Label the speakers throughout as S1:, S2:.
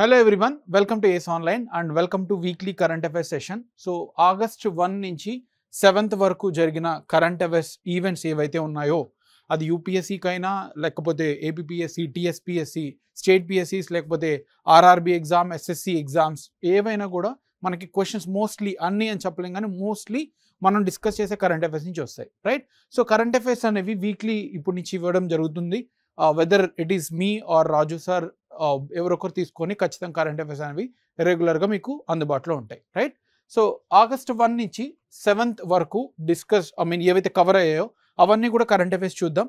S1: Hello everyone welcome to Ace Online and welcome to weekly current affairs session so August one నుంచి seventh వరకు జరిగిన current affairs events ఏవైతే ఉన్నాయో అది యూపీఎస్సీకైనా లేకపోతే ఏపీఎస్సి టీఎస్పిఎస్సి స్టేట్ పిఎస్సిస్ లేకపోతే ఆర్ఆర్బి ఎగ్జామ్ ఎస్ఎస్సి ఎగ్జామ్స్ ఏవైనా కూడా మనకి క్వశ్చన్స్ మోస్ట్లీ అన్ని అని చెప్పలేం కానీ మోస్ట్లీ మనం డిస్కస్ చేసే కరెంట్ అఫైర్స్ నుంచి వస్తాయి రైట్ సో కరెంట్ అఫైర్స్ అనేవి వీక్లీ ఇప్పటి నుంచి ఇవ్వడం జరుగుతుంది whether it is me or Raju sir ఎవరొకరు తీసుకొని ఖచ్చితంగా కరెంట్ అఫేర్స్ అనేవి రెగ్యులర్గా మీకు అందుబాటులో ఉంటాయి రైట్ సో ఆగస్ట్ వన్ నుంచి సెవెంత్ వరకు డిస్కస్ ఐ మీన్ ఏవైతే కవర్ అయ్యాయో అవన్నీ కూడా కరెంట్ అఫైర్స్ చూద్దాం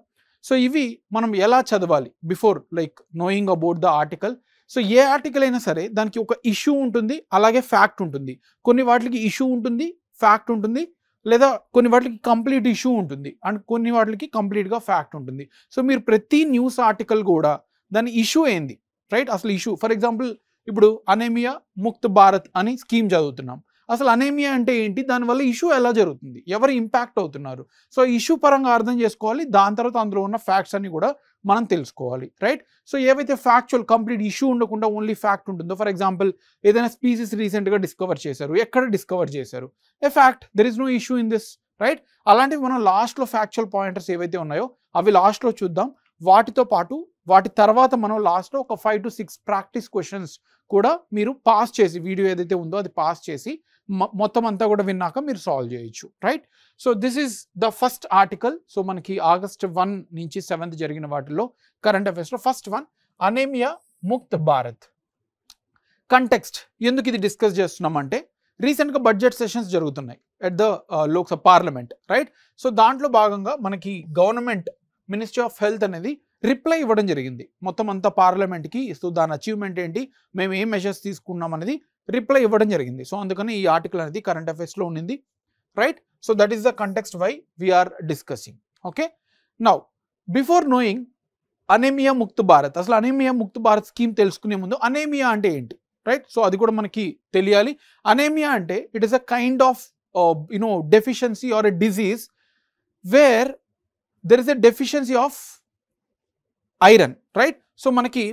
S1: సో ఇవి మనం ఎలా చదవాలి before like knowing about the article so ఏ ఆర్టికల్ అయినా సరే దానికి ఒక ఇష్యూ ఉంటుంది అలాగే ఫ్యాక్ట్ ఉంటుంది కొన్ని వాటికి ఇష్యూ ఉంటుంది ఫ్యాక్ట్ ఉంటుంది లేదా కొన్ని వాటికి కంప్లీట్ ఇష్యూ ఉంటుంది అండ్ కొన్ని వాటికి కంప్లీట్గా ఫ్యాక్ట్ ఉంటుంది సో మీరు ప్రతి న్యూస్ ఆర్టికల్ కూడా దాని ఇష్యూ ఏంది రైట్ అసలు ఇష్యూ ఫర్ ఎగ్జాంపుల్ ఇప్పుడు అనేమియా ముక్త్ భారత్ అని స్కీమ్ చదువుతున్నాం అసలు అనేమియా అంటే ఏంటి దానివల్ల ఇష్యూ ఎలా జరుగుతుంది ఎవరు ఇంపాక్ట్ అవుతున్నారు సో ఇష్యూ పరంగా అర్థం చేసుకోవాలి దాని తర్వాత అందులో ఉన్న ఫ్యాక్ట్స్ అన్ని కూడా మనం తెలుసుకోవాలి రైట్ సో ఏవైతే ఫ్యాక్చువల్ కంప్లీట్ ఇష్యూ ఉండకుండా ఓన్లీ ఫ్యాక్ట్ ఉంటుందో ఫర్ ఎగ్జాంపుల్ ఏదైనా స్పీసీస్ రీసెంట్గా డిస్కవర్ చేశారు ఎక్కడ డిస్కవర్ చేశారు a fact there is no issue in this right అలాంటివి మనం లాస్ట్లో ఫ్యాక్చువల్ పాయింటర్స్ ఏవైతే ఉన్నాయో అవి లాస్ట్లో చూద్దాం వాటితో పాటు వాటి తర్వాత మనం లాస్ట్లో ఒక five to six practice questions కూడా మీరు పాస్ చేసి వీడియో ఏదైతే ఉందో అది పాస్ చేసి మొత్తం అంతా కూడా విన్నాక మీరు సాల్వ్ చేయొచ్చు right so this is the first article so మనకి ఆగస్ట్ వన్ నుంచి సెవెంత్ జరిగిన వాటిలో current అఫైర్స్లో first one anaemia Mukt Bharat context ఎందుకు ఇది డిస్కస్ చేస్తున్నామంటే రీసెంట్గా బడ్జెట్ సెషన్స్ జరుగుతున్నాయి at the Lok Sabha parliament right so దాంట్లో భాగంగా మనకి గవర్నమెంట్ మినిస్ట్రీ ఆఫ్ హెల్త్ అనేది రిప్లై ఇవ్వడం జరిగింది మొత్తం అంతా పార్లమెంట్కి సో దాని అచీవ్మెంట్ ఏంటి మేము ఏం మెషర్స్ తీసుకున్నాం అనేది రిప్లై ఇవ్వడం జరిగింది సో అందుకని ఈ ఆర్టికల్ అనేది కరెంట్ అఫేర్స్లో ఉండింది right so that is the context why we are discussing okay now before knowing anaemia Mukt Bharat అసలు అనేమియా ముక్త్ భారత్ స్కీమ్ తెలుసుకునే ముందు అనేమియా అంటే ఏంటి రైట్ సో అది కూడా మనకి తెలియాలి అనేమియా అంటే it is a kind of you know deficiency or a disease where there is a deficiency of iron right so మనకి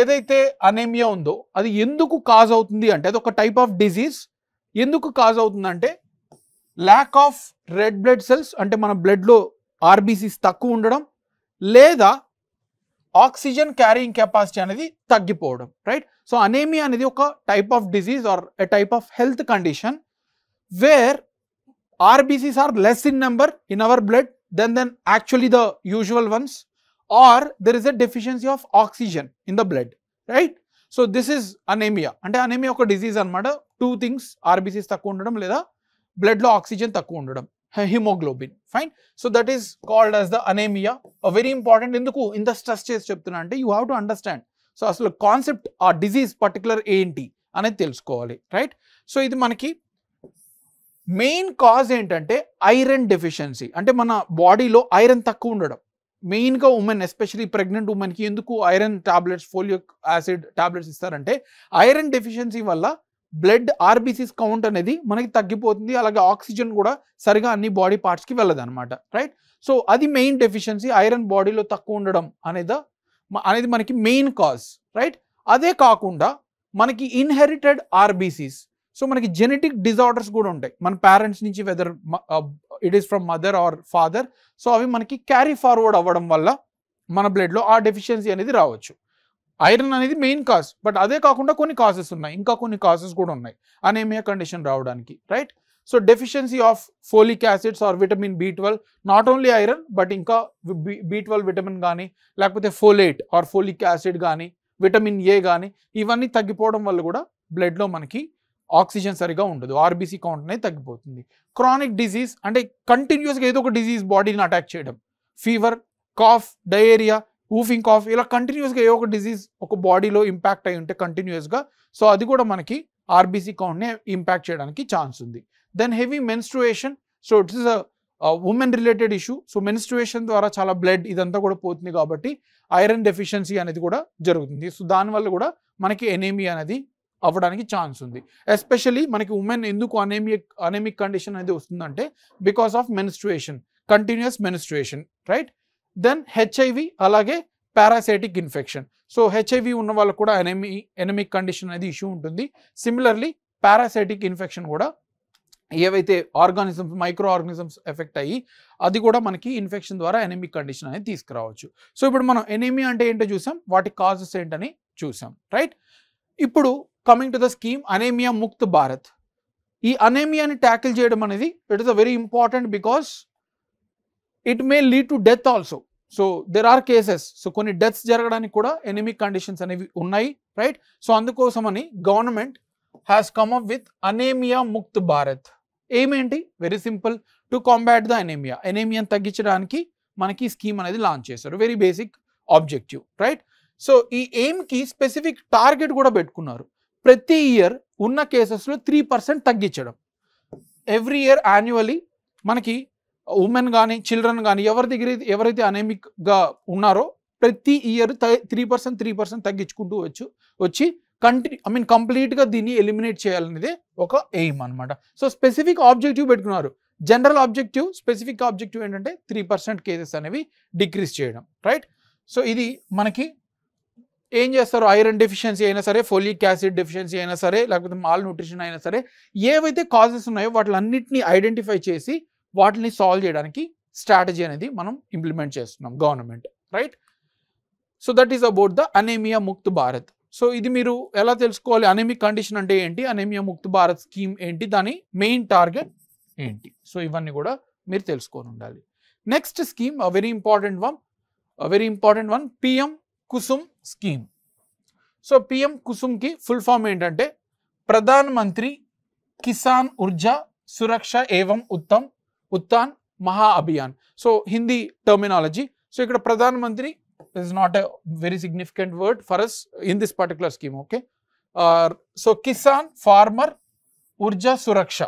S1: ఏదైతే అనేమియా ఉందో అది ఎందుకు కాజ్ అవుతుంది అంటే అది ఒక టైప్ ఆఫ్ డిజీజ్ ఎందుకు కాజ్ అవుతుందంటే lack of red blood cells అంటే మన బ్లడ్లో ఆర్బీసీస్ తక్కువ ఉండడం లేదా ఆక్సిజన్ క్యారీయింగ్ కెపాసిటీ అనేది తగ్గిపోవడం రైట్ సో అనేమియా అనేది ఒక type of disease or a type of health condition where RBCs are less in number in our blood then then actually the usual ones are there is a deficiency of oxygen in the blood right so this is anaemia అంటే anaemia ఒక disease అనమాట two things RBCs తక్కువ ఉండడం లేదా బ్లడ్లో oxygen తక్కువ ఉండడం haemoglobin fine so that is called as the anaemia very important ఎందుకు ఇంత స్ట్రెస్ చేసి చెప్తున్నా అంటే you have to understand so అసలు కాన్సెప్ట్ ఆ డిజీజ్ పర్టికులర్ ఏంటి అనేది తెలుసుకోవాలి రైట్ సో ఇది మనకి మెయిన్ కాజ్ ఏంటంటే ఐరన్ డెఫిషియన్సీ అంటే మన బాడీలో ఐరన్ తక్కువ ఉండడం మెయిన్గా ఉమెన్ ఎస్పెషలీ ప్రెగ్నెంట్ ఉమెన్కి ఎందుకు iron tablets folic acid tablets ఇస్తారంటే ఐరన్ డెఫిషియన్సీ వల్ల బ్లడ్ ఆర్బీసీస్ కౌంట్ అనేది మనకి తగ్గిపోతుంది అలాగే ఆక్సిజన్ కూడా సరిగా అన్ని బాడీ పార్ట్స్కి అనమాట రైట్ సో అది మెయిన్ డెఫిషియన్సీ ఐరన్ బాడీలో తక్కువ ఉండడం అనేది అనేది మనకి మెయిన్ కాజ్ రైట్ అదే కాకుండా మనకి ఇన్హెరిటెడ్ ఆర్బీసీస్ సో మనకి జెనెటిక్ డిజార్డర్స్ కూడా ఉంటాయి మన పేరెంట్స్ నుంచి whether it is from mother or father so అవి మనకి క్యారీ ఫార్వర్డ్ అవ్వడం వల్ల మన బ్లడ్లో ఆ డెఫిషియన్సీ అనేది రావచ్చు ఐరన్ అనేది మెయిన్ కాజ్ బట్ అదే కాకుండా కొన్ని కాజెస్ ఉన్నాయి ఇంకా కొన్ని కాజెస్ కూడా ఉన్నాయి అనేమియా కండిషన్ రావడానికి right so deficiency of folic acids or vitamin B twelve not only iron but ఇంకా బి ట్వెల్వ్ విటమిన్ కానీ లేకపోతే ఫోలేట్ ఆర్ ఫోలిక్ యాసిడ్ కానీ విటమిన్ ఏ కానీ ఇవన్నీ తగ్గిపోవడం వల్ల కూడా బ్లడ్లో మనకి ఆక్సిజన్ సరిగా ఉండదు ఆర్బీసీ కౌంట్ అనేది తగ్గిపోతుంది క్రానిక్ డిజీజ్ అంటే కంటిన్యూస్గా ఏదో ఒక డిజీజ్ బాడీని అటాక్ చేయడం fever cough diarrhoea whooping cough ఇలా కంటిన్యూస్గా ఏ ఒక డిజీజ్ ఒక బాడీలో ఇంపాక్ట్ అయి ఉంటే కంటిన్యూస్గా సో అది కూడా మనకి ఆర్బీసీ కౌంట్ని ఇంపాక్ట్ చేయడానికి ఛాన్స్ ఉంది then heavy menstruation so it's is women related issue so menstruation ద్వారా చాలా బ్లడ్ ఇదంతా కూడా పోతుంది కాబట్టి ఐరన్ డెఫిషియన్సీ అనేది కూడా జరుగుతుంది సో దానివల్ల కూడా మనకి ఎనేమి అనేది అవ్వడానికి ఛాన్స్ ఉంది ఎస్పెషలీ మనకి ఉమెన్ ఎందుకు అనేమిక్ అనేమిక్ కండిషన్ అనేది వస్తుందంటే because of menstruation continuous menstruation right then HIV అలాగే పారాసైటిక్ ఇన్ఫెక్షన్ సో హెచ్ఐవి ఉన్న వాళ్ళకు కూడా ఎనమి ఎనమిక్ కండిషన్ అనేది ఇష్యూ ఉంటుంది సిమిలర్లీ పారాసైటిక్ ఇన్ఫెక్షన్ కూడా ఏవైతే ఆర్గానిజమ్స్ మైక్రో ఆర్గానిజమ్స్ ఎఫెక్ట్ అయ్యి అది కూడా మనకి ఇన్ఫెక్షన్ ద్వారా ఎనమిక్ కండిషన్ అనేది తీసుకురావచ్చు సో ఇప్పుడు మనం ఎనేమి అంటే ఏంటో చూసాం వాటి కాజెస్ ఏంటని చూసాం రైట్ ఇప్పుడు coming to the scheme anaemia Mukt Bharat ఈ అనేమియాని ట్యాకిల్ చేయడం అనేది it is a very important because it may lead to death also so there are cases so కొన్ని డెత్స్ జరగడానికి కూడా ఎనిమిక్ కండిషన్స్ అనేవి ఉన్నాయి రైట్ సో అందుకోసమని government has come with anaemia Mukt Bharat ఏమేంటి very simple to combat the anaemia ఎనేమియాని తగ్గించడానికి మనకి స్కీమ్ అనేది లాంచ్ చేశారు very basic objective right so ఈ ఎయిమ్కి స్పెసిఫిక్ టార్గెట్ కూడా పెట్టుకున్నారు ప్రతి ఇయర్ ఉన్న కేసెస్లో త్రీ పర్సెంట్ తగ్గించడం ఎవ్రీ ఇయర్ యాన్యువలీ మనకి ఉమెన్ కానీ చిల్డ్రన్ కానీ ఎవరి దగ్గర ఎవరైతే అనేమిక్గా ఉన్నారో ప్రతి year three percent three percent తగ్గించుకుంటూ వచ్చు వచ్చి కంటిన్యూ ఐ మీన్ కంప్లీట్గా దీన్ని ఎలిమినేట్ చేయాలనేది ఒక ఎయిమ్ అనమాట సో స్పెసిఫిక్ ఆబ్జెక్టివ్ పెట్టుకున్నారు జనరల్ ఆబ్జెక్టివ్ స్పెసిఫిక్ ఆబ్జెక్టివ్ ఏంటంటే త్రీ పర్సెంట్ కేసెస్ అనేవి డిక్రీస్ చేయడం రైట్ సో ఇది మనకి ఏం చేస్తారు ఐరన్ డెఫిషియన్సీ అయినా సరే ఫోలిక్ యాసిడ్ డెఫిషియన్సీ అయినా సరే లేకపోతే మాల్ న్యూట్రిషన్ అయినా సరే ఏవైతే కాజెస్ ఉన్నాయో వాటిలన్నింటినీ ఐడెంటిఫై చేసి వాటిని సాల్వ్ చేయడానికి స్ట్రాటజీ అనేది మనం ఇంప్లిమెంట్ చేస్తున్నాం government right so that is about the anaemia Mukt Bharat so ఇది మీరు ఎలా తెలుసుకోవాలి అనేమిక్ కండిషన్ అంటే ఏంటి అనేమియా ముక్త్ భారత్ స్కీమ్ ఏంటి దాని మెయిన్ టార్గెట్ ఏంటి సో ఇవన్నీ కూడా మీరు తెలుసుకొని ఉండాలి next scheme very important one very important one PM Kusum scheme so PM కుసుమ్కి ఫుల్ ఫామ్ ఏంటంటే ప్రధాన్ మంత్రి కిసాన్ ఉర్జా సురక్ష ఏవం Uttam Utthan Maha Abhiyan so Hindi terminology so ఇక్కడ Pradhan Mantri is not a very significant word for us in this particular scheme okay so Kisan farmer Urja Suraksha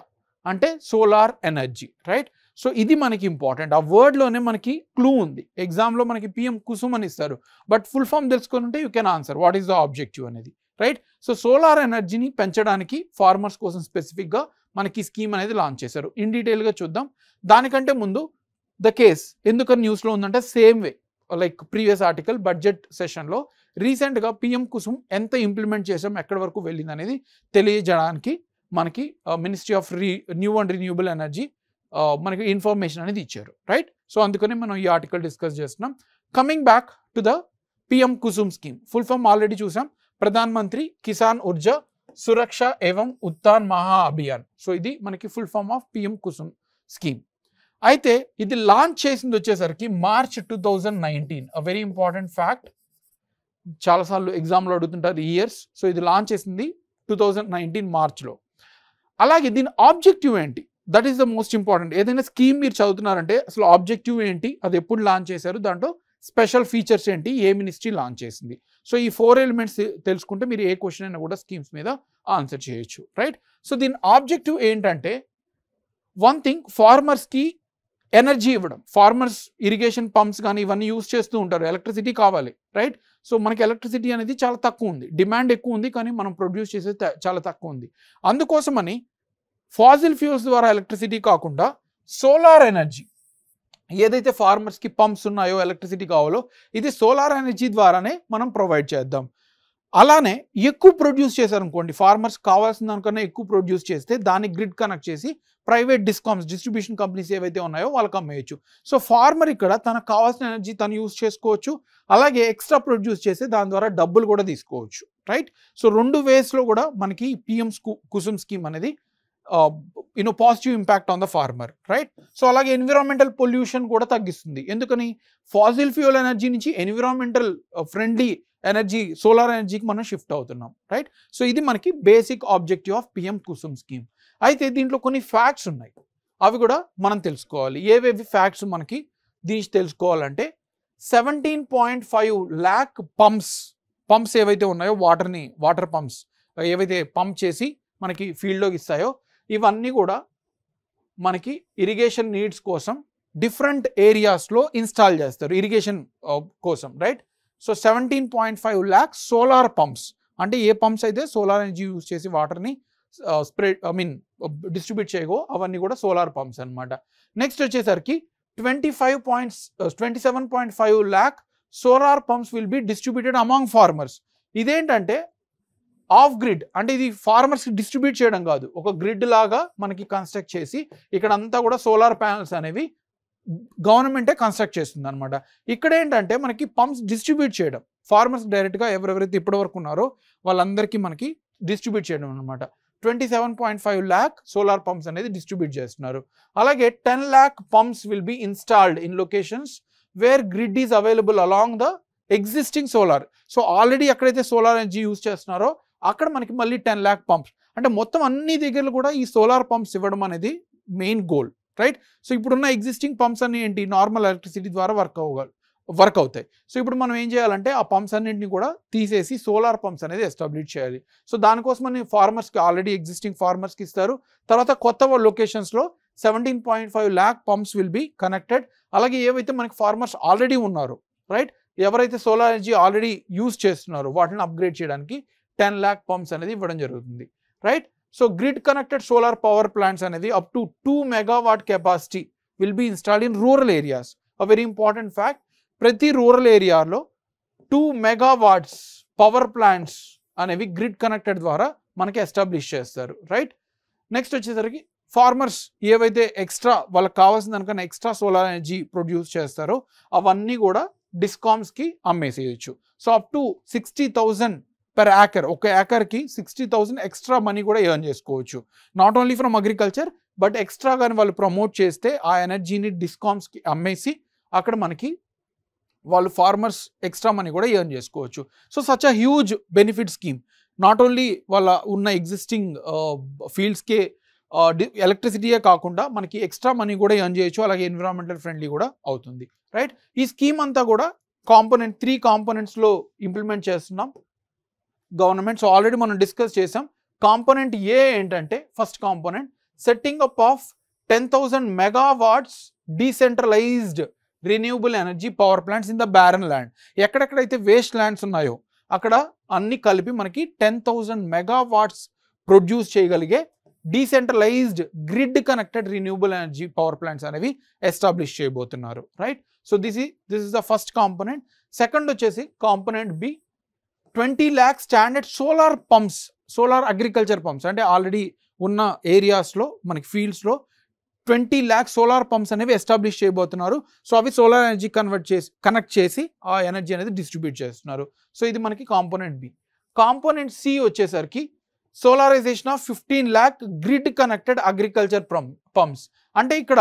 S1: అంటే solar energy right so ఇది మనకి important ఆ వర్డ్లోనే మనకి clue ఉంది ఎగ్జామ్లో మనకి పిఎం కుసుమ్ అని ఇస్తారు బట్ ఫుల్ ఫామ్ తెలుసుకొని ఉంటే you can answer what is the objective అనేది రైట్ సో సోలార్ ఎనర్జీని పెంచడానికి ఫార్మర్స్ కోసం స్పెసిఫిక్గా మనకి స్కీమ్ అనేది లాంచ్ చేశారు ఇన్ డీటెయిల్గా చూద్దాం దానికంటే ముందు ద కేస్ ఎందుకని న్యూస్లో ఉందంటే same way like previous article budget సెషన్లో రీసెంట్గా పిఎం కుసుమ్ ఎంత ఇంప్లిమెంట్ చేసాం ఎక్కడి వరకు వెళ్ళింది అనేది తెలియజేయడానికి మనకి ministry of re new and renewable energy Uh, మనకి ఇన్ఫర్మేషన్ అనేది ఇచ్చారు రైట్ సో అందుకని మనం ఈ ఆర్టికల్ డిస్కస్ చేస్తున్నాం coming back to the PM Kusum scheme full form already చూసాం ప్రధాన్ మంత్రి కిసాన్ ఉర్జా సురక్ష ఏవం ఉత్థాన్ మహా అభియాన్ సో ఇది మనకి full form of PM Kusum scheme అయితే ఇది లాంచ్ చేసింది వచ్చేసరికి March two thousand nineteen a very important fact చాలాసార్లు ఎగ్జామ్లో అడుగుతుంటారు ఇయర్స్ సో ఇది లాంచ్ చేసింది టూ థౌజండ్ నైన్టీన్ మార్చ్లో అలాగే దీని ఆబ్జెక్టివ్ ఏంటి that is the most important ఏదైనా స్కీమ్ మీరు చదువుతున్నారంటే అసలు ఆబ్జెక్టివ్ ఏంటి అది ఎప్పుడు లాంచ్ చేశారు దాంట్లో స్పెషల్ ఫీచర్స్ ఏంటి ఏ మినిస్ట్రీ లాంచ్ చేసింది సో ఈ ఫోర్ ఎలిమెంట్స్ తెలుసుకుంటే మీరు ఏ క్వశ్చన్ అయినా కూడా స్కీమ్స్ మీద ఆన్సర్ చేయొచ్చు రైట్ సో దీని ఆబ్జెక్టివ్ ఏంటంటే వన్ థింగ్ ఫార్మర్స్కి ఎనర్జీ ఇవ్వడం ఫార్మర్స్ ఇరిగేషన్ పంప్స్ కానీ ఇవన్నీ యూస్ చేస్తూ ఉంటారు ఎలక్ట్రిసిటీ కావాలి రైట్ సో మనకి ఎలక్ట్రిసిటీ అనేది చాలా తక్కువ ఉంది డిమాండ్ ఎక్కువ ఉంది కానీ మనం ప్రొడ్యూస్ చేసేది చాలా తక్కువ ఉంది అందుకోసమని ఫాజిల్ ఫ్యూల్స్ ద్వారా ఎలక్ట్రిసిటీ కాకుండా సోలార్ ఎనర్జీ ఏదైతే ఫార్మర్స్కి పంప్స్ ఉన్నాయో ఎలక్ట్రిసిటీ కావాలో ఇది సోలార్ ఎనర్జీ ద్వారానే మనం ప్రొవైడ్ చేద్దాం అలానే ఎక్కువ ప్రొడ్యూస్ చేశారనుకోండి ఫార్మర్స్ కావాల్సిన దానికన్నా ఎక్కువ ప్రొడ్యూస్ చేస్తే దాన్ని గ్రిడ్ కనెక్ట్ చేసి ప్రైవేట్ డిస్కామ్స్ డిస్ట్రిబ్యూషన్ కంపెనీస్ ఏవైతే ఉన్నాయో వాళ్ళకి అమ్మేయచ్చు సో ఫార్మర్ ఇక్కడ తనకు కావాల్సిన ఎనర్జీ తను యూస్ చేసుకోవచ్చు అలాగే ఎక్స్ట్రా ప్రొడ్యూస్ చేస్తే దాని ద్వారా డబ్బులు కూడా తీసుకోవచ్చు రైట్ సో రెండు వేస్లో కూడా మనకి పిఎం కుసుమ్ స్కీమ్ అనేది you know positive impact on the farmer right so అలాగే ఎన్విరాన్మెంటల్ పొల్యూషన్ కూడా తగ్గిస్తుంది ఎందుకని ఫాజిల్ ఫ్యూయల్ ఎనర్జీ నుంచి ఎన్విరాన్మెంటల్ ఫ్రెండ్లీ ఎనర్జీ సోలార్ ఎనర్జీకి మనం షిఫ్ట్ అవుతున్నాం రైట్ సో ఇది మనకి basic objective of PM Kusum scheme అయితే దీంట్లో కొన్ని ఫ్యాక్ట్స్ ఉన్నాయి అవి కూడా మనం తెలుసుకోవాలి ఏవేవి ఫ్యాక్ట్స్ మనకి దీని తెలుసుకోవాలంటే seventeen point five lakh pumps pumps ఏవైతే ఉన్నాయో వాటర్ని వాటర్ పంప్స్ ఏవైతే పంప్ చేసి మనకి ఫీల్డ్లోకి ఇస్తాయో ఇవన్నీ కూడా మనకి ఇరిగేషన్ నీడ్స్ కోసం డిఫరెంట్ ఏరియాస్లో ఇన్స్టాల్ చేస్తారు ఇరిగేషన్ uh, కోసం right so seventeen point five lakhs solar pumps అంటే ఏ పంప్స్ అయితే సోలార్ ఎనర్జీ యూజ్ చేసి వాటర్ని స్ప్రెడ్ ఐ మీన్ డిస్ట్రిబ్యూట్ చేయగో అవన్నీ కూడా సోలార్ పంప్స్ అనమాట నెక్స్ట్ వచ్చేసరికి twenty five points twenty seven point five lakh solar pumps will be distributed among farmers ఇదేంటంటే ఆఫ్ గ్రిడ్ అంటే ఇది ఫార్మర్స్కి డిస్ట్రిబ్యూట్ చేయడం కాదు ఒక గ్రిడ్ లాగా మనకి కన్స్ట్రక్ట్ చేసి ఇక్కడ అంతా కూడా సోలార్ ప్యానల్స్ అనేవి గవర్నమెంటే కన్స్ట్రక్ట్ చేస్తుంది అనమాట ఇక్కడ ఏంటంటే మనకి పంప్స్ డిస్ట్రిబ్యూట్ చేయడం ఫార్మర్స్ డైరెక్ట్గా ఎవరెవరైతే ఇప్పటి వరకు ఉన్నారో వాళ్ళందరికీ మనకి డిస్ట్రిబ్యూట్ చేయడం అనమాట twenty seven point five lakh solar pumps అనేది డిస్ట్రిబ్యూట్ చేస్తున్నారు అలాగే ten lakh pumps will be installed in locations where grid is available along the existing solar so already ఎక్కడైతే సోలార్ ఎనర్జీ యూజ్ చేస్తున్నారో అక్కడ మనకి మళ్ళీ టెన్ ల్యాక్ పంప్స్ అంటే మొత్తం అన్ని దగ్గరలు కూడా ఈ సోలార్ పంప్స్ ఇవ్వడం అనేది మెయిన్ గోల్ రైట్ సో ఇప్పుడున్న ఎగ్జిస్టింగ్ పంప్స్ అన్ని ఏంటి నార్మల్ ఎలక్ట్రిసిటీ ద్వారా వర్క్ అవ్వగలరు వర్క్ అవుతాయి సో ఇప్పుడు మనం ఏం చేయాలంటే ఆ పంప్స్ అన్నింటినీ కూడా తీసేసి సోలార్ పంప్స్ అనేది ఎస్టాబ్లిష్ చేయాలి సో దానికోసం అని ఫార్మర్స్కి ఆల్రెడీ ఎగ్జిస్టింగ్ ఫార్మర్స్కి ఇస్తారు తర్వాత కొత్త లొకేషన్స్లో seventeen point five lakh pumps will be connected అలాగే ఏవైతే మనకి ఫార్మర్స్ ఆల్రెడీ ఉన్నారు రైట్ ఎవరైతే సోలార్ ఎనర్జీ ఆల్రెడీ యూజ్ చేస్తున్నారో వాటిని అప్గ్రేడ్ చేయడానికి టెన్ ల్యాక్ పంప్స్ అనేది ఇవ్వడం జరుగుతుంది right so grid connected solar power plants అనేది up to two megawatt capacity will be installed in rural areas a very important fact ప్రతి రూరల్ ఏరియాలో టూ మెగావాట్స్ పవర్ ప్లాంట్స్ అనేవి గ్రిడ్ కనెక్టెడ్ ద్వారా మనకి ఎస్టాబ్లిష్ చేస్తారు రైట్ నెక్స్ట్ వచ్చేసరికి farmers ఏవైతే ఎక్స్ట్రా వాళ్ళకి కావాల్సింది అనుకున్న ఎక్స్ట్రా సోలార్ ఎనర్జీ ప్రొడ్యూస్ చేస్తారో అవన్నీ కూడా డిస్కామ్స్కి అమ్మేసేయచ్చు so up to sixty thousand per acre ఒక యాకర్కి సిక్స్టీ థౌసండ్ ఎక్స్ట్రా మనీ కూడా ఎర్న్ చేసుకోవచ్చు not only from agriculture but extra కానీ వాళ్ళు ప్రమోట్ చేస్తే ఆ ఎనర్జీని డిస్కామ్స్కి అమ్మేసి అక్కడ మనకి వాళ్ళు ఫార్మర్స్ ఎక్స్ట్రా మనీ కూడా ఎర్న్ చేసుకోవచ్చు so such a huge benefit scheme not only వాళ్ళ ఉన్న ఎగ్జిస్టింగ్ ఫీల్డ్స్కే ఎలక్ట్రిసిటీయే కాకుండా మనకి ఎక్స్ట్రా మనీ కూడా ఎర్న్ చేయొచ్చు అలాగే ఎన్విరాన్మెంటల్ ఫ్రెండ్లీ కూడా అవుతుంది రైట్ ఈ స్కీమ్ అంతా కూడా కాంపోనెంట్ త్రీ కాంపోనెంట్స్లో ఇంప్లిమెంట్ చేస్తున్నాం గవర్నమెంట్ సో ఆల్రెడీ మనం డిస్కస్ చేసాం కాంపోనెంట్ ఏ ఏంటంటే first component setting up of ten thousand megawatts decentralised renewable energy power plants in the barren land ఎక్కడెక్కడైతే వేస్ట్ ల్యాండ్స్ ఉన్నాయో అక్కడ అన్ని కలిపి మనకి టెన్ థౌజండ్ మెగావాట్స్ ప్రొడ్యూస్ చేయగలిగే decentralised grid connected renewable energy power plants అనేవి establish చేయబోతున్నారు right so this ఈ this is the first component second వచ్చేసి component B twenty lakhs standard solar pumps solar agriculture pumps అంటే ఆల్రెడీ ఉన్న ఏరియాస్లో మనకి ఫీల్డ్స్లో ట్వంటీ ల్యాక్స్ సోలార్ పంప్స్ అనేవి ఎస్టాబ్లిష్ చేయబోతున్నారు సో అవి సోలార్ ఎనర్జీ కన్వర్ట్ చేసి కనెక్ట్ చేసి ఆ ఎనర్జీ అనేది డిస్ట్రిబ్యూట్ చేస్తున్నారు సో ఇది మనకి కాంపోనెంట్ బి కాంపోనెంట్ సి వచ్చేసరికి solarisation of fifteen lakh grid connected agriculture pumps అంటే ఇక్కడ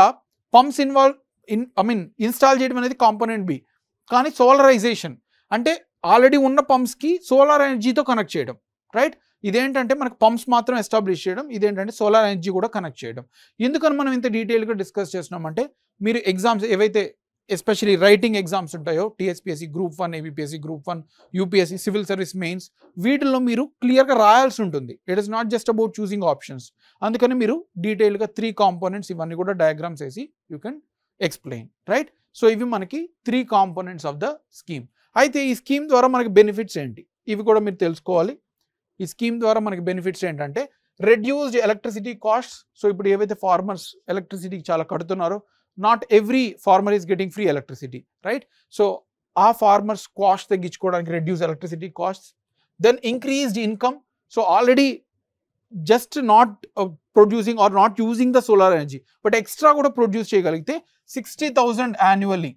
S1: pumps involve in I mean install చేయడం అనేది కాంపోనెంట్ బి కానీ సోలరైజేషన్ అంటే ఆల్రెడీ ఉన్న పంప్స్కి సోలార్ ఎనర్జీతో కనెక్ట్ చేయడం రైట్ ఇదేంటంటే మనకు పంప్స్ మాత్రం ఎస్టాబ్లిష్ చేయడం ఇదేంటంటే సోలార్ ఎనర్జీ కూడా కనెక్ట్ చేయడం ఎందుకని మనం ఇంత డీటెయిల్గా డిస్కస్ చేస్తున్నామంటే మీరు ఎగ్జామ్స్ ఏవైతే ఎస్పెషలీ రైటింగ్ ఎగ్జామ్స్ ఉంటాయో TSPSC group one APPSC group one UPSC civil service mains వీటిల్లో మీరు క్లియర్గా రాయాల్సి ఉంటుంది it is not just about choosing options అందుకని మీరు డీటెయిల్గా త్రీ కాంపోనెంట్స్ ఇవన్నీ కూడా డయాగ్రామ్స్ వేసి you can explain right so ఇవి మనకి three components of the scheme అయితే ఈ స్కీమ్ ద్వారా మనకి బెనిఫిట్స్ ఏంటి ఇవి కూడా మీరు తెలుసుకోవాలి ఈ స్కీమ్ ద్వారా మనకి బెనిఫిట్స్ ఏంటంటే రెడ్యూస్డ్ ఎలక్ట్రిసిటీ కాస్ట్ సో ఇప్పుడు ఏవైతే ఫార్మర్స్ ఎలక్ట్రిసిటీకి చాలా కడుతున్నారో not every farmer is getting free electricity right so ఆ ఫార్మర్స్ కాస్ట్ తగ్గించుకోవడానికి reduce electricity cost then increased income so already just not producing or not using the solar energy but extra కూడా produce చేయగలిగితే sixty thousand annually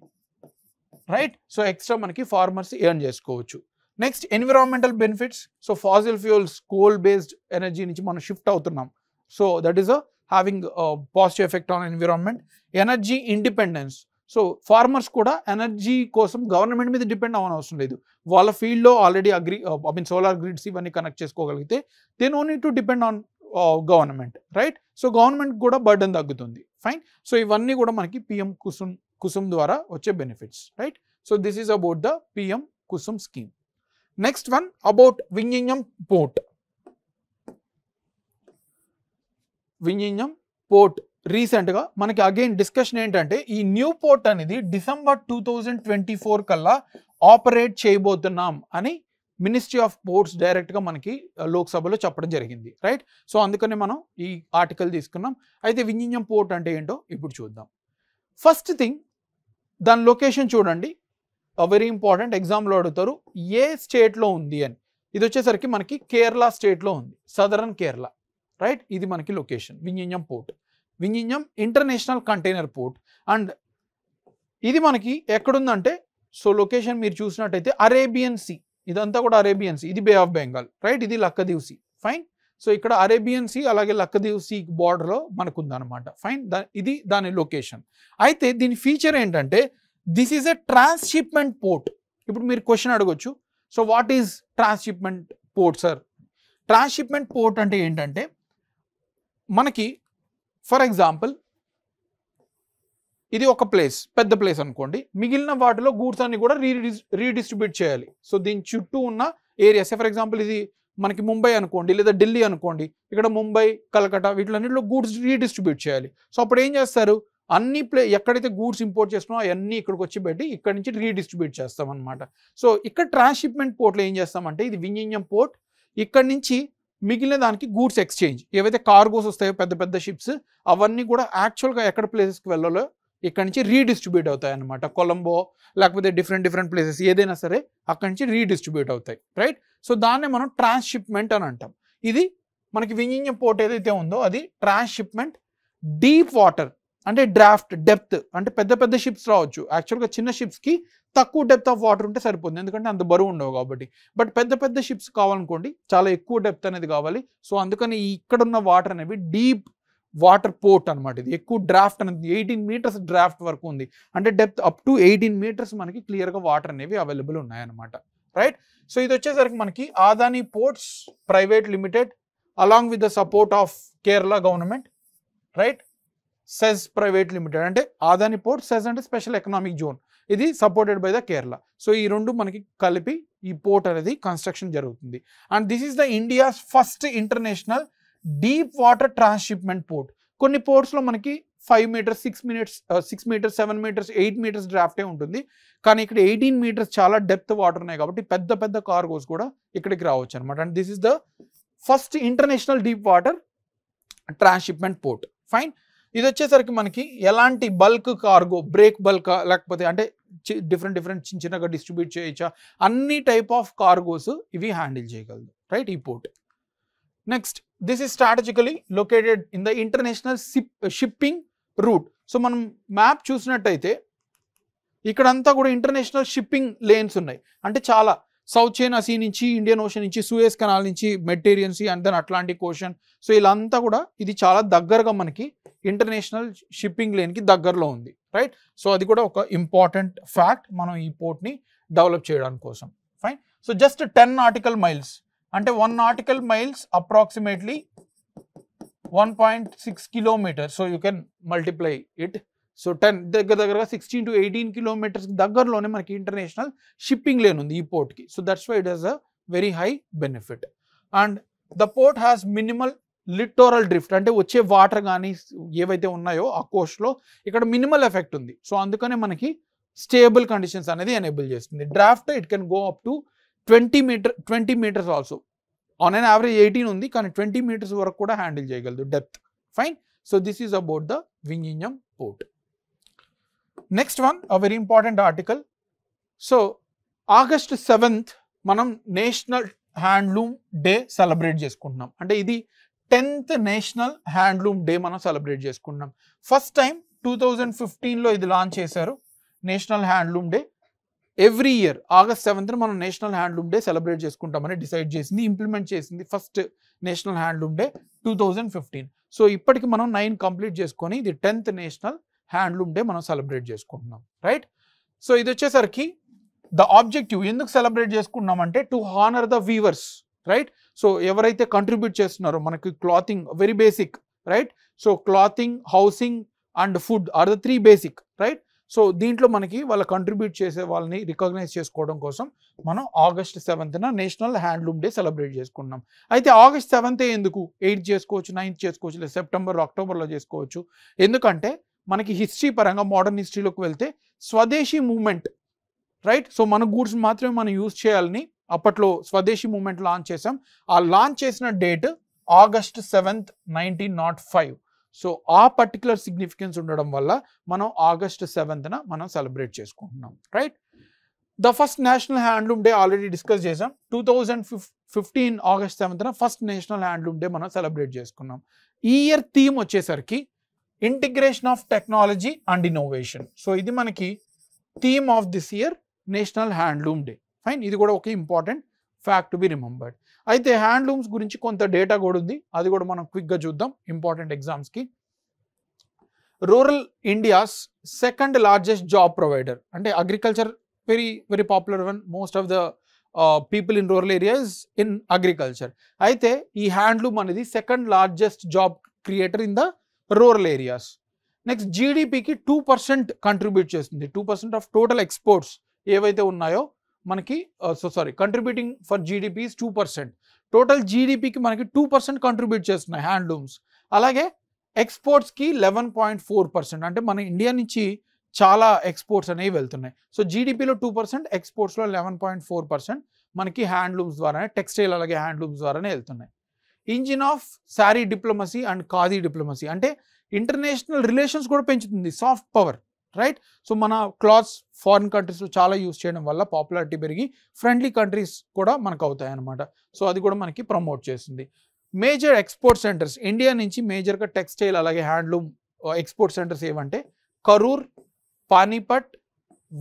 S1: right so extra మనకి farmers earn చేసుకోవచ్చు next environmental benefits so fossil fuels coal based energy నుంచి మనం shift అవుతున్నాం so that is a having positive effect on environment energy independence so farmers కూడా energy కోసం government మీద depend అవ్వని అవసరం లేదు వాళ్ళ ఫీల్డ్లో already agri I mean solar grids ఇవన్నీ కనెక్ట్ చేసుకోగలిగితే then only to depend on government right so government కూడా బర్డన్ తగ్గుతుంది ఫైన్ సో ఇవన్నీ కూడా మనకి పిఎం కుసుమ్ కుసుమ్ ద్వారా వచ్చే benefits right so this is about the PM Kusum scheme next one about Vizhinjam port Vizhinjam port రీసెంట్గా మనకి అగైన్ డిస్కషన్ ఏంటంటే ఈ న్యూ పోర్ట్ అనేది December two thousand twenty four కల్లా ఆపరేట్ చేయబోతున్నాం అని మినిస్ట్రీ ఆఫ్ పోర్ట్స్ డైరెక్ట్గా మనకి లోక్సభలో చెప్పడం జరిగింది రైట్ సో అందుకని మనం ఈ ఆర్టికల్ తీసుకున్నాం అయితే వింజింగం పోర్ట్ అంటే ఏంటో ఇప్పుడు చూద్దాం ఫస్ట్ థింగ్ దాని లొకేషన్ చూడండి వెరీ ఇంపార్టెంట్ ఎగ్జామ్లో అడుగుతారు ఏ స్టేట్లో ఉంది అని ఇది వచ్చేసరికి మనకి కేరళ స్టేట్లో ఉంది సదరన్ కేరళ రైట్ ఇది మనకి location Vizhinjam port Vizhinjam international container port and ఇది మనకి ఎక్కడుందంటే సో లొకేషన్ మీరు చూసినట్టయితే అరేబియన్ సీ ఇదంతా కూడా అరేబియన్ సీ ఇది బే ఆఫ్ బెంగాల్ రైట్ ఇది లక్కదీవ్ సీ ఫైన్ సో ఇక్కడ అరేబియన్ సీ అలాగే లక్కదీవ్ సీ బార్డర్లో మనకు ఉందన్నమాట ఫైన్ దా ఇది దాని లొకేషన్ అయితే దీని ఫీచర్ ఏంటంటే this is a transshipment port ఇప్పుడు మీరు క్వశ్చన్ అడగొచ్చు so what is transshipment port sir transshipment port అంటే ఏంటంటే మనకి ఫర్ ఎగ్జాంపుల్ ఇది ఒక ప్లేస్ పెద్ద ప్లేస్ అనుకోండి మిగిలిన వాటిలో గూడ్స్ అన్ని కూడా రీడిస్ట్రిబ్యూట్ చేయాలి సో దీని చుట్టూ ఉన్న ఏరియాస్ ఫర్ ఎగ్జాంపుల్ ఇది మనకి ముంబై అనుకోండి లేదా ఢిల్లీ అనుకోండి ఇక్కడ ముంబై కలకటా వీటిలన్నింటిలో గూడ్స్ రీడిస్ట్రిబ్యూట్ చేయాలి సో అప్పుడు ఏం చేస్తారు అన్ని ప్లే ఎక్కడైతే గూడ్స్ ఇంపోర్ట్ చేస్తున్నామో అవన్నీ ఇక్కడికి వచ్చి పెట్టి ఇక్కడ నుంచి రీడిస్ట్రిబ్యూట్ చేస్తామన్నమాట సో ఇక్కడ ట్రాన్స్షిప్మెంట్ పోర్ట్లో ఏం చేస్తామంటే ఇది వింజింజం పోర్ట్ ఇక్కడ నుంచి మిగిలిన దానికి గూడ్స్ ఎక్స్చేంజ్ ఏవైతే కార్గోస్ వస్తాయో పెద్ద పెద్ద షిప్స్ అవన్నీ కూడా యాక్చువల్గా ఎక్కడ ప్లేసెస్కి వెళ్ళాలో ఇక్కడ నుంచి రీడిస్ట్రిబ్యూట్ అవుతాయి అనమాట కొలంబో లేకపోతే డిఫరెంట్ డిఫరెంట్ ప్లేసెస్ ఏదైనా సరే అక్కడి నుంచి రీడిస్ట్రిబ్యూట్ అవుతాయి రైట్ సో దాన్నే మనం ట్రాన్స్షిప్మెంట్ అని అంటాం ఇది మనకి వింజింగ్ పోర్ట్ ఏదైతే ఉందో అది ట్రాన్స్షిప్మెంట్ డీప్ వాటర్ అంటే డ్రాఫ్ట్ డెప్త్ అంటే పెద్ద పెద్ద షిప్స్ రావచ్చు యాక్చువల్గా చిన్న షిప్స్కి తక్కువ డెప్త్ ఆఫ్ వాటర్ ఉంటే సరిపోతుంది ఎందుకంటే అంత బరువు ఉండవు కాబట్టి బట్ పెద్ద పెద్ద షిప్స్ కావాలనుకోండి చాలా ఎక్కువ డెప్త్ అనేది కావాలి సో అందుకని ఇక్కడ ఉన్న వాటర్ అనేవి డీప్ వాటర్ పోర్ట్ అనమాట ఇది ఎక్కువ డ్రాఫ్ట్ అనేది ఎయిటీన్ మీటర్స్ డ్రాఫ్ట్ వరకు ఉంది అంటే depth up to eighteen metres మనకి క్లియర్గా వాటర్ అనేవి అవైలబుల్ ఉన్నాయన్నమాట రైట్ సో ఇది వచ్చేసరికి మనకి Adani ports private limited along with the support of Kerala government right SEZ private limited అంటే ఆదాని పోర్ట్ సెజ్ అంటే స్పెషల్ ఎకనామిక్ జోన్ ఇది supported by the Kerala so ఈ రెండు మనకి కలిపి ఈ పోర్ట్ అనేది కన్స్ట్రక్షన్ జరుగుతుంది and this is the India's first international deep water transshipment port కొన్ని పోర్ట్స్లో మనకి five metres six minutes six metres seven metres eight metres డ్రాఫ్టే ఉంటుంది కానీ ఇక్కడ ఎయిటీన్ మీటర్స్ చాలా డెప్త్ వాటర్ ఉన్నాయి కాబట్టి పెద్ద పెద్ద కార్గోస్ కూడా ఇక్కడికి రావచ్చు అనమాట and this is the first international deep water transshipment port fine ఇది వచ్చేసరికి మనకి ఎలాంటి బల్క్ కార్గో బ్రేక్ బల్క్ లేకపోతే అంటే డిఫరెంట్ డిఫరెంట్ చిన్న చిన్నగా డిస్ట్రిబ్యూట్ చేయొచ్చా అన్ని టైప్ ఆఫ్ కార్గోస్ ఇవి హ్యాండిల్ చేయగలదు రైట్ ఈ port next this is strategically located in the international shipping route so మనం మ్యాప్ చూసినట్టయితే ఇక్కడంతా కూడా ఇంటర్నేషనల్ షిప్పింగ్ లేన్స్ ఉన్నాయి అంటే చాలా సౌత్ చైనా సీ నుంచి ఇండియన్ ఓషన్ నుంచి సూయస్ కెనాల్ నుంచి Mediterranean Sea and then Atlantic Ocean so వీళ్ళంతా కూడా ఇది చాలా దగ్గరగా మనకి ఇంటర్నేషనల్ షిప్పింగ్ లేన్కి దగ్గరలో ఉంది రైట్ సో అది కూడా ఒక ఇంపార్టెంట్ ఫ్యాక్ట్ మనం ఈ పోర్ట్ని డెవలప్ చేయడానికి కోసం fine so just ten nautical miles అంటే one miles approximately one point six kilometres so you can multiply it so ten దగ్గర దగ్గరగా సిక్స్టీన్ టు ఎయిటీన్ కిలోమీటర్స్ దగ్గరలోనే మనకి ఇంటర్నేషనల్ షిప్పింగ్ లేన్ ఉంది ఈ పోర్ట్కి so that's why it has a very high benefit and the port has minimal littoral drift అంటే వచ్చే water కానీ ఏవైతే ఉన్నాయో ఆ కోస్ట్లో ఇక్కడ మినిమల్ ఎఫెక్ట్ ఉంది సో అందుకనే మనకి స్టేబుల్ కండిషన్స్ అనేది ఎనేబుల్ చేస్తుంది draft it can go up to twenty metre twenty metres also on an average eighteen ఉంది కానీ ట్వంటీ మీటర్స్ వరకు కూడా హ్యాండిల్ చేయగలదు depth fine so this is about the Vizhinjam port next one a very important article so August seventh మనం national handloom day celebrate చేసుకుంటున్నాం అంటే ఇది tenth national handloom day మనం సెలబ్రేట్ చేసుకుంటున్నాం ఫస్ట్ టైం టూ థౌజండ్ ఫిఫ్టీన్లో ఇది launch చేశారు national handloom day every year August seventh మనం నేషనల్ హ్యాండ్లూమ్ డే సెలబ్రేట్ చేసుకుంటామని డిసైడ్ చేసింది ఇంప్లిమెంట్ చేసింది first national handloom day two thousand fifteen so ఇప్పటికి మనం నైన్ కంప్లీట్ చేసుకొని ఇది టెన్త్ నేషనల్ హ్యాండ్లూమ్ డే మనం సెలబ్రేట్ చేసుకుంటున్నాం రైట్ సో ఇది వచ్చేసరికి ద ఆబ్జెక్టివ్ ఎందుకు సెలబ్రేట్ చేసుకున్నాం అంటే to honour the weavers right so ఎవరైతే కంట్రిబ్యూట్ చేస్తున్నారో మనకి clothing very basic right so clothing housing and food are the three basic right so దీంట్లో మనకి వాళ్ళ కంట్రిబ్యూట్ చేసే వాళ్ళని రికగ్నైజ్ చేసుకోవడం కోసం మనం ఆగస్ట్ సెవెంత్న నేషనల్ హ్యాండ్లూమ్ డే సెలబ్రేట్ చేసుకున్నాం అయితే ఆగస్ట్ సెవెంతే ఎందుకు ఎయిట్ చేసుకోవచ్చు నైన్త్ చేసుకోవచ్చు లేదా సెప్టెంబర్ అక్టోబర్లో చేసుకోవచ్చు ఎందుకంటే మనకి హిస్టరీ పరంగా మోడర్న్ హిస్టరీలోకి వెళ్తే స్వదేశీ మూమెంట్ రైట్ సో మన గూడ్స్ మాత్రమే మనం యూజ్ చేయాలని అప్పట్లో స్వదేశీ మూమెంట్ లాంచ్ చేసాం ఆ లాంచ్ చేసిన date August seventh nineteen naught five so ఆ పర్టికులర్ సిగ్నిఫికెన్స్ ఉండడం వల్ల మనం ఆగస్ట్ సెవెంత్న మనం సెలబ్రేట్ చేసుకుంటున్నాం right the first national handloom day already discuss చేసాం టూ థౌజండ్ ఫిఫ్టీన్ ఆగస్ట్ సెవెంత్న ఫస్ట్ నేషనల్ హ్యాండ్లూమ్ డే మనం సెలబ్రేట్ చేసుకున్నాం ఈ ఇయర్ థీమ్ వచ్చేసరికి integration of technology and innovation so ఇది మనకి theme of this year national handloom day fine ఇది కూడా ఒక important fact to be remembered అయితే హ్యాండ్లూమ్స్ గురించి కొంత డేటా కూడా ఉంది అది కూడా మనం క్విక్గా చూద్దాం ఇంపార్టెంట్ ఎగ్జామ్స్కి rural India's second largest job provider అంటే agriculture very very popular one most of the people in rural areas in agriculture అయితే ఈ హ్యాండ్లూమ్ అనేది second largest job creator in the rural areas next జీడిపికి two percent contribute చేస్తుంది two percent of total exports ఏవైతే ఉన్నాయో మనకి so sorry contributing for GDP two percent total జీడిపికి మనకి టూ పర్సెంట్ కంట్రిబ్యూట్ చేస్తున్నాయి హ్యాండ్లూమ్స్ అలాగే ఎక్స్పోర్ట్స్కి లెవెన్ పాయింట్ ఫోర్ పర్సెంట్ అంటే మన ఇండియా నుంచి చాలా ఎక్స్పోర్ట్స్ అనేవి వెళ్తున్నాయి సో జీడిపిలో టూ పర్సెంట్ ఎక్స్పోర్ట్స్లో లెవెన్ పాయింట్ ఫోర్ పర్సెంట్ మనకి హ్యాండ్లూమ్స్ ద్వారానే టెక్స్టైల్ అలాగే హ్యాండ్లూమ్స్ ద్వారానే వెళ్తున్నాయి engine of sari diplomacy and khadi diplomacy అంటే ఇంటర్నేషనల్ రిలేషన్స్ కూడా పెంచుతుంది సాఫ్ట్ పవర్ రైట్ సో మన క్లాత్స్ ఫారిన్ కంట్రీస్లో చాలా యూస్ చేయడం వల్ల పాపులారిటీ పెరిగి ఫ్రెండ్లీ కంట్రీస్ కూడా మనకు అవుతాయి సో అది కూడా మనకి ప్రమోట్ చేసింది మేజర్ ఎక్స్పోర్ట్ సెంటర్స్ ఇండియా నుంచి మేజర్గా టెక్స్టైల్ అలాగే హ్యాండ్లూమ్ ఎక్స్పోర్ట్ సెంటర్స్ ఏవంటే Karur Panipat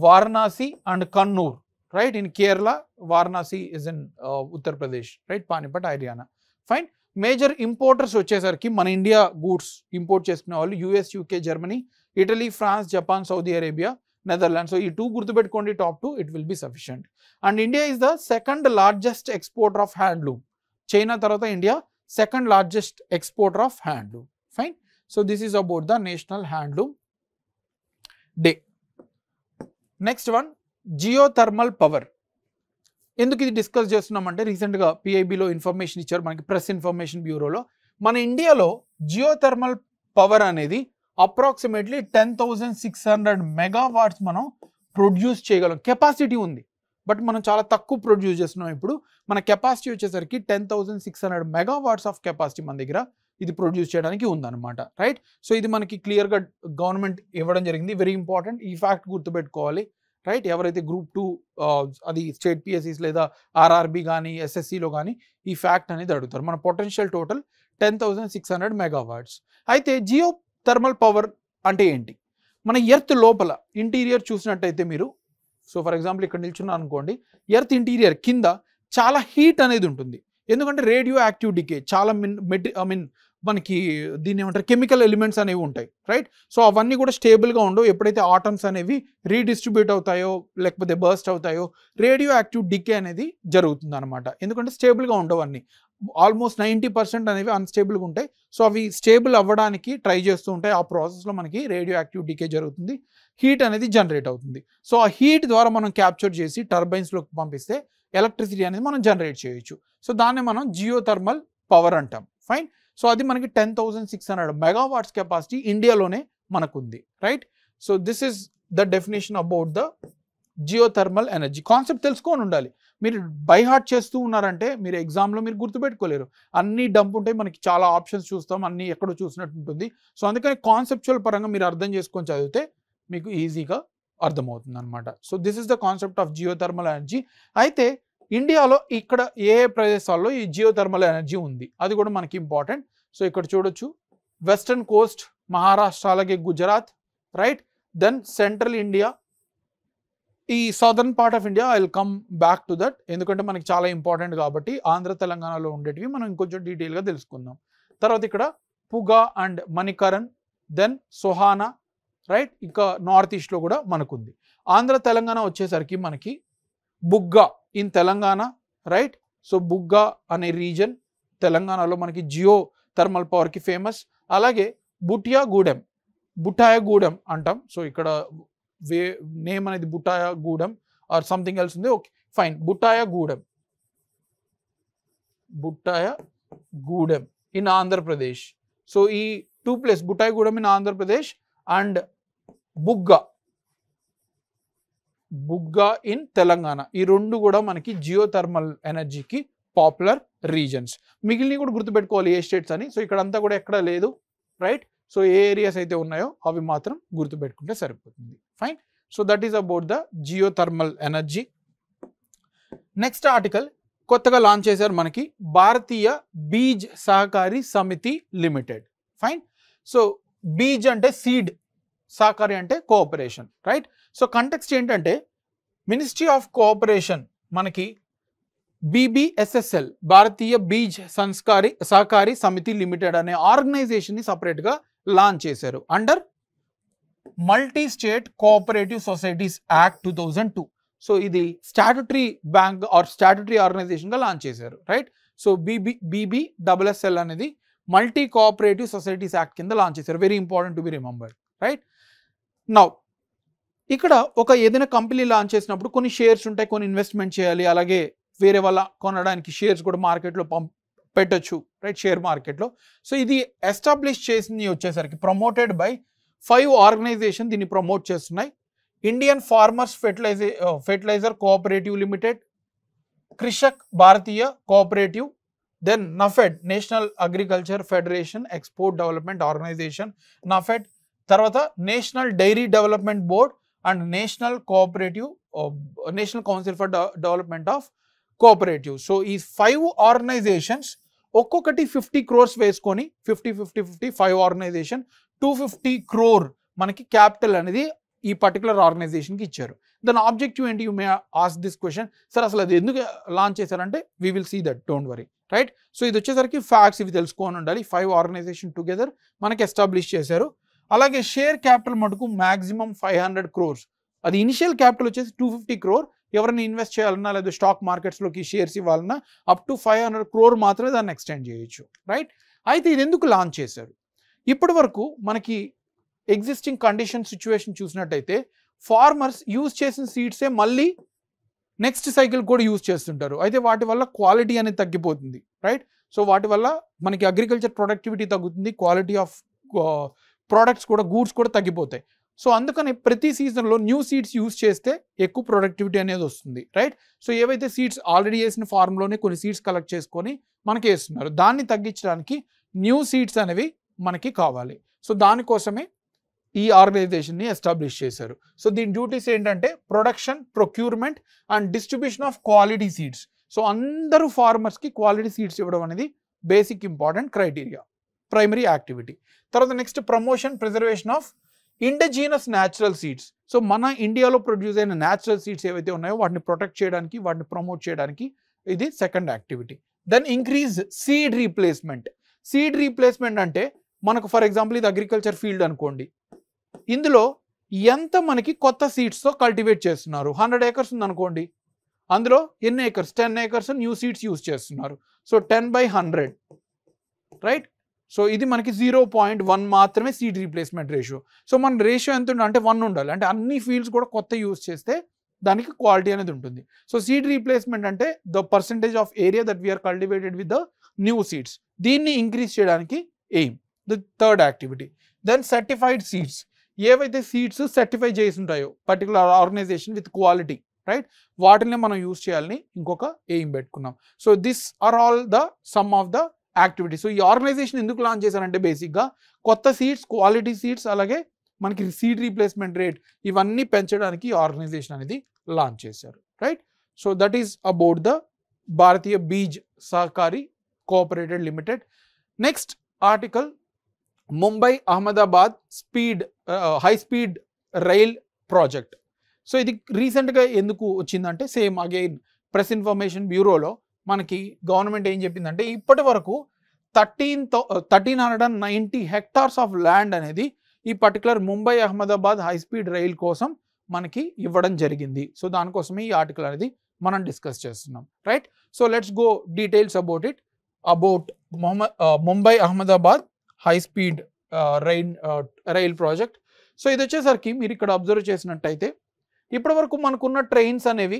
S1: Varanasi and Kannur right in Kerala Varanasi is in Uttar Pradesh right Panipat Haryana fine major importers వచ్చేసరికి మన ఇండియా గూడ్స్ ఇంపోర్ట్ చేసుకునే వాళ్ళు US UK Germany Italy France Japan Saudi Arabia Netherland so ఈ టూ గుర్తుపెట్టుకోండి top two it will be sufficient and India is the second largest exporter of handloom China తర్వాత India second largest exporter of handloom fine so this is about the national handloom day next one geothermal power ఎందుకు ఇది discuss చేస్తున్నామంటే రీసెంట్గా పిఐబిలో information ఇచ్చారు మనకి press information బ్యూరోలో మన ఇండియాలో థర్మల్ పవర్ అనేది approximately ten thousand six hundred megawatts మనం ప్రొడ్యూస్ చేయగలం కెపాసిటీ ఉంది బట్ మనం చాలా తక్కువ ప్రొడ్యూస్ చేస్తున్నాం ఇప్పుడు మన కెపాసిటీ వచ్చేసరికి ten thousand six hundred megawatts of capacity మన దగ్గర ఇది ప్రొడ్యూస్ చేయడానికి ఉందన్నమాట రైట్ సో ఇది మనకి క్లియర్గా గవర్నమెంట్ ఇవ్వడం జరిగింది వెరీ ఇంపార్టెంట్ ఈ ఫ్యాక్ట్ గుర్తుపెట్టుకోవాలి రైట్ ఎవరైతే గ్రూప్ టూ అది స్టేట్ పిఎస్సిస్ లేదా ఆర్ఆర్బి కానీ ఎస్ఎస్సిలో కానీ ఈ ఫ్యాక్ట్ అనేది అడుగుతారు మన potential total ten thousand six hundred megawatts అయితే జియో థర్మల్ పవర్ అంటే ఏంటి మన ఎర్త్ లోపల ఇంటీరియర్ చూసినట్టయితే మీరు సో ఫర్ ఎగ్జాంపుల్ ఇక్కడ నిల్చున్నాను అనుకోండి ఎర్త్ ఇంటీరియర్ కింద చాలా హీట్ అనేది ఉంటుంది ఎందుకంటే రేడియో యాక్టివ్ డికే చాలా మిన్ మెటి ఐ మీన్ మనకి దీన్ని ఏమంటారు కెమికల్ ఎలిమెంట్స్ అనేవి ఉంటాయి రైట్ సో అవన్నీ కూడా స్టేబుల్గా ఉండవు ఎప్పుడైతే ఆటమ్స్ అనేవి రీడిస్ట్రిబ్యూట్ అవుతాయో లేకపోతే బర్స్ట్ అవుతాయో రేడియో యాక్టివ్ డికే అనేది జరుగుతుంది అనమాట ఎందుకంటే స్టేబుల్గా ఉండవు అన్నీ ఆల్మోస్ట్ నైంటీ పర్సెంట్ అనేవి అన్స్టేబుల్గా ఉంటాయి సో అవి స్టేబుల్ అవ్వడానికి ట్రై చేస్తూ ఉంటాయి ఆ ప్రాసెస్లో మనకి రేడియో యాక్టివ్ డికే జరుగుతుంది హీట్ అనేది జనరేట్ అవుతుంది సో ఆ హీట్ ద్వారా మనం క్యాప్చర్ చేసి టర్బైన్స్లోకి పంపిస్తే ఎలక్ట్రిసిటీ అనేది మనం జనరేట్ చేయొచ్చు సో దాన్ని మనం జియో పవర్ అంటాం ఫైన్ సో అది మనకి ten thousand six hundred megawatts capacity ఇండియాలోనే మనకుంది right so this is the definition about the geothermal energy concept తెలుసుకొని ఉండాలి మీరు బై హార్ట్ చేస్తూ ఉన్నారంటే మీరు ఎగ్జామ్లో మీరు గుర్తుపెట్టుకోలేరు అన్ని డంప్ ఉంటాయి మనకి చాలా ఆప్షన్స్ చూస్తాం అన్ని ఎక్కడో చూసినట్టు ఉంటుంది సో అందుకని కాన్సెప్చువల్ పరంగా మీరు అర్థం చేసుకొని చదివితే మీకు ఈజీగా అర్థమవుతుంది అనమాట so this is the concept of geothermal energy అయితే ఇండియాలో ఇక్కడ ఏ ప్రదేశాల్లో ఈ జియో థర్మల్ ఎనర్జీ ఉంది అది కూడా మనకి ఇంపార్టెంట్ సో ఇక్కడ చూడొచ్చు వెస్టర్న్ కోస్ట్ మహారాష్ట్ర అలాగే Gujarat right then central India ఈ southern part of India I will come back to that ఎందుకంటే మనకి చాలా ఇంపార్టెంట్ కాబట్టి ఆంధ్ర తెలంగాణలో ఉండేటివి మనం ఇంకొంచెం డీటెయిల్గా తెలుసుకుందాం తర్వాత ఇక్కడ Puga and Manikaran then Sohana right ఇంకా నార్త్ ఈస్ట్లో కూడా మనకుంది ఆంధ్ర తెలంగాణ వచ్చేసరికి మనకి Bugga in Telangana right so Bugga అనే రీజన్ తెలంగాణలో మనకి జియో థర్మల్ పవర్కి ఫేమస్ అలాగే బుటియాగూడెం బుటాయగూడెం అంటాం సో ఇక్కడ వే నేమ్ అనేది బుటాయగూడెం ఆర్ సంథింగ్ ఎల్స్ ఉంది okay fine Buttayagudem Gudem in Andhra Pradesh so ఈ two place Buttayagudem in Andhra Pradesh and Bugga Bugga in Telangana ఈ రెండు కూడా మనకి జియో థర్మల్ ఎనర్జీకి పాపులర్ రీజన్స్ మిగిలినవి కూడా గుర్తుపెట్టుకోవాలి ఏ స్టేట్స్ అని సో ఇక్కడంతా కూడా ఎక్కడ లేదు రైట్ సో ఏ ఏరియాస్ అయితే ఉన్నాయో అవి మాత్రం గుర్తుపెట్టుకుంటే సరిపోతుంది fine so that is about the geothermal energy next article కొత్తగా లాంచ్ చేశారు మనకి భారతీయ Beej సహకారి Samiti limited fine so Beej అంటే సీడ్ సహకారి అంటే కోఆపరేషన్ రైట్ సో కంటెక్స్ట్ ఏంటంటే మినిస్ట్రీ ఆఫ్ కోఆపరేషన్ మనకి బీబీఎస్ఎస్ఎల్ భారతీయ బీజ్ సంస్కారి సహకారి సమితి లిమిటెడ్ అనే ఆర్గనైజేషన్ని సపరేట్గా లాంచ్ చేశారు under multi state cooperative societies act two thousand two so ఇది స్టాట్యుటరీ బ్యాంక్ ఆర్ స్టాట్యుటరీ ఆర్గనైజేషన్గా లాంచ్ చేశారు right so BB BB WSL అనేది మల్టీ కోఆపరేటివ్ సొసైటీస్ యాక్ట్ కింద లాంచ్ చేశారు very important to be remembered right now ఇక్కడ ఒక ఏదైనా company launch చేసినప్పుడు కొన్ని షేర్స్ ఉంటాయి కొన్ని ఇన్వెస్ట్మెంట్ చేయాలి అలాగే వేరే వాళ్ళ కొనడానికి షేర్స్ కూడా మార్కెట్లో పంప్ పెట్టచ్చు రైట్ షేర్ మార్కెట్లో సో ఇది ఎస్టాబ్లిష్ చేసింది వచ్చేసరికి ప్రమోటెడ్ బై ఫైవ్ ఆర్గనైజేషన్ దీన్ని ప్రమోట్ చేస్తున్నాయి Indian farmers fertilise fertiliser cooperative limited Krishak Bharatiya cooperative then NAFED national agriculture federation export development organisation NAFED తర్వాత national dairy development board and national cooperative national council for development of cooperative so ఈ five organisations ఒక్కొక్కటి fifty crores వేసుకొని fifty fifty fifty five organisation two fifty crore మనకి capital అనేది ఈ particular ఆర్గనైజేషన్కి ఇచ్చారు దాని objective ఏంటి you may ask this question sir అసలు అది ఎందుకు లాంచ్ చేశారంటే we will see that don't worry right so ఇది వచ్చేసరికి ఫ్యాక్స్ ఇవి తెలుసుకొని ఉండాలి ఫైవ్ ఆర్గనైజేషన్ టుగెదర్ మనకి ఎస్టాబ్లిష్ చేశారు అలాగే షేర్ క్యాపిటల్ మటుకు మ్యాక్సిమం ఫైవ్ హండ్రెడ్ క్రోర్స్ అది ఇనిషియల్ క్యాపిటల్ వచ్చేసి టూ ఫిఫ్టీ క్రోర్ ఎవరైనా ఇన్వెస్ట్ చేయాలన్నా లేదా స్టాక్ మార్కెట్స్లోకి షేర్స్ ఇవ్వాలన్నా up to five hundred crore మాత్రమే దాన్ని ఎక్స్టెండ్ చేయొచ్చు రైట్ అయితే ఇది ఎందుకు లాంచ్ చేశారు ఇప్పటి వరకు మనకి ఎగ్జిస్టింగ్ కండిషన్ సిచ్యువేషన్ చూసినట్టయితే ఫార్మర్స్ యూజ్ చేసిన సీడ్సే మళ్ళీ నెక్స్ట్ సైకిల్ కూడా యూజ్ చేస్తుంటారు అయితే వాటి వల్ల క్వాలిటీ అనేది తగ్గిపోతుంది రైట్ సో వాటి వల్ల మనకి అగ్రికల్చర్ ప్రొడక్టివిటీ తగ్గుతుంది క్వాలిటీ ఆఫ్ ప్రోడక్ట్స్ కూడా గూడ్స్ కూడా తగ్గిపోతాయి సో అందుకని ప్రతి సీజన్లో న్యూ సీడ్స్ యూస్ చేస్తే ఎక్కువ ప్రొడక్టివిటీ అనేది వస్తుంది రైట్ సో ఏవైతే సీడ్స్ ఆల్రెడీ వేసిన ఫార్మ్లోనే కొన్ని సీడ్స్ కలెక్ట్ చేసుకొని మనకి వేస్తున్నారు దాన్ని తగ్గించడానికి న్యూ సీడ్స్ అనేవి మనకి కావాలి సో దానికోసమే ఈ ఆర్గనైజేషన్ని ఎస్టాబ్లిష్ చేశారు సో దీని డ్యూటీస్ ఏంటంటే production procurement and distribution of quality seeds so అందరూ ఫార్మర్స్కి క్వాలిటీ సీడ్స్ ఇవ్వడం అనేది basic important criteria primary activity తర్వాత next promotion preservation of indigenous natural seeds so మన ఇండియాలో ప్రొడ్యూస్ అయిన న్యాచురల్ సీడ్స్ ఏవైతే ఉన్నాయో వాటిని ప్రొటెక్ట్ చేయడానికి వాటిని ప్రమోట్ చేయడానికి ఇది second activity then increase seed replacement seed replacement అంటే మనకు ఫర్ ఎగ్జాంపుల్ ఇది అగ్రికల్చర్ ఫీల్డ్ అనుకోండి ఇందులో ఎంత మనకి కొత్త సీడ్స్తో కల్టివేట్ చేస్తున్నారు హండ్రెడ్ ఏకర్స్ ఉందనుకోండి అందులో ఎన్ని acres ten acres new seeds use చేస్తున్నారు so ten by hundred right so ఇది మనకి జీరో పాయింట్ వన్ మాత్రమే సీట్ రీప్లేస్మెంట్ రేషియో సో మన రేషియో ఎంత ఉండాలి అంటే వన్ ఉండాలి అంటే అన్ని ఫీల్డ్స్ కూడా కొత్త యూస్ చేస్తే దానికి క్వాలిటీ అనేది ఉంటుంది సో సీడ్ రీప్లేస్మెంట్ అంటే the percentage of area that we are cultivated with the new seeds దీన్ని ఇంక్రీజ్ చేయడానికి aim the third activity then certified seeds ఏవైతే సీడ్స్ సర్టిఫై చేసి ఉంటాయో particular organisation with quality right వాటిని మనం యూస్ చేయాలని ఇంకొక ఎయిమ్ పెట్టుకున్నాం so this are all the some of the activity so ఈ ఆర్గనైజేషన్ ఎందుకు లాంచ్ చేశారంటే బేసిక్గా కొత్త సీట్స్ క్వాలిటీ సీట్స్ అలాగే మనకి సీట్ రీప్లేస్మెంట్ రేట్ ఇవన్నీ పెంచడానికి ఆర్గనైజేషన్ అనేది లాంచ్ చేశారు right so that is about the Bharatiya Beej Sahakari cooperated limited next article Mumbai Ahmedabad speed high speed rail project so ఇది రీసెంట్గా ఎందుకు వచ్చిందంటే సేమ్ అగైన్ ప్రెస్ ఇన్ఫర్మేషన్ బ్యూరోలో మనకి గవర్నమెంట్ ఏం చెప్పిందంటే ఇప్పటి వరకు thirteen thirteen hundred and ninety hectares of land అనేది ఈ particular Mumbai Ahmedabad high speed rail కోసం మనకి ఇవ్వడం జరిగింది సో దానికోసమే ఈ ఆర్టికల్ అనేది మనం డిస్కస్ చేస్తున్నాం right so let's go details about it about Mumbai Ahmedabad high speed rail rail project so ఇది వచ్చేసరికి మీరు ఇక్కడ అబ్జర్వ్ చేసినట్టయితే ఇప్పటి వరకు మనకున్న ట్రైన్స్ అనేవి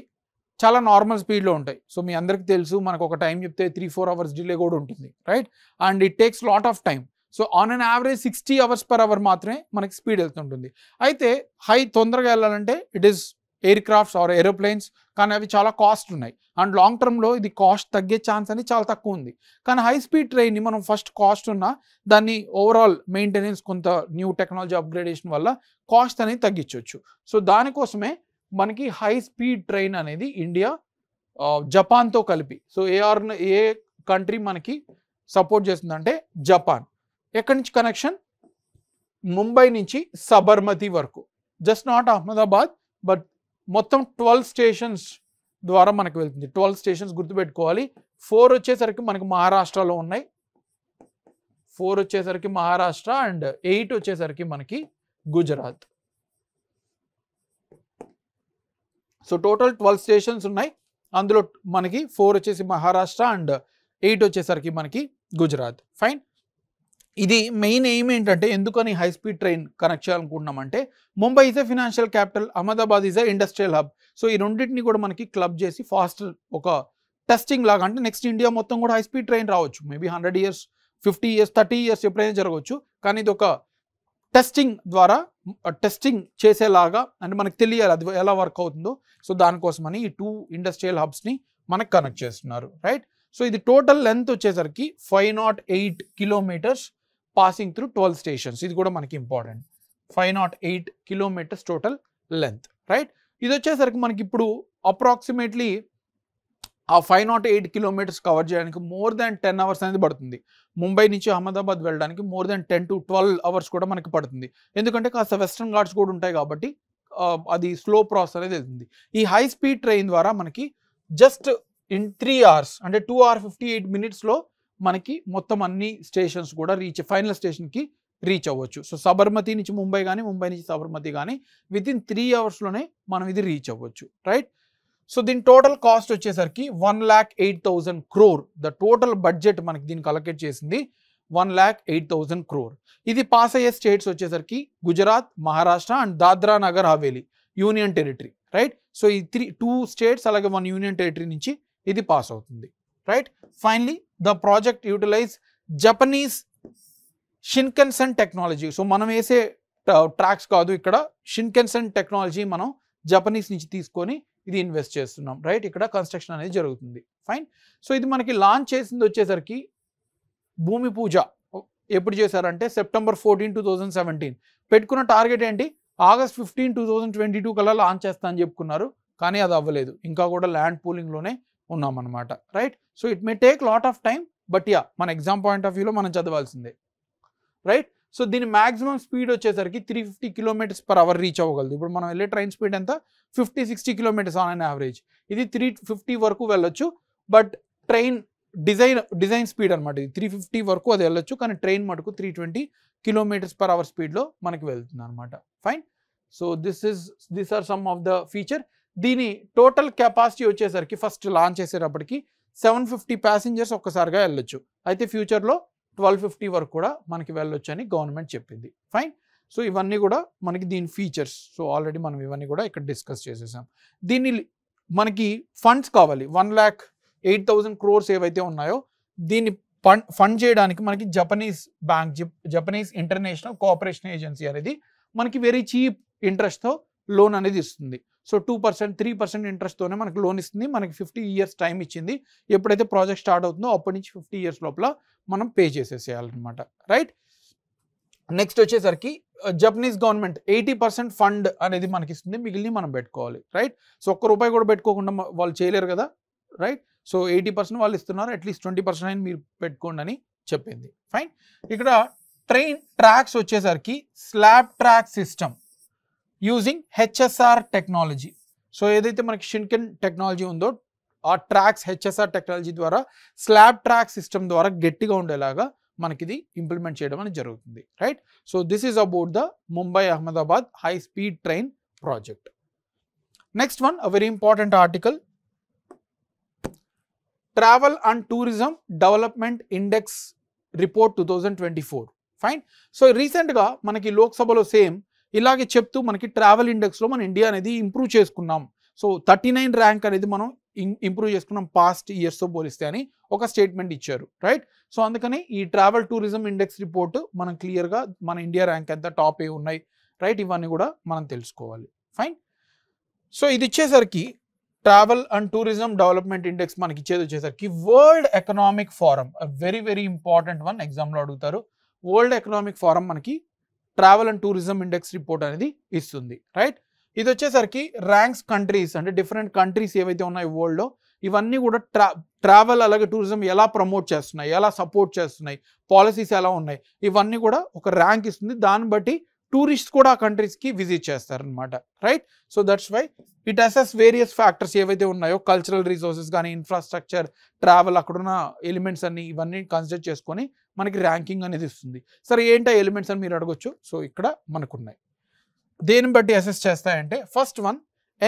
S1: చాలా నార్మల్ స్పీడ్లో ఉంటాయి సో మీ అందరికీ తెలుసు మనకు ఒక టైం చెప్తే త్రీ ఫోర్ అవర్స్ డిలే కూడా ఉంటుంది right and it takes lot of time so on an average sixty hours per hour మాత్రమే మనకి స్పీడ్ వెళ్తుంటుంది అయితే హై తొందరగా వెళ్ళాలంటే it is aircrafts or aeroplanes కానీ అవి చాలా కాస్ట్ ఉన్నాయి అండ్ లాంగ్ టర్మ్లో ఇది కాస్ట్ తగ్గే ఛాన్స్ అనేది చాలా తక్కువ ఉంది కానీ హై స్పీడ్ ట్రైన్ని మనం ఫస్ట్ కాస్ట్ ఉన్న దాన్ని ఓవరాల్ మెయింటెనెన్స్ కొంత న్యూ టెక్నాలజీ అప్గ్రేడేషన్ వల్ల కాస్ట్ అనేది తగ్గించవచ్చు సో దానికోసమే మనకి హై స్పీడ్ ట్రైన్ అనేది ఇండియా జపాన్తో కలిపి సో ఏఆర్ ఏ కంట్రీ మనకి సపోర్ట్ చేస్తుందంటే జపాన్ ఎక్కడి నుంచి కనెక్షన్ ముంబై నుంచి సబర్మతి వరకు జస్ట్ నాట్ అహ్మదాబాద్ బట్ మొత్తం ట్వెల్వ్ స్టేషన్స్ ద్వారా మనకు వెళ్తుంది ట్వెల్వ్ స్టేషన్స్ గుర్తుపెట్టుకోవాలి ఫోర్ వచ్చేసరికి మనకి మహారాష్ట్రలో ఉన్నాయి ఫోర్ వచ్చేసరికి మహారాష్ట్ర అండ్ ఎయిట్ వచ్చేసరికి మనకి Gujarat so total twelve stations ఉన్నాయి అందులో మనకి ఫోర్ వచ్చేసి మహారాష్ట్ర అండ్ ఎయిట్ వచ్చేసరికి మనకి గుజరాత్ ఫైన్ ఇది మెయిన్ ఎయిమ్ ఏంటంటే ఎందుకని హై స్పీడ్ ట్రైన్ కనెక్ట్ చేయాలనుకుంటున్నామంటే Mumbai is a financial capital Ahmedabad is a industrial hub so ఈ రెండింటిని కూడా మనకి క్లబ్ చేసి ఫాస్ట్ ఒక టెస్టింగ్ లాగా అంటే నెక్స్ట్ ఇండియా మొత్తం కూడా హై స్పీడ్ ట్రైన్ రావచ్చు maybe hundred years fifty years thirty years ఎప్పుడైనా జరగవచ్చు కానీ ఇది ఒక టెస్టింగ్ ద్వారా టెస్టింగ్ చేసేలాగా అంటే మనకు తెలియాలి అది ఎలా వర్క్ అవుతుందో సో దానికోసమని ఈ టూ ఇండస్ట్రియల్ హబ్స్ని మనకు కనెక్ట్ చేస్తున్నారు రైట్ సో ఇది టోటల్ లెంత్ వచ్చేసరికి five not eight kilometres passing through twelve stations ఇది కూడా మనకి important five not eight kilometres total length right ఇది వచ్చేసరికి మనకి ఇప్పుడు అప్రాక్సిమేట్లీ ఆ five not eight kilometres cover చేయడానికి మోర్ దాన్ టెన్ అవర్స్ అనేది పడుతుంది ముంబై నుంచి అహ్మదాబాద్ వెళ్ళడానికి more than ten to twelve hours కూడా మనకి పడుతుంది ఎందుకంటే కాస్త వెస్ట్రన్ ఘాట్స్ కూడా ఉంటాయి కాబట్టి అది స్లో ప్రాసెస్ అనేది వెళ్తుంది ఈ హై స్పీడ్ ట్రైన్ ద్వారా మనకి జస్ట్ ఇన్ త్రీ అవర్స్ అంటే టూ అవర్ ఫిఫ్టీ ఎయిట్ మినిట్స్లో మనకి మొత్తం అన్ని స్టేషన్స్ కూడా రీచ్ ఫైనల్ స్టేషన్కి రీచ్ అవ్వచ్చు సో సబర్మతి నుంచి ముంబై కానీ ముంబై నుంచి సబర్మతి కానీ విత్ ఇన్ త్రీ అవర్స్లోనే మనం ఇది రీచ్ అవ్వచ్చు రైట్ సో దీని టోటల్ కాస్ట్ వచ్చేసరికి one lakh eight thousand crore the total budget మనకి దీనికి అలొకేట్ చేసింది one lakh eight thousand crore ఇది పాస్ అయ్యే స్టేట్స్ వచ్చేసరికి Gujarat Maharashtra and Dadra Nagar Haveli union territory right so ఈ త్రీ టూ స్టేట్స్ అలాగే వన్ యూనియన్ టెరిటరీ నుంచి ఇది పాస్ అవుతుంది right finally the project utilise Japanese Shinkansen technology so మనం వేసే ట్రాక్స్ uh, కాదు ఇక్కడ షిన్కెన్సన్ టెక్నాలజీ మనం జపనీస్ నుంచి తీసుకొని ఇది ఇన్వెస్ట్ చేస్తున్నాం రైట్ ఇక్కడ కన్స్ట్రక్షన్ అనేది జరుగుతుంది ఫైన్ సో ఇది మనకి లాంచ్ చేసింది వచ్చేసరికి భూమి పూజ ఎప్పుడు చేశారంటే September fourteen two thousand seventeen పెట్టుకున్న టార్గెట్ ఏంటి August fifteen two thousand twenty two కల్లా లాంచ్ చేస్తా అని చెప్పుకున్నారు కానీ అది అవ్వలేదు ఇంకా కూడా ల్యాండ్ పూలింగ్లోనే ఉన్నామన్నమాట right so it may take lot of time but yeah మన ఎగ్జామ్ పాయింట్ ఆఫ్ వ్యూలో మనం చదవాల్సిందే రైట్ సో దీని మాక్సిమం స్పీడ్ వచ్చేసరికి three fifty kilometres per hour reach అవ్వగలదు ఇప్పుడు మనం వెళ్ళే ట్రైన్ స్పీడ్ ఎంత fifty sixty kilometres on and average ఇది త్రీ ఫిఫ్టీ వరకు వెళ్ళొచ్చు but train design design speed అనమాట ఇది త్రీ ఫిఫ్టీ వరకు అది వెళ్ళొచ్చు కానీ ట్రైన్ మటుకు three twenty kilometres per hour స్పీడ్లో మనకి వెళ్తుంది అనమాట fine so this is this are some of the feature దీని టోటల్ కెపాసిటీ వచ్చేసరికి ఫస్ట్ లాంచ్ చేసేటప్పటికి సెవెన్ ఫిఫ్టీ ప్యాసింజర్స్ ఒక్కసారిగా వెళ్ళొచ్చు అయితే ఫ్యూచర్లో ట్వెల్వ్ ఫిఫ్టీ వరకు కూడా మనకి వెళ్ళొచ్చని గవర్నమెంట్ చెప్పింది ఫైన్ సో ఇవన్నీ కూడా మనకి దీని ఫీచర్స్ సో ఆల్రెడీ మనం ఇవన్నీ కూడా ఇక్కడ డిస్కస్ చేసేసాం దీన్ని మనకి ఫండ్స్ కావాలి one lakh eight thousand crores ఏవైతే ఉన్నాయో దీన్ని ఫండ్ ఫండ్ చేయడానికి మనకి Japanese bank Japanese international cooperation agency అనేది మనకి వెరీ చీప్ ఇంట్రెస్ట్తో లోన్ అనేది ఇస్తుంది so two percent three percent ఇంట్రెస్ట్తోనే మనకు లోన్ ఇస్తుంది మనకి ఫిఫ్టీ ఇయర్స్ టైం ఇచ్చింది ఎప్పుడైతే ప్రాజెక్ట్ స్టార్ట్ అవుతుందో అప్పటి నుంచి ఫిఫ్టీ ఇయర్స్ లోపల మనం పే చేసేసేయాలన్నమాట రైట్ నెక్స్ట్ వచ్చేసరికి Japanese government eighty percent fund అనేది మనకి ఇస్తుంది మిగిలిన మనం పెట్టుకోవాలి రైట్ సో ఒక్క రూపాయి కూడా పెట్టుకోకుండా వాళ్ళు చేయలేరు కదా రైట్ సో ఎయిటీ పర్సెంట్ వాళ్ళు ఇస్తున్నారు అట్లీస్ట్ ట్వంటీ పర్సెంట్ అయినా మీరు పెట్టుకోండి అని చెప్పింది ఫైన్ ఇక్కడ ట్రైన్ ట్రాక్స్ వచ్చేసరికి slab track system using HSR technology so ఏదైతే మనకి షిన్కెన్ టెక్నాలజీ ఉందో ఆ ట్రాక్స్ హెచ్ఎస్ఆర్ టెక్నాలజీ ద్వారా స్లాబ్ ట్రాక్ సిస్టమ్ ద్వారా గట్టిగా ఉండేలాగా మనకిది ఇంప్లిమెంట్ చేయడం అనేది జరుగుతుంది right so this is about the Mumbai Ahmedabad high speed train project next one a very important article travel and tourism development index report two thousand twenty four fine so రీసెంట్గా మనకి లోక్సభలో సేమ్ ఇలాగే చెప్తూ మనకి ట్రావెల్ ఇండెక్స్లో మనం ఇండియా అనేది improve చేసుకున్నాం so thirty nine rank అనేది మనం ఇంప్రూవ్ చేసుకున్నాం పాస్ట్ ఇయర్స్తో పోలిస్తే అని ఒక స్టేట్మెంట్ ఇచ్చారు రైట్ సో అందుకని ఈ ట్రావెల్ టూరిజం ఇండెక్స్ రిపోర్ట్ మనం క్లియర్గా మన ఇండియా ర్యాంక్ ఎంత టాప్ ఏ ఉన్నాయి రైట్ ఇవన్నీ కూడా మనం తెలుసుకోవాలి ఫైన్ సో ఇది ఇచ్చేసరికి travel and tourism development index మనకి ఇచ్చేది వచ్చేసరికి world economic forum very very important one ఎగ్జామ్లో అడుగుతారు వరల్డ్ ఎకనామిక్ ఫారం మనకి travel and tourism index report అనేది ఇస్తుంది రైట్ ఇది వచ్చేసరికి ర్యాంక్స్ కంట్రీస్ అంటే డిఫరెంట్ కంట్రీస్ ఏవైతే ఉన్నాయి వరల్డ్లో ఇవన్నీ కూడా ట్రా ట్రావెల్ అలాగే టూరిజం ఎలా ప్రమోట్ చేస్తున్నాయి ఎలా సపోర్ట్ చేస్తున్నాయి పాలసీస్ ఎలా ఉన్నాయి ఇవన్నీ కూడా ఒక ర్యాంక్ ఇస్తుంది దాన్ని బట్టి టూరిస్ట్ కూడా ఆ కంట్రీస్కి విజిట్ చేస్తారనమాట right so that's why it assess various factors ఏవైతే ఉన్నాయో కల్చరల్ రిసోర్సెస్ కానీ ఇన్ఫ్రాస్ట్రక్చర్ ట్రావెల్ అక్కడ ఉన్న ఎలిమెంట్స్ అన్ని ఇవన్నీ కన్సిడర్ చేసుకొని మనకి ర్యాంకింగ్ అనేది ఇస్తుంది సరే ఏంటి ఎలిమెంట్స్ అని మీరు అడగొచ్చు సో ఇక్కడ మనకున్నాయి దేని బట్టి అసెస్ చేస్తాయంటే ఫస్ట్ వన్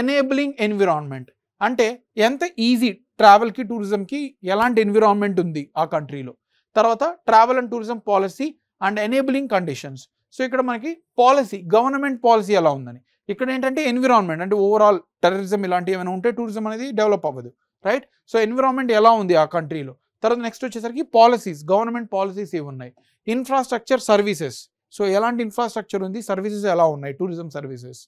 S1: ఎనేబులింగ్ ఎన్విరాన్మెంట్ అంటే ఎంత ఈజీ ట్రావెల్కి టూరిజంకి ఎలాంటి ఎన్విరాన్మెంట్ ఉంది ఆ కంట్రీలో తర్వాత travel and tourism policy and enabling conditions so ఇక్కడ మనకి పాలసీ గవర్నమెంట్ పాలసీ ఎలా ఉందని ఇక్కడ ఏంటంటే ఎన్విరాన్మెంట్ అంటే ఓవరాల్ టెర్రరిజం ఇలాంటివి ఏమైనా ఉంటే టూరిజం అనేది డెవలప్ అవ్వదు రైట్ సో ఎన్విరాన్మెంట్ ఎలా ఉంది ఆ కంట్రీలో తర్వాత నెక్స్ట్ వచ్చేసరికి పాలసీస్ గవర్నమెంట్ పాలసీస్ ఏవి ఉన్నాయి ఇన్ఫ్రాస్ట్రక్చర్ సర్వీసెస్ సో ఎలాంటి ఇన్ఫ్రాస్ట్రక్చర్ ఉంది సర్వీసెస్ ఎలా ఉన్నాయి tourism services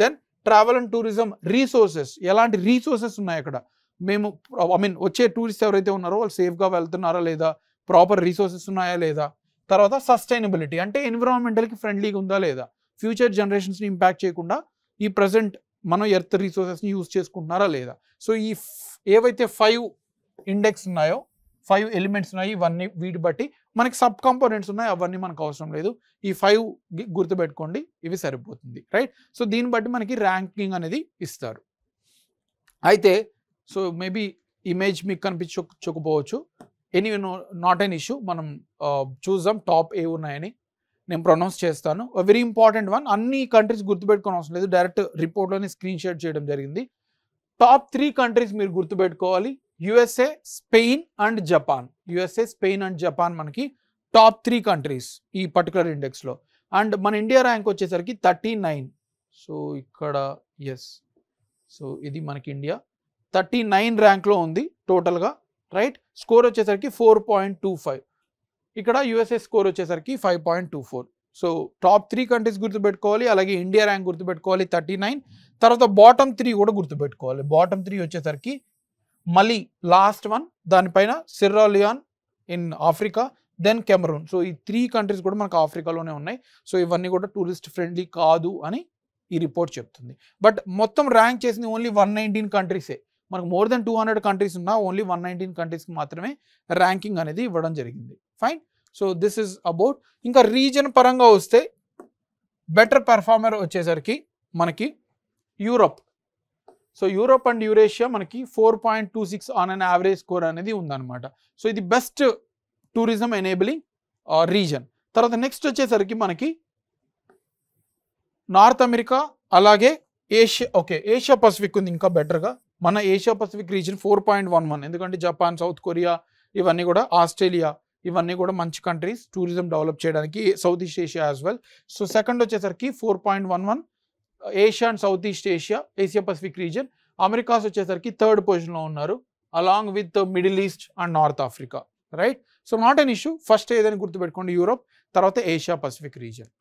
S1: then travel and tourism resources ఎలాంటి రీసోర్సెస్ ఉన్నాయి అక్కడ మేము ఐ మీన్ వచ్చే టూరిస్ట్ ఎవరైతే ఉన్నారో వాళ్ళు సేఫ్గా వెళ్తున్నారా లేదా ప్రాపర్ రీసోర్సెస్ ఉన్నాయా లేదా తర్వాత సస్టైనబిలిటీ అంటే ఎన్విరాన్మెంటల్కి ఫ్రెండ్లీగా ఉందా లేదా ఫ్యూచర్ జనరేషన్స్ని ఇంపాక్ట్ చేయకుండా ఈ ప్రజెంట్ మనం ఎర్త్ రీసోర్సెస్ని యూజ్ చేసుకుంటున్నారా లేదా సో ఈ ఏవైతే ఫైవ్ ఇండెక్స్ ఉన్నాయో ఫైవ్ ఎలిమెంట్స్ ఉన్నాయి ఇవన్నీ వీటి బట్టి మనకి సబ్ కాంపోనెంట్స్ ఉన్నాయి అవన్నీ మనకు అవసరం లేదు ఈ ఫైవ్ గుర్తుపెట్టుకోండి ఇవి సరిపోతుంది రైట్ సో దీన్ని బట్టి మనకి ర్యాంకింగ్ అనేది ఇస్తారు అయితే సో మేబీ ఇమేజ్ మీకు కనిపించకపోవచ్చు ఎనీ నాట్ ఎన్ ఇష్యూ మనం చూద్దాం టాప్ ఏ ఉన్నాయని నేను ప్రొనౌన్స్ చేస్తాను వెరీ ఇంపార్టెంట్ వన్ అన్ని కంట్రీస్ గుర్తుపెట్టుకోని అవసరం లేదు డైరెక్ట్ రిపోర్ట్లోనే స్క్రీన్ షాట్ చేయడం జరిగింది టాప్ త్రీ కంట్రీస్ మీరు గుర్తుపెట్టుకోవాలి USA Spain and Japan USA Spain and Japan మనకి టాప్ త్రీ కంట్రీస్ ఈ పర్టికులర్ ఇండెక్స్లో అండ్ మన ఇండియా ర్యాంక్ వచ్చేసరికి థర్టీ నైన్ సో ఇక్కడ ఎస్ సో ఇది మనకి ఇండియా థర్టీ నైన్ ర్యాంక్లో ఉంది టోటల్గా రైట్ స్కోర్ వచ్చేసరికి ఫోర్ పాయింట్ టూ ఫైవ్ ఇక్కడ యుఎస్ఏ స్కోర్ వచ్చేసరికి five point two four so top three countries గుర్తుపెట్టుకోవాలి అలాగే ఇండియా ర్యాంక్ గుర్తుపెట్టుకోవాలి థర్టీ నైన్ తర్వాత బాటమ్ త్రీ కూడా గుర్తుపెట్టుకోవాలి బాటమ్ త్రీ వచ్చేసరికి మళ్ళీ లాస్ట్ వన్ దానిపైన Sierra Leone in Africa then Cameroon so ఈ త్రీ కంట్రీస్ కూడా మనకు ఆఫ్రికాలోనే ఉన్నాయి సో ఇవన్నీ కూడా టూరిస్ట్ ఫ్రెండ్లీ కాదు అని ఈ రిపోర్ట్ చెప్తుంది బట్ మొత్తం ర్యాంక్ చేసింది ఓన్లీ వన్ నైన్టీన్ కంట్రీసే మనకు more than two hundred countries ఉన్నా ఓన్లీ వన్ నైన్టీన్ కంట్రీస్కి మాత్రమే ర్యాంకింగ్ అనేది ఇవ్వడం జరిగింది fine so this is about ఇంకా రీజన్ పరంగా వస్తే బెటర్ పెర్ఫార్మర్ వచ్చేసరికి మనకి Europe so Europe and Eurasia మనకి four point two six on an average score అనేది ఉందన్నమాట సో ఇది బెస్ట్ టూరిజం ఎనేబిలింగ్ రీజన్ తర్వాత నెక్స్ట్ వచ్చేసరికి మనకి నార్త్ అమెరికా అలాగే ఏషియా ఓకే ఏషియా పసిఫిక్ ఉంది ఇంకా బెటర్గా మన Asia Pacific region four point one one ఎందుకంటే జపాన్ సౌత్ కొరియా ఇవన్నీ కూడా ఆస్ట్రేలియా ఇవన్నీ కూడా మంచి కంట్రీస్ టూరిజం డెవలప్ చేయడానికి South East Asia as well so second వచ్చేసరికి four point one one Asia and South East Asia Asia Pacific region Americas వచ్చేసరికి third పొజిషన్లో ఉన్నారు along with Middle East and North Africa right so not an issue first ఏదైనా గుర్తుపెట్టుకోండి Europe తర్వాత Asia Pacific region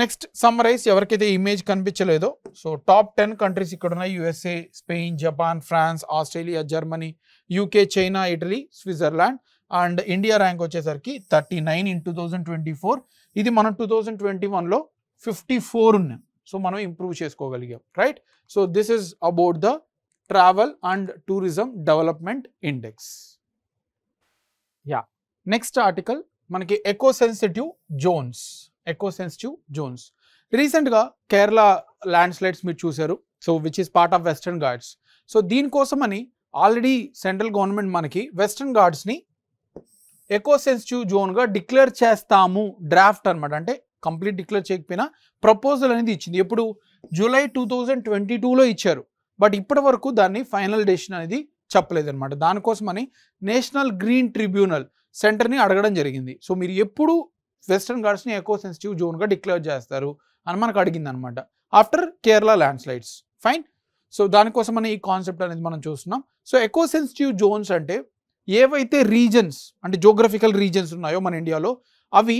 S1: next summarise ఎవరికైతే image కనిపించలేదో so top ten countries ఇక్కడ ఉన్నాయి USA Spain Japan France Australia Germany UK China Italy Switzerland and India rank వచ్చేసరికి thirty nine in two thousand twenty four ఇది మనం two thousand twenty వన్లో fifty four ఉన్నాం so మనం improve చేసుకోగలిగాం right so this is about the travel and tourism development index yeah next article మనకి eco sensitive zones eco sensitive zones రీసెంట్గా Kerala landslides మీరు చూశారు so which is part of western Ghats so దీనికోసమని already central government మనకి western ఘాట్స్ని eco sensitive జోన్గా declare చేస్తాము draft అనమాట అంటే కంప్లీట్ డిక్లేర్ చేయకపోయినా ప్రపోజల్ అనేది ఇచ్చింది ఎప్పుడు జూలై టూ థౌజండ్ ట్వంటీ టూలో ఇచ్చారు బట్ ఇప్పటి వరకు దాన్ని ఫైనల్ డెసిషన్ అనేది అనమాట దానికోసమని నేషనల్ గ్రీన్ ట్రిబ్యునల్ సెంటర్ని అడగడం జరిగింది సో మీరు ఎప్పుడు వెస్ట్రన్ ఘాట్స్ని ఎకో సెన్సిటివ్ జోన్గా డిక్లేర్ చేస్తారు అని మనకు అడిగింది అనమాట after Kerala landslides fine so దానికోసమని ఈ కాన్సెప్ట్ అనేది మనం చూస్తున్నాం సో ఎకో సెన్సిటివ్ జోన్స్ అంటే ఏవైతే రీజన్స్ అంటే జోగ్రఫికల్ రీజన్స్ ఉన్నాయో మన ఇండియాలో అవి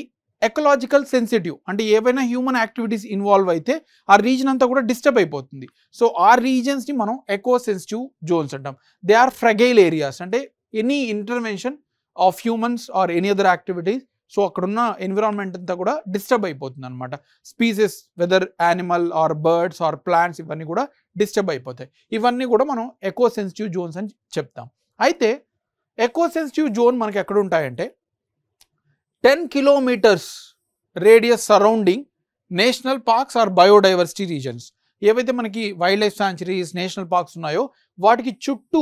S1: ఎకలాజికల్ సెన్సిటివ్ అంటే ఏవైనా హ్యూమన్ యాక్టివిటీస్ ఇన్వాల్వ్ అయితే ఆ రీజన్ అంతా కూడా డిస్టర్బ్ అయిపోతుంది సో ఆ రీజన్స్ని మనం ఎకో సెన్సిటివ్ జోన్స్ అంటాం దే ఆర్ ఫ్రెగైల్ ఏరియాస్ అంటే any intervention of humans or any other activities so అక్కడున్న ఎన్విరాన్మెంట్ అంతా కూడా డిస్టర్బ్ అయిపోతుంది అనమాట species whether animal or birds or plants ఇవన్నీ కూడా డిస్టర్బ్ అయిపోతాయి ఇవన్నీ కూడా మనం ఎకో సెన్సిటివ్ జోన్స్ అని చెప్తాం అయితే ఎకో సెన్సిటివ్ జోన్ మనకి ఎక్కడ ఉంటాయంటే ten kilometres radius surrounding national parks or biodiversity regions ఏవైతే మనకి wildlife sanctuaries national parks ఉన్నాయో వాటికి చుట్టూ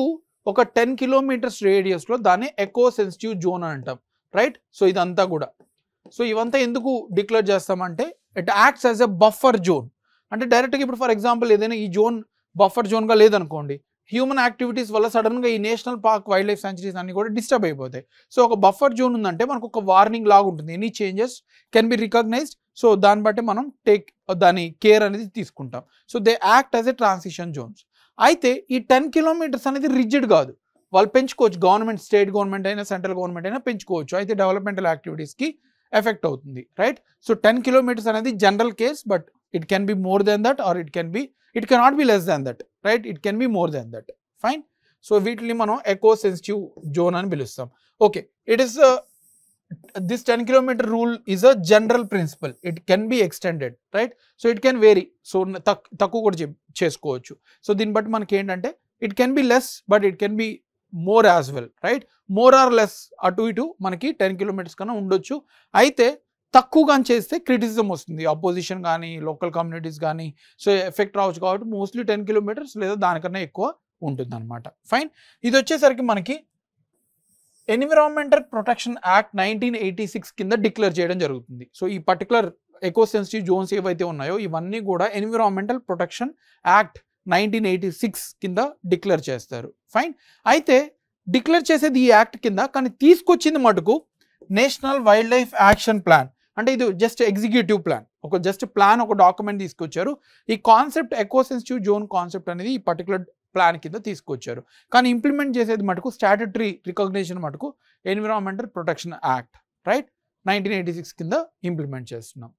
S1: ఒక టెన్ కిలోమీటర్స్ రేడియస్లో దాన్ని ఎకో సెన్సిటివ్ జోన్ అని అంటాం రైట్ సో ఇదంతా కూడా సో ఇవంతా ఎందుకు డిక్లేర్ చేస్తామంటే it acts as a buffer zone అంటే డైరెక్ట్గా ఇప్పుడు ఫర్ ఎగ్జాంపుల్ ఏదైనా ఈ జోన్ బఫర్ జోన్గా లేదనుకోండి హ్యూమన్ యాక్టివిటీస్ వల్ల సడన్గా ఈ national park wildlife sanctuaries అన్ని కూడా డిస్టర్బ్ అయిపోతాయి సో ఒక బఫర్ జోన్ ఉందంటే మనకు ఒక వార్నింగ్ లాగా ఉంటుంది any changes can be recognised so దాన్ని బట్టి మనం టేక్ దాని కేర్ అనేది తీసుకుంటాం so they act as a transition zones అయితే ఈ టెన్ కిలోమీటర్స్ అనేది రిజిడ్ కాదు వాళ్ళు పెంచుకోవచ్చు గవర్నమెంట్ స్టేట్ గవర్నమెంట్ అయినా సెంట్రల్ గవర్నమెంట్ అయినా పెంచుకోవచ్చు అయితే డెవలప్మెంటల్ యాక్టివిటీస్కి ఎఫెక్ట్ అవుతుంది రైట్ సో టెన్ కిలోమీటర్స్ అనేది general case but it can be more than that or it can be it cannot be less than that right it can be more than that fine so వీటిని మనం eco sensitive zone అని పిలుస్తాం okay it is this ten kilometre rule is a general principle it can be extended right so it can vary so తక్కువ కూడా చేసుకోవచ్చు సో దీన్ని బట్టి మనకి ఏంటంటే it can be less but it can be more as well right more or less అటు ఇటు మనకి టెన్ కిలోమీటర్స్ కన్నా ఉండొచ్చు అయితే తక్కువగా చేస్తే క్రిటిసిజం వస్తుంది అపోజిషన్ కానీ లోకల్ కమ్యూనిటీస్ కానీ సో ఎఫెక్ట్ రావచ్చు కాబట్టి మోస్ట్లీ టెన్ కిలోమీటర్స్ లేదా దానికన్నా ఎక్కువ ఉంటుంది అనమాట ఫైన్ ఇది వచ్చేసరికి మనకి environmental protection act nineteen eighty six కింద డిక్లేర్ చేయడం జరుగుతుంది సో ఈ పర్టికులర్ ఎకో సెన్సిటివ్ జోన్స్ ఏవైతే ఉన్నాయో ఇవన్నీ కూడా environmental protection act nineteen eighty six కింద డిక్లేర్ చేస్తారు ఫైన్ అయితే డిక్లేర్ చేసేది ఈ యాక్ట్ కింద కానీ తీసుకొచ్చింది మటుకు national wildlife action plan అంటే ఇది జస్ట్ ఎగ్జిక్యూటివ్ ప్లాన్ ఒక జస్ట్ ప్లాన్ ఒక డాక్యుమెంట్ తీసుకొచ్చారు ఈ concept eco sensitive zone concept అనేది ఈ పర్టికులర్ ప్లాన్ కింద తీసుకొచ్చారు కానీ ఇంప్లిమెంట్ చేసేది మటుకు స్టాటటరీ రికగ్నేషన్ మటుకు environmental protection act right nineteen eighty six కింద ఇంప్లిమెంట్ చేస్తున్నాం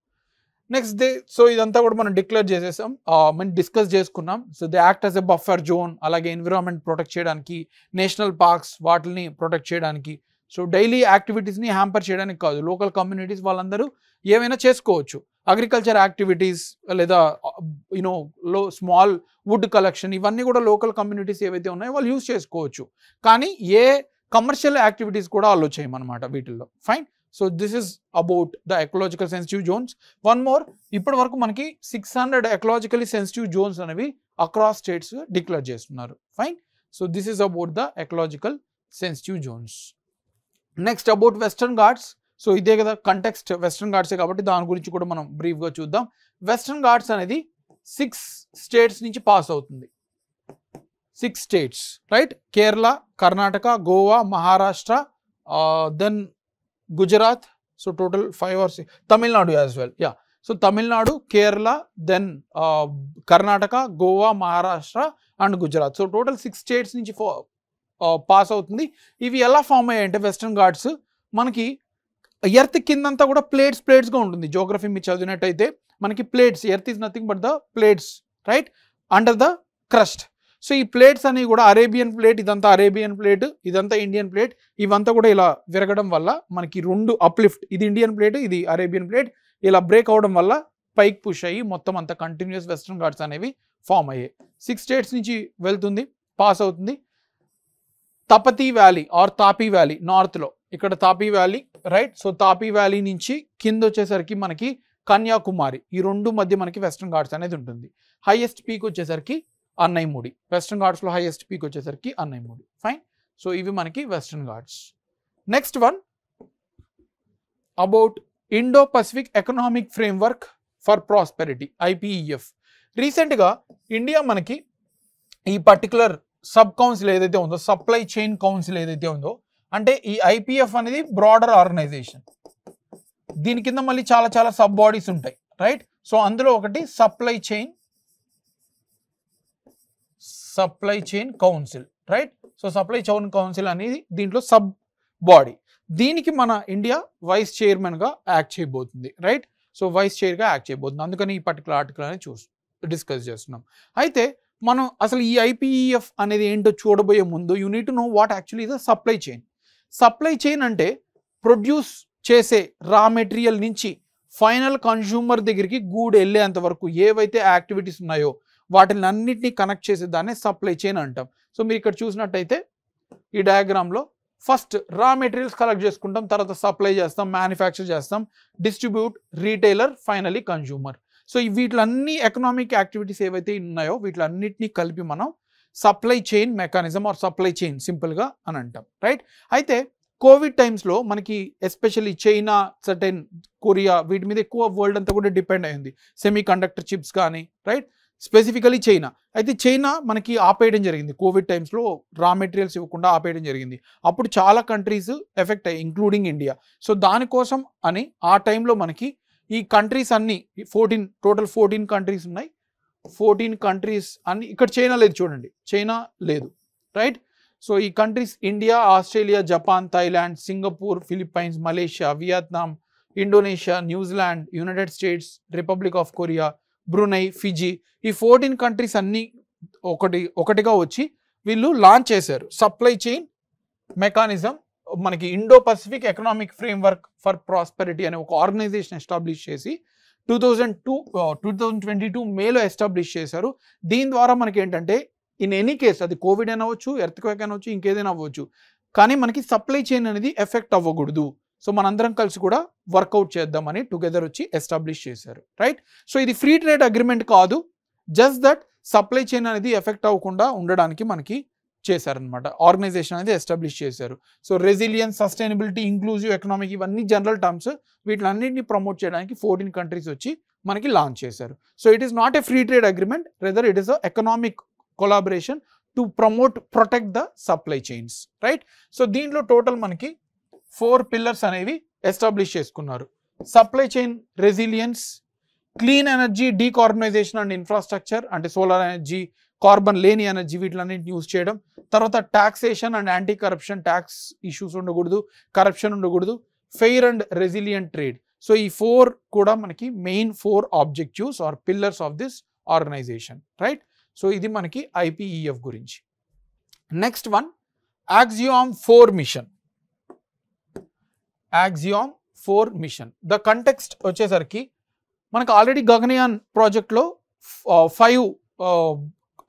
S1: నెక్స్ట్ డే సో ఇదంతా కూడా మనం డిక్లేర్ చేసేసాం మనం డిస్కస్ చేసుకున్నాం so the act as a buffer zone అలాగే ఎన్విరాన్మెంట్ ప్రొటెక్ట్ చేయడానికి నేషనల్ పార్క్స్ వాటిని ప్రొటెక్ట్ చేయడానికి సో డైలీ యాక్టివిటీస్ని హ్యాంపర్ చేయడానికి కాదు లోకల్ కమ్యూనిటీస్ వాళ్ళందరూ ఏమైనా చేసుకోవచ్చు అగ్రికల్చర్ యాక్టివిటీస్ లేదా యూనో లో స్మాల్ వుడ్ కలెక్షన్ ఇవన్నీ కూడా లోకల్ కమ్యూనిటీస్ ఏవైతే ఉన్నాయో వాళ్ళు యూజ్ చేసుకోవచ్చు కానీ ఏ కమర్షియల్ యాక్టివిటీస్ కూడా అలో చేయమన్నమాట వీటిల్లో fine so this is about the ecological sensitive zones one more ఇప్పటి వరకు మనకి six hundred ecologically sensitive zones అనేవి అక్రాస్ స్టేట్స్ డిక్లేర్ చేస్తున్నారు fine so this is about the ecological sensitive zones next about western Ghats so ఇదే కదా context western ఘాట్సే కాబట్టి దాని గురించి కూడా మనం బ్రీఫ్గా చూద్దాం వెస్టర్న్ ఘాట్స్ అనేది సిక్స్ స్టేట్స్ నుంచి పాస్ అవుతుంది six states right Kerala Karnataka Goa Maharashtra then Gujarat so total five or six Tamil Nadu as well yeah so Tamil Nadu Kerala then Karnataka Goa Maharashtra and Gujarat so total six states నుంచి పాస్ అవుతుంది ఇవి ఎలా ఫామ్ అయ్యాయంటే వెస్ట్రన్ ఘాట్స్ మనకి ఎర్త్ కిందంతా కూడా ప్లేట్స్ ప్లేట్స్గా ఉంటుంది జోగ్రఫీ మీరు చదివినట్టయితే మనకి plates earth is nothing but the plates right under the crust so ఈ ప్లేట్స్ అనేవి కూడా అరేబియన్ ప్లేట్ ఇదంతా అరేబియన్ ప్లేట్ ఇదంతా ఇండియన్ ప్లేట్ ఇవంతా కూడా ఇలా విరగడం వల్ల మనకి రెండు అప్లిఫ్ట్ ఇది ఇండియన్ ప్లేట్ ఇది అరేబియన్ ప్లేట్ ఇలా బ్రేక్ అవడం వల్ల పైకి పుష్ అయ్యి మొత్తం అంతా కంటిన్యూస్ వెస్ట్రన్ ఘాట్స్ అనేవి ఫామ్ అయ్యాయి సిక్స్ స్టేట్స్ నుంచి వెళ్తుంది పాస్ అవుతుంది Tapti valley or Tapi valley నార్త్లో ఇక్కడ Tapi valley right so Tapi valley నుంచి కింద వచ్చేసరికి మనకి కన్యాకుమారి ఈ రెండు మధ్య మనకి వెస్ట్రన్ ఘాట్స్ అనేది ఉంటుంది హైయెస్ట్ పీక్ వచ్చేసరికి అన్నైముడి వెస్ట్రన్ ఘాట్స్లో హైయెస్ట్ పీక్ వచ్చేసరికి అన్నయ్యమూడి ఫైన్ సో ఇవి మనకి western Ghats next one about Indo Pacific economic framework for prosperity IPEF రీసెంట్గా ఇండియా మనకి ఈ పర్టికులర్ సబ్ కౌన్సిల్ ఏదైతే ఉందో సప్లై చైన్ కౌన్సిల్ ఏదైతే ఉందో అంటే ఈ ఐపీఎఫ్ అనేది బ్రాడర్ ఆర్గనైజేషన్ దీని కింద మళ్ళీ చాలా చాలా సబ్ బాడీస్ ఉంటాయి రైట్ సో అందులో ఒకటి supply chain supply chain council right so supply chain council అనేది దీంట్లో సబ్ బాడీ దీనికి మన ఇండియా వైస్ చైర్మన్గా యాక్ట్ చేయబోతుంది రైట్ సో వైస్ చైర్గా యాక్ట్ చేయబోతుంది అందుకని ఈ పర్టికులర్ ఆర్టికల్ అనేది చూసి డిస్కస్ చేస్తున్నాం అయితే మనం అసలు ఈ ఐపీఈఎఫ్ అనేది ఏంటో చూడబోయే ముందు you need know what actually is supply chain supply chain అంటే ప్రొడ్యూస్ చేసే రా మెటీరియల్ నుంచి ఫైనల్ కన్జ్యూమర్ దగ్గరికి గూడ్ వెళ్ళేంత వరకు ఏవైతే యాక్టివిటీస్ ఉన్నాయో వాటిని అన్నింటినీ కనెక్ట్ చేసే దాన్ని సప్లై చైన్ అంటాం సో మీరు ఇక్కడ చూసినట్టయితే ఈ డయాగ్రామ్లో ఫస్ట్ రా మెటీరియల్స్ కలెక్ట్ చేసుకుంటాం తర్వాత సప్లై చేస్తాం మ్యానుఫ్యాక్చర్ చేస్తాం distribute retailer finally consumer so వీటిలన్నీ ఎకనామిక్ యాక్టివిటీస్ ఏవైతే ఉన్నాయో వీటిలన్నింటినీ కలిపి మనం supply chain mechanism or supply chain సింపుల్గా అని అంటాం రైట్ అయితే కోవిడ్ టైమ్స్లో మనకి ఎస్పెషల్లీ చైనా సర్టెన్ కొరియా వీటి మీద ఎక్కువ వరల్డ్ అంతా కూడా డిపెండ్ అయింది సెమీ కండక్టర్ చిప్స్ కానీ రైట్ స్పెసిఫికలీ చైనా అయితే చైనా మనకి ఆపేయడం జరిగింది కోవిడ్ టైమ్స్లో రా మెటీరియల్స్ ఇవ్వకుండా ఆపేయడం జరిగింది అప్పుడు చాలా కంట్రీస్ ఎఫెక్ట్ అయ్యాయి ఇంక్లూడింగ్ ఇండియా సో దానికోసం అని ఆ టైంలో మనకి ఈ కంట్రీస్ అన్ని ఫోర్టీన్ టోటల్ ఫోర్టీన్ కంట్రీస్ ఉన్నాయి ఫోర్టీన్ కంట్రీస్ అన్ని ఇక్కడ చైనా లేదు చూడండి చైనా లేదు రైట్ సో ఈ countries India Australia Japan Thailand Singapore Philippines Malaysia Vietnam Indonesia New Zealand United States Republic of Korea Brunei Fiji ఈ ఫోర్టీన్ కంట్రీస్ అన్నీ ఒకటి ఒకటిగా వచ్చి వీళ్ళు లాంచ్ చేశారు సప్లై చైన్ మెకానిజం మనకి Indo Pacific economic framework for prosperity అనే ఒక ఆర్గనైజేషన్ ఎస్టాబ్లిష్ చేసి two thousand two two thousand twenty two మేలో ఎస్టాబ్లిష్ చేశారు దీని ద్వారా మనకి ఏంటంటే ఇన్ ఎనీ కేస్ అది కోవిడ్ అనవచ్చు క్వేక్ అనవచ్చు ఇంకేదైనా అవ్వచ్చు కానీ మనకి సప్లై చైన్ అనేది ఎఫెక్ట్ అవ్వకూడదు సో మనందరం కలిసి కూడా వర్కౌట్ చేద్దామని టుగెదర్ వచ్చి ఎస్టాబ్లిష్ చేశారు రైట్ సో ఇది ఫ్రీ ట్రేడ్ అగ్రిమెంట్ కాదు జస్ట్ దట్ సప్లై చైన్ అనేది ఎఫెక్ట్ అవ్వకుండా ఉండడానికి మనకి చేశారనమాట ఆర్గనైజేషన్ అనేది ఎస్టాబ్లిష్ చేశారు so resilience sustainability inclusive economic ఇవన్నీ జనరల్ టర్మ్స్ వీటిని ప్రమోట్ చేయడానికి ఫోర్టీన్ కంట్రీస్ వచ్చి మనకి లాంచ్ చేశారు so it is not a free trade agreement rather it is a economic collaboration to promote protect the supply chains right so దీంట్లో total మనకి four pillars అనేవి establish చేసుకున్నారు supply chain resilience clean energy decarbonisation and infrastructure అంటే solar energy carbon లేని energy వీటిలన్నింటిని use చేయడం తర్వాత taxation and anti corruption tax issues ఉండకూడదు కరప్షన్ ఉండకూడదు fair and resilient trade so ఈ ఫోర్ కూడా మనకి main four objectives or pillars of this organisation right so ఇది మనకి ఐపీఈఎఫ్ గురించి next one Axiom four mission Axiom four mission the context వచ్చేసరికి మనకు ఆల్రెడీ గగనయాన్ ప్రాజెక్ట్లో ఫైవ్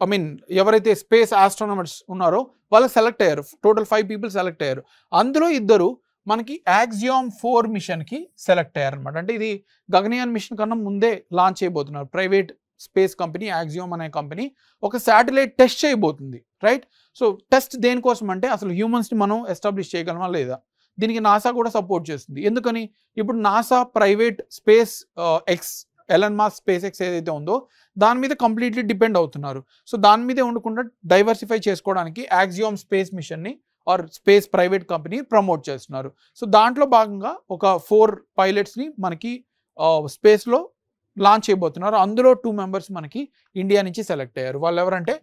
S1: ఐ మీన్ ఎవరైతే స్పేస్ ఆస్ట్రానమర్స్ ఉన్నారో వాళ్ళు సెలెక్ట్ అయ్యారు టోటల్ ఫైవ్ పీపుల్ సెలెక్ట్ అయ్యారు అందులో ఇద్దరు మనకి యాక్జియామ్ ఫోర్ మిషన్కి సెలెక్ట్ అయ్యారు అనమాట అంటే ఇది గగనయాన్ మిషన్ కన్నా ముందే లాంచ్ చేయబోతున్నారు ప్రైవేట్ స్పేస్ కంపెనీ యాక్సియోమ్ అనే కంపెనీ ఒక శాటిలైట్ టెస్ట్ చేయబోతుంది రైట్ సో టెస్ట్ దేనికోసం అంటే అసలు హ్యూమన్స్ని మనం ఎస్టాబ్లిష్ చేయగలమా లేదా దీనికి నాసా కూడా సపోర్ట్ చేస్తుంది ఎందుకని ఇప్పుడు NASA private SpaceX Elon Musk SpaceX ఏదైతే ఉందో దాని మీద కంప్లీట్లీ డిపెండ్ అవుతున్నారు సో దాని మీదే ఉండకుండా డైవర్సిఫై చేసుకోవడానికి యాక్సియోమ్ స్పేస్ మిషన్ని or space private company promote చేస్తున్నారు సో దాంట్లో భాగంగా ఒక ఫోర్ పైలట్స్ని మనకి స్పేస్లో లాంచ్ చేయబోతున్నారు అందులో టూ మెంబర్స్ మనకి ఇండియా నుంచి సెలెక్ట్ అయ్యారు వాళ్ళు ఎవరంటే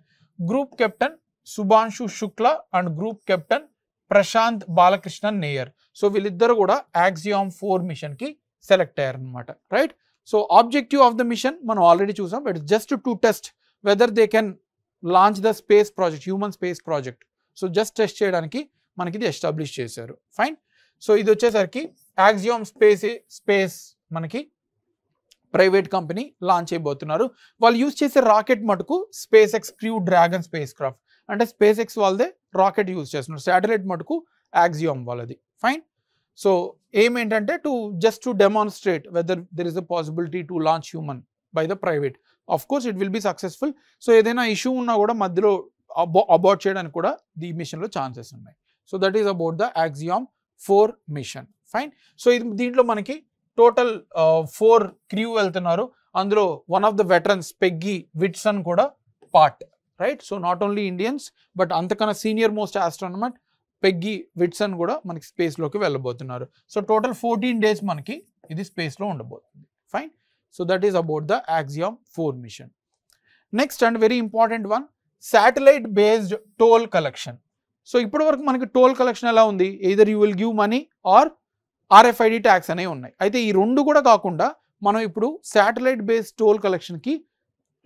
S1: group captain Shubhanshu Shukla and group captain Prashanth Balakrishnan Nair so వీళ్ళిద్దరు కూడా యాక్సియామ్ ఫోర్ మిషన్కి సెలెక్ట్ అయ్యారనమాట right so objective of the mission మనం ఆల్రెడీ చూసాం, but just just test whether they can launch the space project human space project so just test చేయడానికి మనకి ఇది ఎస్టాబ్లిష్ చేశారు ఫైన్ సో ఇది వచ్చేసరికి యాక్సియోమ్ స్పేస్ స్పేస్ మనకి ప్రైవేట్ కంపెనీ లాంచ్ చేయబోతున్నారు వాళ్ళు యూజ్ చేసే రాకెట్ మటుకు SpaceX crew Dragon spacecraft అంటే స్పేస్ ఎక్స్ వాళ్ళదే రాకెట్ యూజ్ చేస్తున్నారు శాటిలైట్ మటుకు యాక్సియోమ్ వాళ్ళది ఫైన్ సో aim ఏంటంటే to just to demonstrate whether there is a possibility to launch human by the private of course it will be successful so ఏదైనా issue ఉన్నా కూడా మధ్యలో about చేయడానికి కూడా ది మిషన్లో ఛాన్సెస్ ఉన్నాయి so that is about the Axiom four mission fine so ఇది దీంట్లో మనకి టోటల్ ఫోర్ క్రియూ వెళ్తున్నారు అందులో one of the veterans Peggy Whitson కూడా part right so not only Indians but అంతకన్నా senior most astronaut Peggy Whitson కూడా మనకి స్పేస్లోకి వెళ్ళబోతున్నారు సో టోటల్ ఫోర్టీన్ డేస్ మనకి ఇది స్పేస్లో ఉండబోతుంది fine so that is about the Axiom four mission next and very important one satellite based toll collection so ఇప్పటి వరకు మనకి టోల్ కలెక్షన్ ఎలా ఉంది either you will give money or RFID tags అనేవి ఉన్నాయి అయితే ఈ రెండు కూడా కాకుండా మనం ఇప్పుడు శాటిలైట్ బేస్డ్ టోల్ కలెక్షన్కి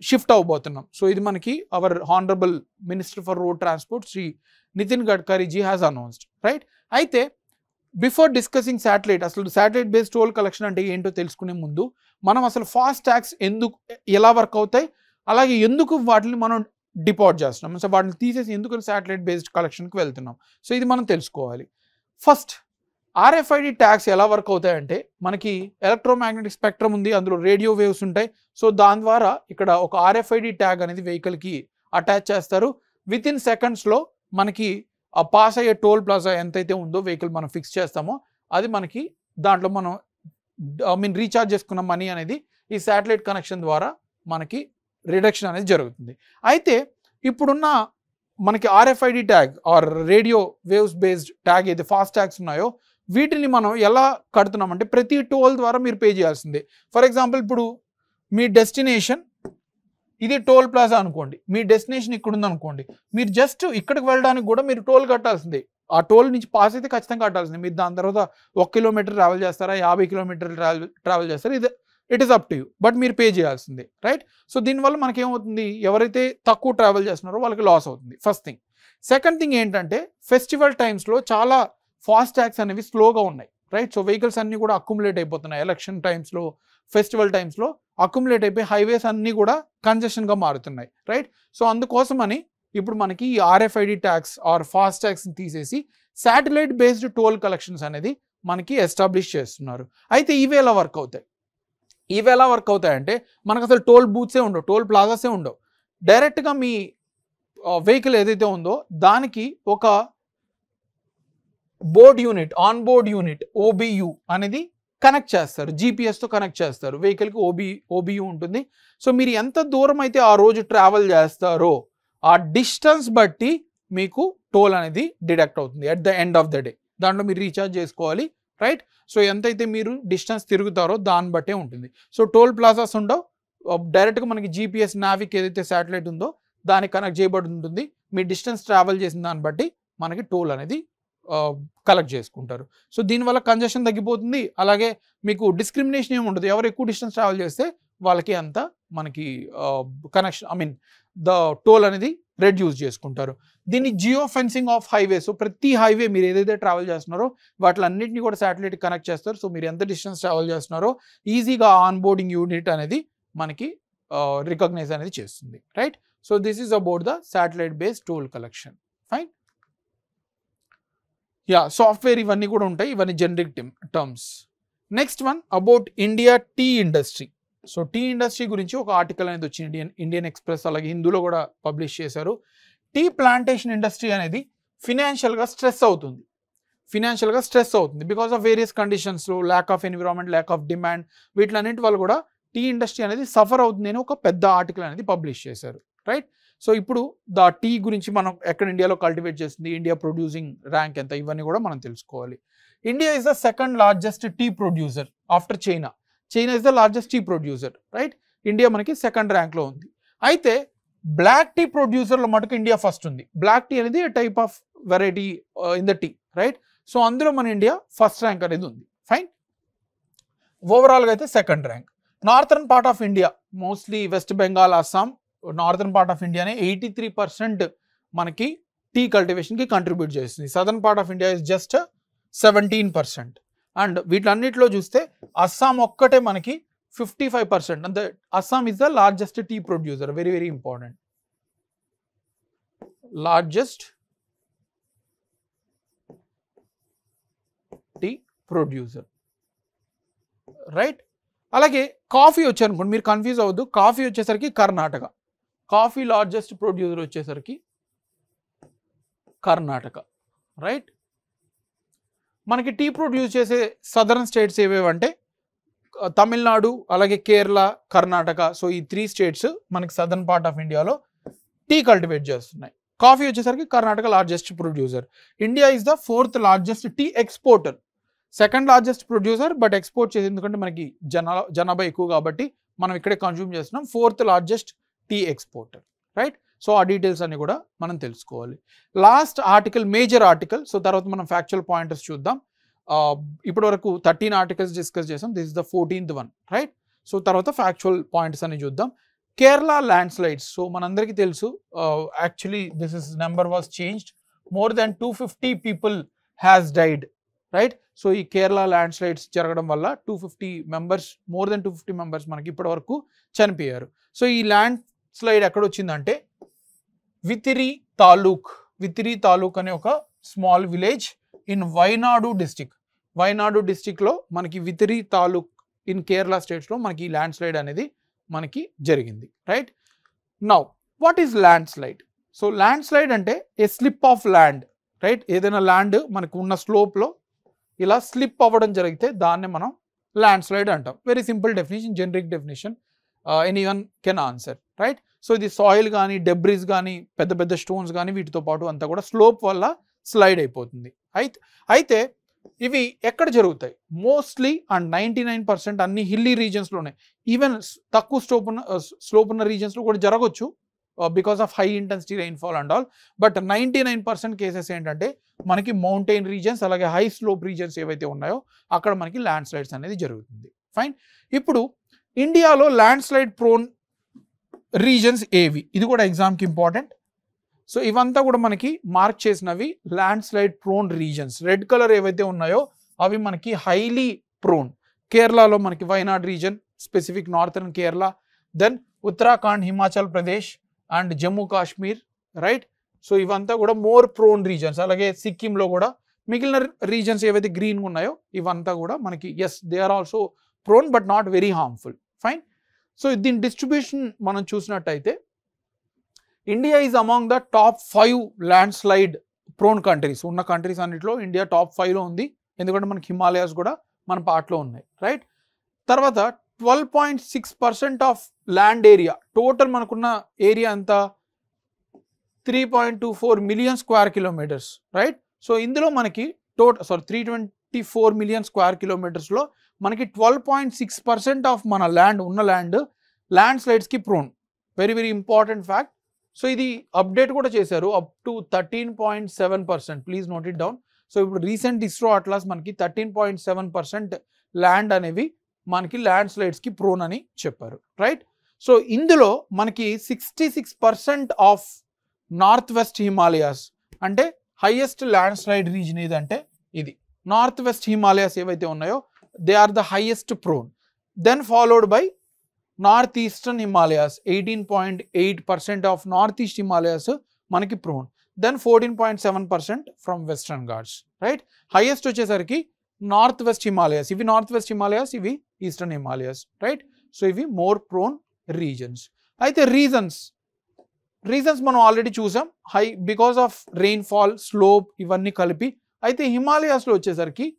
S1: షిఫ్ట్ అవ్వబోతున్నాం సో ఇది మనకి our honourable minister for road transport Shri Nitin Gadkariji has announced right అయితే బిఫోర్ డిస్కసింగ్ శాటిలైట్ అసలు శాటిలైట్ బేస్డ్ టోల్ కలెక్షన్ అంటే ఏంటో తెలుసుకునే ముందు మనం అసలు ఫాస్ట్ ట్యాక్స్ ఎందుకు ఎలా వర్క్ అవుతాయి అలాగే ఎందుకు వాటిని మనం డిపాజిట్ చేస్తున్నాం సో వాటిని తీసేసి ఎందుకు శాటిలైట్ బేస్డ్ కలెక్షన్కి వెళ్తున్నాం సో ఇది మనం తెలుసుకోవాలి ఫస్ట్ ఆర్ఎఫ్ఐడి ట్యాగ్స్ ఎలా వర్క్ అవుతాయంటే మనకి ఎలక్ట్రోమాగ్నెటిక్ స్పెక్ట్రమ్ ఉంది అందులో రేడియో వేవ్స్ ఉంటాయి సో దాని ద్వారా ఇక్కడ ఒక ఆర్ఎఫ్ఐడి ట్యాగ్ అనేది వెహికల్కి అటాచ్ చేస్తారు విత్ ఇన్ సెకండ్స్లో మనకి ఆ పాస్ అయ్యే టోల్ ప్లాజా ఎంతైతే ఉందో వెహికల్ మనం ఫిక్స్ చేస్తామో అది మనకి దాంట్లో మనం ఐ మీన్ రీఛార్జ్ చేసుకున్న మనీ అనేది ఈ శాటిలైట్ కనెక్షన్ ద్వారా మనకి రిడక్షన్ అనేది జరుగుతుంది అయితే ఇప్పుడున్న మనకి RFID tag or radio waves based tag ఏది ఫాస్ట్ ట్యాగ్స్ ఉన్నాయో వీటిని మనం ఎలా కడుతున్నామంటే ప్రతి టోల్ ద్వారా మీరు పే చేయాల్సిందే ఫర్ ఎగ్జాంపుల్ ఇప్పుడు మీ డెస్టినేషన్ ఇది టోల్ ప్లాజా అనుకోండి మీ డెస్టినేషన్ ఇక్కడ మీరు జస్ట్ ఇక్కడికి వెళ్ళడానికి కూడా మీరు టోల్ కట్టాల్సిందే ఆ టోల్ నుంచి పాస్ అయితే ఖచ్చితంగా కట్టాల్సిందే మీరు దాని తర్వాత ఒక కిలోమీటర్ ట్రావెల్ చేస్తారా యాభై కిలోమీటర్లు ట్రావెల్ ట్రావెల్ చేస్తారా ఇది it is up to you but మీరు పే చేయాల్సిందే రైట్ సో దీనివల్ల మనకేమవుతుంది ఎవరైతే తక్కువ ట్రావెల్ చేస్తున్నారో వాళ్ళకి లాస్ అవుతుంది ఫస్ట్ థింగ్ సెకండ్ థింగ్ ఏంటంటే ఫెస్టివల్ టైమ్స్లో చాలా ఫాస్ట్ ట్యాగ్స్ అనేవి స్లోగా ఉన్నాయి రైట్ సో వెహికల్స్ అన్నీ కూడా అక్యుములేట్ అయిపోతున్నాయి ఎలక్షన్ టైమ్స్లో ఫెస్టివల్ టైమ్స్లో అక్యుములేట్ అయిపోయి హైవేస్ అన్నీ కూడా కంజెషన్గా మారుతున్నాయి రైట్ సో అందుకోసమని ఇప్పుడు మనకి ఈ ఆర్ఎఫ్ఐడి ట్యాక్స్ ఆర్ ఫాస్ట్ ట్యాక్స్ని తీసేసి శాటిలైట్ బేస్డ్ టోల్ కలెక్షన్స్ అనేది మనకి ఎస్టాబ్లిష్ చేస్తున్నారు అయితే ఇవి ఎలా వర్క్ అవుతాయి ఇవి ఎలా వర్క్ అవుతాయంటే మనకు అసలు టోల్ బూత్సే ఉండవు టోల్ ప్లాజాసే ఉండవు డైరెక్ట్గా మీ వెహికల్ ఏదైతే ఉందో దానికి ఒక board unit on board unit OBU అనేది కనెక్ట్ చేస్తారు జీపీఎస్తో కనెక్ట్ చేస్తారు వెహికల్కి ఓబి ఓబియు ఉంటుంది సో మీరు ఎంత దూరం అయితే ఆ రోజు ట్రావెల్ చేస్తారో ఆ డిస్టెన్స్ బట్టి మీకు టోల్ అనేది డిడక్ట్ అవుతుంది at the end of the day దాంట్లో మీరు రీఛార్జ్ చేసుకోవాలి రైట్ సో ఎంతైతే మీరు డిస్టెన్స్ తిరుగుతారో దాన్ని బట్టే ఉంటుంది సో టోల్ ప్లాజాస్ ఉండవు డైరెక్ట్గా మనకి జీపీఎస్ నావిక్ ఏదైతే శాటిలైట్ ఉందో దానికి కనెక్ట్ చేయబడి ఉంటుంది మీ డిస్టెన్స్ ట్రావెల్ చేసిన దాన్ని బట్టి మనకి టోల్ అనేది కలెక్ట్ చేసుకుంటారు సో దీనివల్ల కంజెషన్ తగ్గిపోతుంది అలాగే మీకు డిస్క్రిమినేషన్ ఏమి ఉండదు ఎవరు ఎక్కువ డిస్టెన్స్ ట్రావెల్ చేస్తే వాళ్ళకి అంత మనకి connection I mean the toll అనేది రెడ్యూస్ చేసుకుంటారు దీన్ని జియో ఫెన్సింగ్ ఆఫ్ హైవేస్ ప్రతి హైవే మీరు ఏదైతే ట్రావెల్ చేస్తున్నారో వాటిలన్నింటినీ కూడా శాటిలైట్ కనెక్ట్ చేస్తారు సో మీరు ఎంత డిస్టెన్స్ ట్రావెల్ చేస్తున్నారో ఈజీగా ఆన్ బోర్డింగ్ యూనిట్ అనేది మనకి రికగ్నైజ్ అనేది చేస్తుంది right so this is about the satellite based toll collection fine yeah software ఇవన్నీ కూడా ఉంటాయి ఇవన్నీ generic terms next one about India tea industry so tea industry గురించి ఒక ఆర్టికల్ అనేది వచ్చింది ఇండియన్ ఇండియన్ ఎక్స్ప్రెస్ అలాగే హిందూలో కూడా పబ్లిష్ చేశారు టీ ప్లాంటేషన్ ఇండస్ట్రీ అనేది ఫినాన్షియల్గా స్ట్రెస్ అవుతుంది ఫినాన్షియల్గా స్ట్రెస్ అవుతుంది బికాస్ ఆఫ్ వేరియస్ కండిషన్స్లో lack of environment lack of demand వీటిలన్నింటి వల్ల కూడా టీ ఇండస్ట్రీ అనేది సఫర్ అవుతుంది అని ఒక పెద్ద ఆర్టికల్ అనేది పబ్లిష్ చేశారు రైట్ సో ఇప్పుడు దా టీ గురించి మనం ఎక్కడ ఇండియాలో కల్టివేట్ చేస్తుంది ఇండియా ప్రొడ్యూసింగ్ ర్యాంక్ ఎంత ఇవన్నీ కూడా మనం తెలుసుకోవాలి India is the second largest tea producer after China China is the largest tea producer right India మనకి సెకండ్ ర్యాంక్లో ఉంది అయితే బ్లాక్ టీ ప్రొడ్యూసర్లో మటుకు ఇండియా ఫస్ట్ ఉంది బ్లాక్ టీ అనేది type of variety in the tea right so అందులో మన ఇండియా ఫస్ట్ ర్యాంక్ అనేది ఉంది ఫైన్ ఓవరాల్గా అయితే second rank northern part of India mostly West Bengal Assam northern part of ఇండియానే ఎయిటీ త్రీ పర్సెంట్ మనకి టీ కల్టివేషన్కి కంట్రిబ్యూట్ చేస్తుంది southern part of India is just seventeen percent and వీటన్నిటిలో చూస్తే అస్సాం ఒక్కటే మనకి ఫిఫ్టీ ఫైవ్ పర్సెంట్ అంటే Assam is the largest tea producer very very important largest tea producer right అలాగే కాఫీ వచ్చారనుకోండి మీరు కన్ఫ్యూజ్ అవ్వద్దు కాఫీ వచ్చేసరికి కర్ణాటక కాఫీ లార్జెస్ట్ ప్రొడ్యూసర్ వచ్చేసరికి కర్ణాటక రైట్ మనకి టీ ప్రొడ్యూస్ చేసే సదరన్ స్టేట్స్ ఏవేవంటే తమిళనాడు అలాగే కేరళ కర్ణాటక సో ఈ త్రీ స్టేట్స్ మనకి సదర్న్ పార్ట్ ఆఫ్ ఇండియాలో టీ కల్టివేట్ చేస్తున్నాయి కాఫీ వచ్చేసరికి Karnataka largest producer India is the fourth largest tea exporter second largest producer but export చేసి ఎందుకంటే మనకి జనా జనాభా ఎక్కువ కాబట్టి మనం ఇక్కడే కన్జ్యూమ్ చేస్తున్నాం fourth largest tea exporter right so ఆ డీటెయిల్స్ అన్ని కూడా మనం తెలుసుకోవాలి last article major article so తర్వాత మనం ఫ్యాక్చువల్ పాయింట్స్ చూద్దాం ఇప్పటి వరకు థర్టీన్ ఆర్టికల్స్ డిస్కస్ చేసాం this is the fourteenth one right so తర్వాత ఫ్యాక్చువల్ పాయింట్స్ అని చూద్దాం కేరళ ల్యాండ్ స్లైడ్స్ సో మనందరికీ తెలుసు actually this is number was changed more than two fifty people has died right so ఈ కేరళ ల్యాండ్ స్లైడ్స్ జరగడం వల్ల two fifty members more than two fifty members మనకి ఇప్పటి వరకు చనిపోయారు సో ఈ ల్యాండ్ స్లైడ్ ఎక్కడ వచ్చిందంటే వితిరి తాలూక్ వితిరి తాలూక్ అనే ఒక small village in Wayanad district వైనాడు డిస్టిక్లో మనకి వితిరి తాలూక్ ఇన్ కేరళ స్టేట్స్లో మనకి ల్యాండ్ స్లైడ్ అనేది మనకి జరిగింది right now what is landslide so landslide అంటే a slip of land right ఏదైనా ల్యాండ్ మనకు ఉన్న స్లోప్లో ఇలా స్లిప్ అవ్వడం జరిగితే దాన్ని మనం ల్యాండ్ స్లైడ్ అంటాం very simple definition generic definition anyone can answer right so ఇది సాయిల్ కానీ డెబ్రిస్ కానీ పెద్ద పెద్ద స్టోన్స్ కానీ వీటితో పాటు అంతా కూడా స్లోప్ వల్ల స్లైడ్ అయిపోతుంది అయితే అయితే ఇవి ఎక్కడ జరుగుతాయి mostly and ninety nine percent అన్ని హిల్లీ రీజన్స్లోనే ఈవెన్ తక్కువ స్లోప్ ఉన్న స్లోప్ uh, ఉన్న రీజన్స్లో కూడా జరగవచ్చు because of high intensity rainfall and all but ninety nine percent cases ఏంటంటే మనకి మౌంటైన్ రీజన్స్ అలాగే హై స్లోప్ రీజన్స్ ఏవైతే ఉన్నాయో అక్కడ మనకి ల్యాండ్ స్లైడ్స్ అనేది జరుగుతుంది ఫైన్ ఇప్పుడు ఇండియాలో ల్యాండ్ స్లైడ్ ప్రోన్ రీజన్స్ ఏవి ఇది కూడా ఎగ్జామ్కి ఇంపార్టెంట్ సో ఇవంతా కూడా మనకి మార్క్ చేసినవి landslide prone regions red colour ఏవైతే ఉన్నాయో అవి మనకి హైలీ ప్రోన్ కేరళలో మనకి Wayanad region specific northern Kerala then Uttarakhand Himachal Pradesh and Jammu Kashmir right so ఇవంతా కూడా మోర్ ప్రోన్ రీజన్స్ అలాగే సిక్కింలో కూడా మిగిలిన రీజన్స్ ఏవైతే గ్రీన్గా ఉన్నాయో ఇవంతా కూడా మనకి yes they are also prone but not very harmful fine so దీని డిస్ట్రిబ్యూషన్ మనం చూసినట్టయితే India is among the top five landslide prone countries ఉన్న కంట్రీస్ అన్నింటిలో ఇండియా టాప్ ఫైవ్లో ఉంది ఎందుకంటే మనకి హిమాలయాస్ కూడా మన పాటలో ఉన్నాయి రైట్ తర్వాత twelve point six percent of land area total మనకున్న ఏరియా అంతా three point two four million square kilometres right so ఇందులో మనకి total sorry three twenty four million square కిలోమీటర్స్లో మనకి twelve point six percent of మన land ఉన్న land land స్లైడ్స్కి prone very very important fact so ఇది update కూడా చేశారు up to thirteen point seven percent please note it down so ఇప్పుడు recent ISRO atlas మనకి thirteen point seven percent land అనేవి మనకి ల్యాండ్ స్లైడ్స్కి ప్రోన్ అని చెప్పారు రైట్ సో ఇందులో మనకి sixty six percent of north west Himalayas అంటే హైయెస్ట్ ల్యాండ్ స్లైడ్ రీజన్ ఏదంటే ఇది నార్త్ వెస్ట్ హిమాలయాస్ ఏవైతే ఉన్నాయో they are the highest prone. Then followed by northeastern Himalayas, 18.8% of northeast Himalayas manaki prone. Then 14.7% from western Ghats, right? Highest which is northwest Himalayas, if northwest Himalayas, if eastern Himalayas, right? So, if we more prone regions. I think reasons, reasons man already choose high because of rainfall, slope, even kalpi. I think Himalayas are chesarki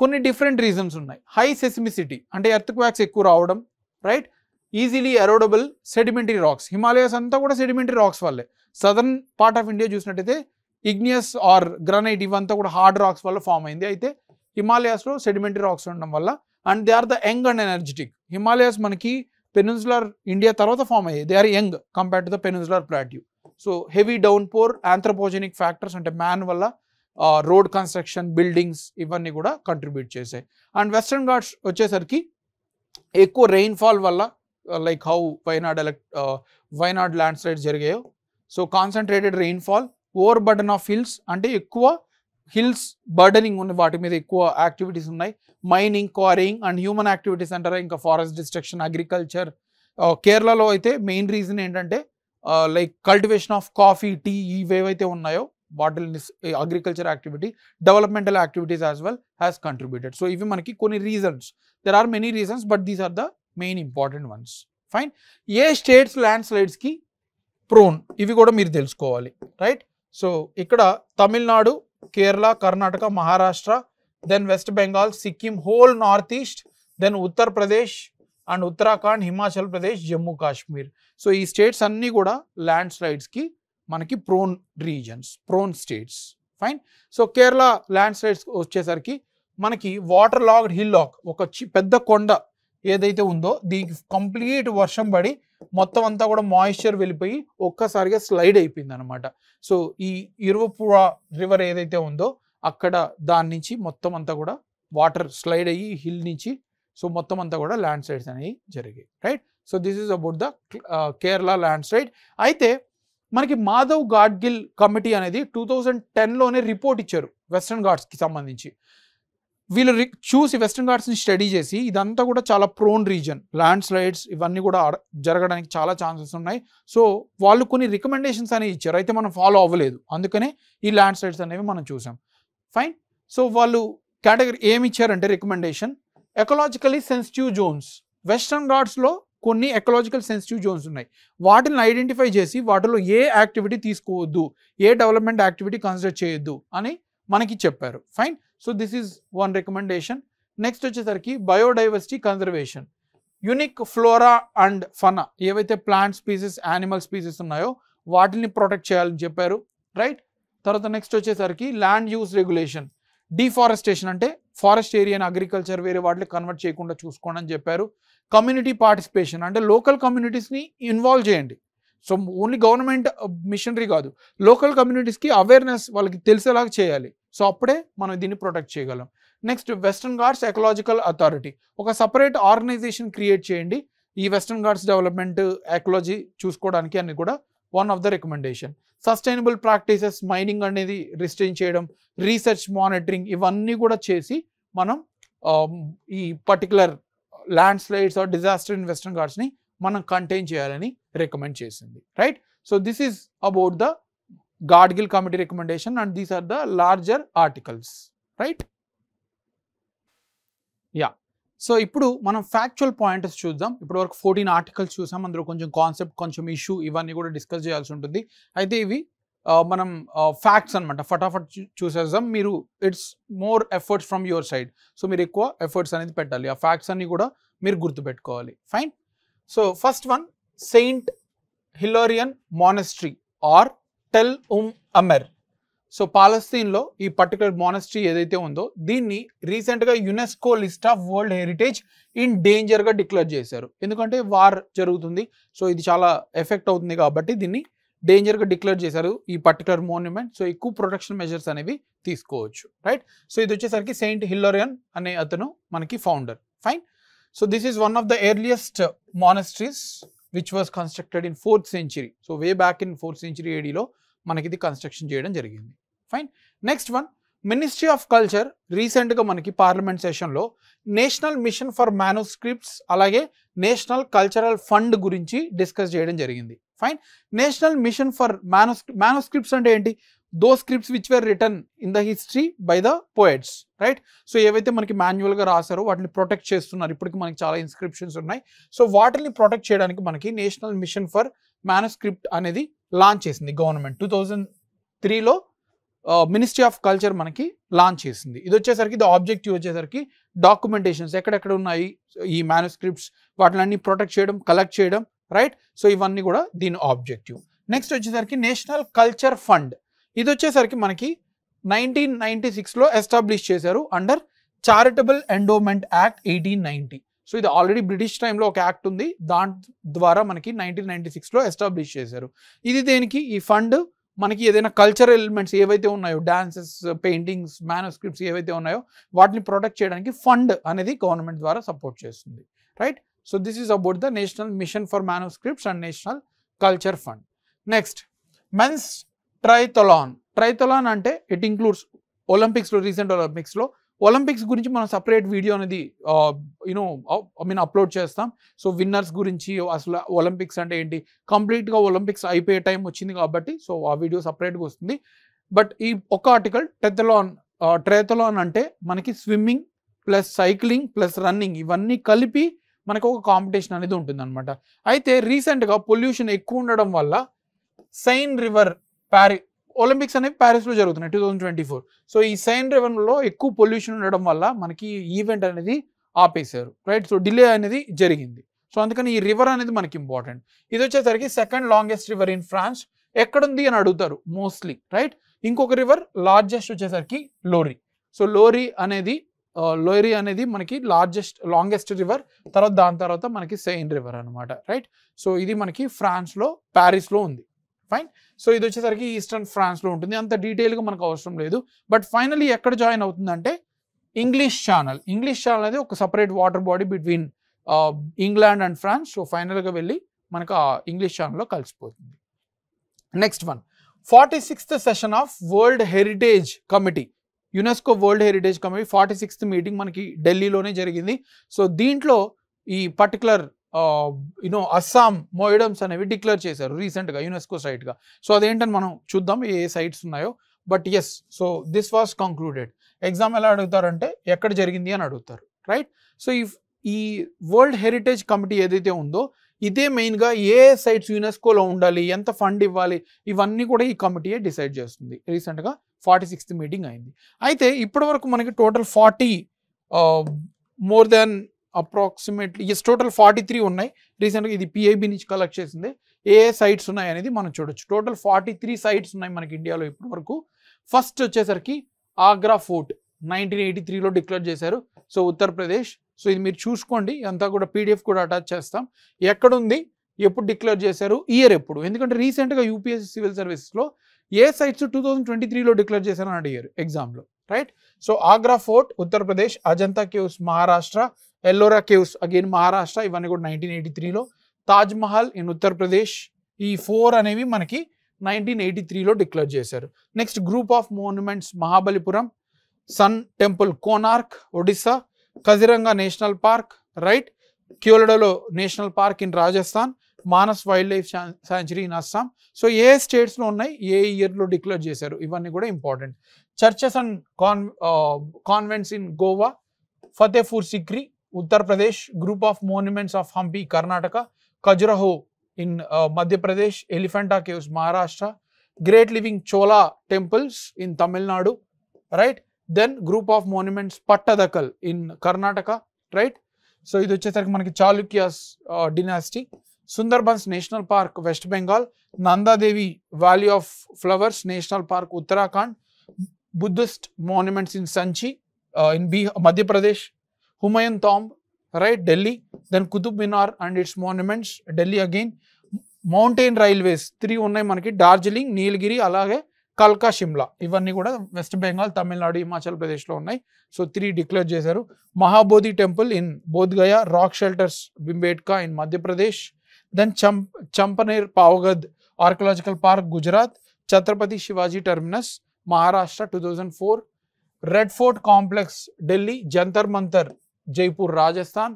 S1: కొన్ని different reasons ఉన్నాయి high seismicity అంటే earthquakes ఎక్కువ రావడం right easily erodible sedimentary rocks Himalayas అంతా కూడా sedimentary rocks వల్లే southern part of India చూసినట్టయితే igneous or granite ఇవంతా కూడా హార్డ్ రాక్స్ వల్ల ఫామ్ అయింది అయితే హిమాలయాస్లో సెడిమెంటరీ రాక్స్ ఉండడం వల్ల and they are the young and energetic Himalayas మనకి పెనిన్సులర్ ఇండియా తర్వాత ఫామ్ అయ్యాయి they are young compare to the peninsular plateau so heavy downpour anthropogenic factors అంటే మ్యాన్ వల్ల రోడ్ కన్స్ట్రక్షన్ బిల్డింగ్స్ ఇవన్నీ కూడా కంట్రిబ్యూట్ చేశాయి అండ్ వెస్ట్రన్ ఘాట్స్ వచ్చేసరికి ఎక్కువ రెయిన్ఫాల్ వల్ల లైక్ హౌ వైనాడ్ ఎలక్ట్ వైనాడ్ ల్యాండ్ స్లైడ్స్ జరిగాయో so concentrated rainfall overburden of hills అంటే ఎక్కువ హిల్స్ బర్డనింగ్ ఉన్న వాటి మీద ఎక్కువ యాక్టివిటీస్ ఉన్నాయి mining quarrying and human activities అంటారా ఇంకా ఫారెస్ట్ డిస్ట్రక్షన్ అగ్రికల్చర్ కేరళలో అయితే మెయిన్ రీజన్ ఏంటంటే like cultivation of coffee tea ఇవేవైతే ఉన్నాయో బాటిల్ agriculture activity developmental activities as well has contributed so ఇవి మనకి కొన్ని reasons there are many reasons but these are the main important ones fine ఏ స్టేట్స్ ల్యాండ్ స్లైడ్స్కి prone ఇవి కూడా మీరు తెలుసుకోవాలి రైట్ సో ఇక్కడ Tamil Nadu Kerala Karnataka Maharashtra then west Bengal Sikkim whole north east then Uttar Pradesh and Uttarakhand Himachal Pradesh Jammu Kashmir so ఈ స్టేట్స్ అన్నీ కూడా ల్యాండ్ స్లైడ్స్కి మనకి prone regions prone states fine so Kerala landslides వచ్చేసరికి మనకి వాటర్ లాగ్డ్ లాక్ ఒక పెద్ద కొండ ఏదైతే ఉందో దీనికి కంప్లీట్ వర్షం పడి మొత్తం అంతా కూడా మాయిశ్చర్ వెళ్ళిపోయి ఒక్కసారిగా స్లైడ్ అయిపోయింది అనమాట సో ఈ ఇరువపుర రివర్ ఏదైతే ఉందో అక్కడ దాని నుంచి మొత్తం అంతా కూడా వాటర్ స్లైడ్ అయ్యి హిల్ నుంచి సో మొత్తం అంతా కూడా ల్యాండ్ స్లైడ్స్ అనేవి జరిగాయి right so this is about the Kerala landslide అయితే మనకి మాధవ్ గాడ్గిల్ కమిటీ అనేది టూ థౌజండ్ టెన్లోనే రిపోర్ట్ ఇచ్చారు వెస్ట్రన్ ఘాట్స్కి సంబంధించి వీళ్ళు చూసి వెస్ట్రన్ ఘాట్స్ని స్టడీ చేసి ఇదంతా కూడా చాలా ప్రోన్ రీజన్ ల్యాండ్ స్లైడ్స్ ఇవన్నీ కూడా జరగడానికి చాలా ఛాన్సెస్ ఉన్నాయి సో వాళ్ళు కొన్ని రికమెండేషన్స్ అనేవి ఇచ్చారు అయితే మనం ఫాలో అవ్వలేదు అందుకనే ఈ ల్యాండ్ స్లైడ్స్ అనేవి మనం చూసాం ఫైన్ సో వాళ్ళు కేటగిరీ ఏమి ఇచ్చారంటే recommendation ecologically sensitive zones western ఘాట్స్లో కొన్ని ఎకలాజికల్ సెన్సిటివ్ జోన్స్ ఉన్నాయి వాటిని ఐడెంటిఫై చేసి వాటిలో ఏ యాక్టివిటీ తీసుకోవద్దు ఏ డెవలప్మెంట్ యాక్టివిటీ కన్సిడర్ చేయొద్దు అని మనకి చెప్పారు fine so this is one recommendation next వచ్చేసరికి biodiversity conservation unique flora and fauna ఏవైతే ప్లాంట్ స్పీసెస్ యానిమల్ స్పీసెస్ ఉన్నాయో వాటిని ప్రొటెక్ట్ చేయాలని చెప్పారు రైట్ తర్వాత నెక్స్ట్ వచ్చేసరికి ల్యాండ్ యూస్ రెగ్యులేషన్ డిఫారెస్టేషన్ అంటే ఫారెస్ట్ ఏరియాని అగ్రికల్చర్ వేరే వాటిని కన్వర్ట్ చేయకుండా చూసుకోండి అని చెప్పారు కమ్యూనిటీ పార్టిసిపేషన్ అంటే లోకల్ కమ్యూనిటీస్ని ఇన్వాల్వ్ చేయండి సో ఓన్లీ గవర్నమెంట్ మిషనరీ కాదు లోకల్ కమ్యూనిటీస్కి అవేర్నెస్ వాళ్ళకి తెలిసేలాగా చేయాలి సో అప్పుడే మనం దీన్ని ప్రొటెక్ట్ చేయగలం next western ghats ecological authority ఒక సపరేట్ ఆర్గనైజేషన్ క్రియేట్ చేయండి ఈ వెస్ట్రన్ గార్డ్స్ డెవలప్మెంట్ ఎకలాజీ చూసుకోవడానికి అని కూడా one of the recommendation sustainable practices mining అనేది రిస్ట్రైన్ చేయడం రీసెర్చ్ మానిటరింగ్ ఇవన్నీ కూడా చేసి మనం um, ఈ particular landslides or disaster in western ఘాట్స్ని మనం కంటైన్ చేయాలని రికమెండ్ చేసింది right so this is about the Gadgil committee recommendation and these are the larger articles right yeah so ఇప్పుడు మనం ఫ్యాక్చువల్ పాయింట్స్ చూద్దాం ఇప్పుడు వరకు ఫోర్టీన్ ఆర్టికల్స్ చూసాం అందులో కొంచెం కాన్సెప్ట్ కొంచెం ఇష్యూ ఇవన్నీ కూడా డిస్కస్ చేయాల్సి ఉంటుంది అయితే ఇవి మనం ఫ్యాక్ట్స్ అనమాట ఫటాఫట్ చూసేద్దాం మీరు it's more efforts from your side so మీరు ఎక్కువ ఎఫర్ట్స్ అనేది పెట్టాలి ఆ ఫ్యాక్ట్స్ అన్ని కూడా మీరు గుర్తుపెట్టుకోవాలి fine so first one saint Hilarion monastery or Tell Umm Amer so పాలస్తీన్లో ఈ పర్టికులర్ మానెస్ట్రీ ఏదైతే ఉందో దీన్ని రీసెంట్గా UNESCO list of world heritage in డేంజర్గా డిక్లేర్ చేశారు ఎందుకంటే వార్ జరుగుతుంది సో ఇది చాలా ఎఫెక్ట్ అవుతుంది కాబట్టి దీన్ని డేంజర్గా డిక్లేర్ చేశారు ఈ పర్టికులర్ మోన్యుమెంట్ సో ఎక్కువ ప్రొటెక్షన్ మెజర్స్ అనేవి తీసుకోవచ్చు రైట్ సో ఇది వచ్చేసరికి సెయింట్ హిల్లరియన్ అనే అతను మనకి founder fine so this is one of the earliest monasteries which was constructed in fourth century so way back in fourth century ఏడీలో మనకి ఇది కన్స్ట్రక్షన్ చేయడం జరిగింది fine next one ministry of culture రీసెంట్గా మనకి పార్లమెంట్ సెషన్లో నేషనల్ మిషన్ ఫర్ మ్యానుస్క్రిప్ట్స్ అలాగే national cultural fund గురించి డిస్కస్ చేయడం జరిగింది fine national mission for manus manuscripts అంటే ఏంటి those scripts which were written in the history by the poets right so ఏవైతే మనకి మాన్యువల్గా రాశారో వాటిని ప్రొటెక్ట్ చేస్తున్నారు ఇప్పటికి మనకి చాలా ఇన్స్క్రిప్షన్స్ ఉన్నాయి సో వాటిని ప్రొటెక్ట్ చేయడానికి మనకి నేషనల్ మిషన్ ఫర్ మ్యానుస్క్రిప్ట్ అనేది లాంచ్ చేసింది గవర్నమెంట్ టూ థౌజండ్ త్రీలో మినిస్ట్రీ ఆఫ్ కల్చర్ మనకి లాంచ్ చేసింది ఇది వచ్చేసరికి ద ఆబ్జెక్టివ్ వచ్చేసరికి డాక్యుమెంటేషన్స్ ఎక్కడెక్కడ ఉన్నాయి ఈ మ్యానుస్క్రిప్ట్స్ వాటిని ప్రొటెక్ట్ చేయడం కలెక్ట్ చేయడం రైట్ సో ఇవన్నీ కూడా దీని ఆబ్జెక్టివ్ నెక్స్ట్ వచ్చేసరికి నేషనల్ కల్చర్ ఫండ్ ఇది వచ్చేసరికి మనకి నైన్టీన్ నైన్టీ సిక్స్లో ఎస్టాబ్లిష్ చేశారు under charitable endowment act eighteen ninety so ఇది ఆల్రెడీ బ్రిటిష్ టైంలో ఒక యాక్ట్ ఉంది దాని ద్వారా మనకి నైన్టీన్ నైన్టీ సిక్స్లో ఎస్టాబ్లిష్ చేశారు ఇది దేనికి ఈ ఫండ్ మనకి ఏదైనా కల్చరల్ ఎలిమెంట్స్ ఏవైతే ఉన్నాయో డాన్సెస్ పెయింటింగ్స్ మ్యానుస్క్రిప్ట్స్ ఏవైతే ఉన్నాయో వాటిని ప్రొటెక్ట్ చేయడానికి ఫండ్ అనేది గవర్నమెంట్ ద్వారా సపోర్ట్ చేస్తుంది right so this is about the national mission for manuscripts and national culture fund next men's triathlon triathlon అంటే ఇట్ ఇంక్లూడ్స్ ఒలింపిక్స్లో రీసెంట్ ఒలింపిక్స్లో ఒలింపిక్స్ గురించి మనం సపరేట్ వీడియో అనేది యూనో ఐ మీన్ అప్లోడ్ చేస్తాం సో విన్నర్స్ గురించి అసలు ఒలింపిక్స్ అంటే ఏంటి కంప్లీట్గా ఒలింపిక్స్ అయిపోయే టైం వచ్చింది కాబట్టి సో ఆ వీడియో సపరేట్గా వస్తుంది బట్ ఈ ఒక ఆర్టికల్ టెథలాన్ ట్రేథలాన్ అంటే మనకి swimming plus cycling plus running ఇవన్నీ కలిపి మనకు ఒక కాంపిటీషన్ అనేది అనమాట అయితే రీసెంట్గా పొల్యూషన్ ఎక్కువ ఉండడం వల్ల సైన్ రివర్ ప్యారి ఒలింపిక్స్ అనేవి ప్యారిస్లో జరుగుతున్నాయి two thousand twenty four so ఈ సైన్ రెవెన్యూలో ఎక్కువ పొల్యూషన్ ఉండడం వల్ల మనకి ఈవెంట్ అనేది ఆపేశారు రైట్ సో డిలే అనేది జరిగింది సో అందుకని ఈ రివర్ అనేది మనకి ఇంపార్టెంట్ ఇది వచ్చేసరికి second longest river in France ఎక్కడుంది అని అడుగుతారు మోస్ట్లీ రైట్ ఇంకొక రివర్ లార్జెస్ట్ వచ్చేసరికి లోరీ సో లోరీ అనేది లోరీ అనేది మనకి లార్జెస్ట్ లాంగెస్ట్ రివర్ తర్వాత దాని తర్వాత మనకి సెయిన్ రివర్ అనమాట రైట్ సో ఇది మనకి ఫ్రాన్స్లో ప్యారిస్లో ఉంది ఫైన్ సో ఇది వచ్చేసరికి ఈస్టర్న్ ఫ్రాన్స్లో ఉంటుంది అంత డీటెయిల్గా మనకు అవసరం లేదు బట్ ఫైనలీ ఎక్కడ జాయిన్ అవుతుందంటే ఇంగ్లీష్ ఛానల్ ఇంగ్లీష్ ఛానల్ అనేది ఒక separate water body between England and France so ఫైనల్గా వెళ్ళి మనకు ఆ ఇంగ్లీష్ ఛానల్లో కలిసిపోతుంది next one forty sixth session of world heritage committee UNESCO world heritage committee forty sixth meeting మనకి ఢిల్లీలోనే జరిగింది సో దీంట్లో ఈ పర్టికులర్ యూనో అస్సాం మోయిడమ్స్ అనేవి డిక్లేర్ చేశారు రీసెంట్గా యునెస్కో సైట్గా సో అదేంటని మనం చూద్దాం ఏ సైట్స్ ఉన్నాయో but yes so this was concluded exam ఎలా అడుగుతారంటే ఎక్కడ జరిగింది అని అడుగుతారు రైట్ సో ఈ ఈ వరల్డ్ హెరిటేజ్ కమిటీ ఏదైతే ఉందో ఇదే మెయిన్గా ఏ సైట్స్ యునెస్కోలో ఉండాలి ఎంత ఫండ్ ఇవ్వాలి ఇవన్నీ కూడా ఈ కమిటీయే డిసైడ్ చేస్తుంది రీసెంట్గా ఫార్టీ సిక్స్త్ మీటింగ్ అయింది అయితే ఇప్పటివరకు మనకి total forty more than approximately yes total forty three ఉన్నాయి రీసెంట్గా ఇది పిఐబి నుంచి కలెక్ట్ చేసింది ఏ సైట్స్ ఉన్నాయి అనేది మనం చూడొచ్చు టోటల్ ఫార్టీ త్రీ సైట్స్ ఉన్నాయి మనకి ఇండియాలో ఇప్పటి వరకు ఫస్ట్ వచ్చేసరికి ఆగ్రా ఫోర్ట్ నైన్టీన్ ఎయిటీ త్రీలో డిక్లేర్ చేశారు సో ఉత్తరప్రదేశ్ సో ఇది మీరు చూసుకోండి అంతా కూడా పీడిఎఫ్ కూడా అటాచ్ చేస్తాం ఎక్కడుంది ఎప్పుడు డిక్లేర్ చేశారు ఇయర్ ఎప్పుడు ఎందుకంటే రీసెంట్గా యూపీఎస్సీ సివిల్ సర్వీసెస్లో ఏ సైట్స్ టూ థౌజండ్ ట్వంటీ త్రీలో డిక్లేర్ చేశారు అని అడిగారు ఎగ్జామ్లో right so Agra fort Uttar Pradesh Ajanta caves Maharashtra Ellora caves again Maharashtra ఇవన్నీ కూడా నైన్టీన్ ఎయిటీ త్రీలో తాజ్ మహల్ ఇన్ ఉత్తరప్రదేశ్ ఈ ఫోర్ అనేవి మనకి నైన్టీన్ ఎయిటీ త్రీలో డిక్లేర్ చేశారు next group of monuments Mahabalipuram sun temple Konark Odisha Kaziranga national park right క్యూలడలో national park in Rajasthan Manas wildlife sanctuary in Assam so ఏ స్టేట్స్లో ఉన్నాయి ఏ ఇయర్లో డిక్లేర్ చేశారు ఇవన్నీ కూడా important churches and con convents in Goa Fatehpur Sikri Uttar Pradesh group of monuments of Hampi Karnataka Khajuraho in Madhya Pradesh Elephanta caves Maharashtra great living Chola temples in Tamil Nadu right then group of monuments Pattadakal in Karnataka right so इधर मन की Chalukya dynasty Sundarbans national park west Bengal Nanda Devi valley of flowers national park Uttarakhand Buddhist monuments in Sanchi in बी Madhya Pradesh Humayun tomb, right Delhi then Qutub Minar and its monuments, Delhi again mountain railways three ఉన్నాయి మనకి డార్జిలింగ్ నీలగిరి అలాగే కల్కా షిమ్లా ఇవన్నీ కూడా west Bengal Tamil Nadu Himachal ప్రదేశ్లో ఉన్నాయి సో త్రీ డిక్లేర్ చేశారు Mahabodhi temple in Bodh Gaya rock shelters Bhimbetka in Madhya Pradesh then చంప్ Champaner Pavagadh archaeological park Gujarat Chhatrapati Shivaji terminus Maharashtra two thousand four red fort complex Delhi Jantar Mantar Jaipur Rajasthan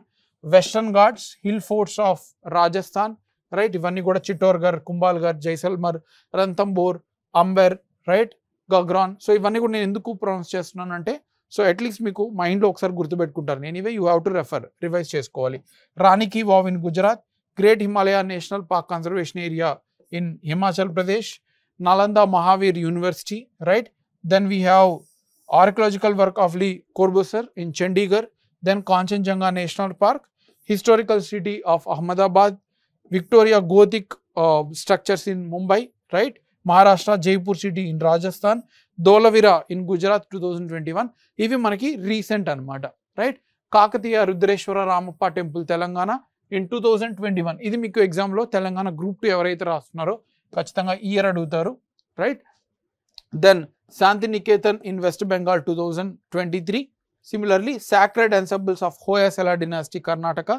S1: western ghats hill forts of Rajasthan right ఇవన్నీ కూడా చిట్టోర్ఘర్ కుంభాల్ఘర్ జైసల్మర్ రంతంబోర్ అంబర్ రైట్ గగ్రాన్ సో ఇవన్నీ కూడా నేను ఎందుకు ప్రొనౌన్స్ చేస్తున్నాను అంటే సో అట్లీస్ట్ మీకు మైండ్లో ఒకసారి గుర్తుపెట్టుకుంటారు నేను ఇవే you have to refer revise చేసుకోవాలి Rani ki Vav in Gujarat great Himalaya national park conservation area in Himachal Pradesh Nalanda Mahavir university right then we have archaeological work of Le Corbusier in Chandigarh then Kanchenjunga national park historical city of Ahmedabad Victoria Gothic structures in Mumbai right Maharashtra Jaipur city in Rajasthan Dholavira in Gujarat two thousand twenty one ఇవి మనకి recent అనమాట right Kakatiya Rudreshwara Ramappa temple Telangana in two thousand twenty one ఇది మీకు ఎగ్జామ్లో Telangana group two ఎవరైతే రాస్తున్నారో ఖచ్చితంగా year అడుగుతారు right then Santiniketan in west Bengal two thousand twenty three Similarly, sacred ensembles of Hoysala dynasty Karnataka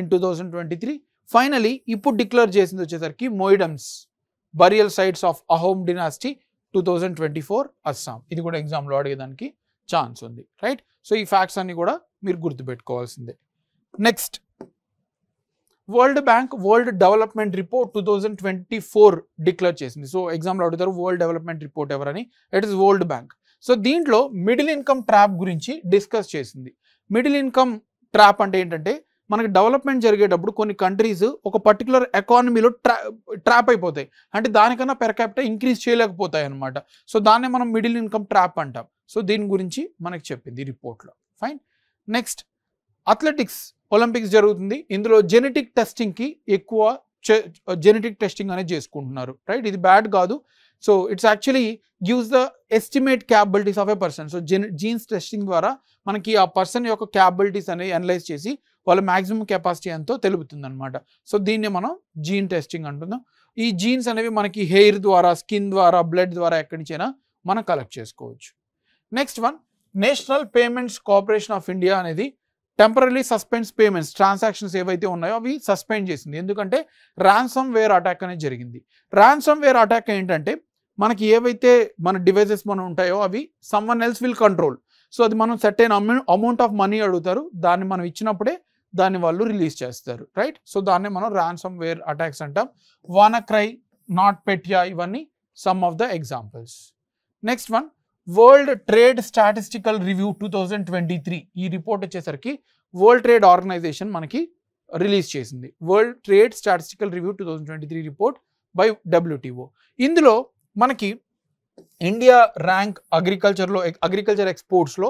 S1: in 2023. Finally ఇప్పుడు డిక్లేర్ చేసింది వచ్చేసరికి Moidams burial sites of Ahom dynasty two thousand twenty four Assam ఇది కూడా ఎగ్జామ్లో అడిగేదానికి ఛాన్స్ ఉంది రైట్ సో ఈ ఫ్యాక్ట్స్ అన్ని కూడా మీరు గుర్తుపెట్టుకోవాల్సిందే next world bank world development report two thousand twenty four declare చేసింది సో ఎగ్జామ్లో అడుగుతారు వరల్డ్ డెవలప్మెంట్ రిపోర్ట్ ఎవరని it is world bank so దీంట్లో మిడిల్ ఇన్కమ్ ట్రాప్ గురించి డిస్కస్ చేసింది మిడిల్ ఇన్కమ్ ట్రాప్ అంటే ఏంటంటే మనకి డెవలప్మెంట్ జరిగేటప్పుడు కొన్ని కంట్రీస్ ఒక పర్టికులర్ ఎకానమీలో ట్రా ట్రాప్ అయిపోతాయి అంటే దానికన్నా పెర్ క్యాపిటల్ ఇంక్రీజ్ చేయలేకపోతాయి అనమాట సో దాన్నే మనం మిడిల్ ఇన్కమ్ ట్రాప్ అంటాం సో దీని గురించి మనకి చెప్పింది రిపోర్ట్లో ఫైన్ నెక్స్ట్ అథ్లెటిక్స్ ఒలింపిక్స్ జరుగుతుంది ఇందులో జెనెటిక్ టెస్టింగ్కి ఎక్కువ జెనెటిక్ టెస్టింగ్ అనేది చేసుకుంటున్నారు రైట్ ఇది బ్యాడ్ కాదు So it's actually gives the estimate capabilities of a person. So genes testing ద్వారా మనకి ఆ పర్సన్ యొక్క క్యాబిలిటీస్ అనేవి అనలైజ్ చేసి వాళ్ళ మ్యాక్సిమం కెపాసిటీ ఎంతో తెలుపుతుంది అనమాట సో దీన్ని మనం జీన్ టెస్టింగ్ అంటున్నాం ఈ జీన్స్ అనేవి మనకి హెయిర్ ద్వారా స్కిన్ ద్వారా బ్లడ్ ద్వారా ఎక్కడి నుంచైనా మనం కలెక్ట్ చేసుకోవచ్చు next one national payments corporation of India అనేది టెంపరీ సస్పెండ్స్ పేమెంట్స్ ట్రాన్సాక్షన్స్ ఏవైతే ఉన్నాయో అవి సస్పెండ్ చేసింది ఎందుకంటే ర్యాన్సమ్ వేర్ అటాక్ అనేది జరిగింది ర్యాన్సమ్ వేర్ అటాక్ ఏంటంటే మనకి ఏవైతే మన డివైజెస్ మనం ఉంటాయో అవి someone else will control so అది మనం అయిన అమౌంట్ ఆఫ్ మనీ అడుగుతారు దాన్ని మనం ఇచ్చినప్పుడే దాన్ని వాళ్ళు రిలీజ్ చేస్తారు రైట్ సో దాన్ని మనం ర్యాన్సమ్ వేర్ అటాక్స్ అంటాం వాన క్రై నాట్ పెట్యా ఇవన్నీ some of the examples next one world trade statistical review two thousand twenty three ఈ రిపోర్ట్ వచ్చేసరికి వరల్డ్ ట్రేడ్ ఆర్గనైజేషన్ మనకి రిలీజ్ చేసింది world trade statistical review two thousand twenty three report by WTO ఇందులో మనకి India rank అగ్రికల్చర్లో agriculture ఎక్స్పోర్ట్స్లో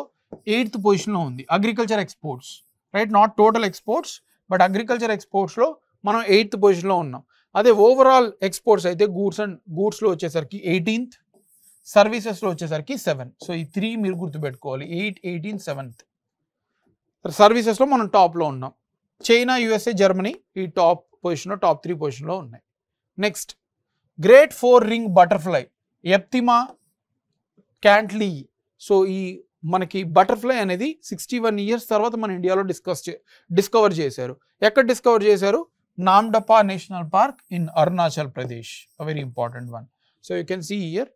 S1: eighth పొజిషన్లో ఉంది agriculture exports right not total exports but agriculture ఎక్స్పోర్ట్స్లో మనం ఎయిత్ పొజిషన్లో ఉన్నాం అదే ఓవరాల్ ఎక్స్పోర్ట్స్ అయితే గూడ్స్ అండ్ గూడ్స్లో వచ్చేసరికి ఎయిటీన్త్ సర్వీసెస్లో వచ్చేసరికి సెవెన్ సో ఈ త్రీ మీరు గుర్తుపెట్టుకోవాలి ఎయిట్ ఎయిటీన్ సెవెంత్ సర్వీసెస్లో మనం టాప్లో ఉన్నాం చైనా యుఎస్ఏ జర్మనీ ఈ టాప్ పొజిషన్లో టాప్ త్రీ పొజిషన్లో ఉన్నాయి next great four ring butterfly eptima cantley so ee manaki butterfly anedi 61 years tarvata in india lo discuss discover chesaru ekka discover chesaru namdapa national park in arunachal pradesh a very important one so you can see here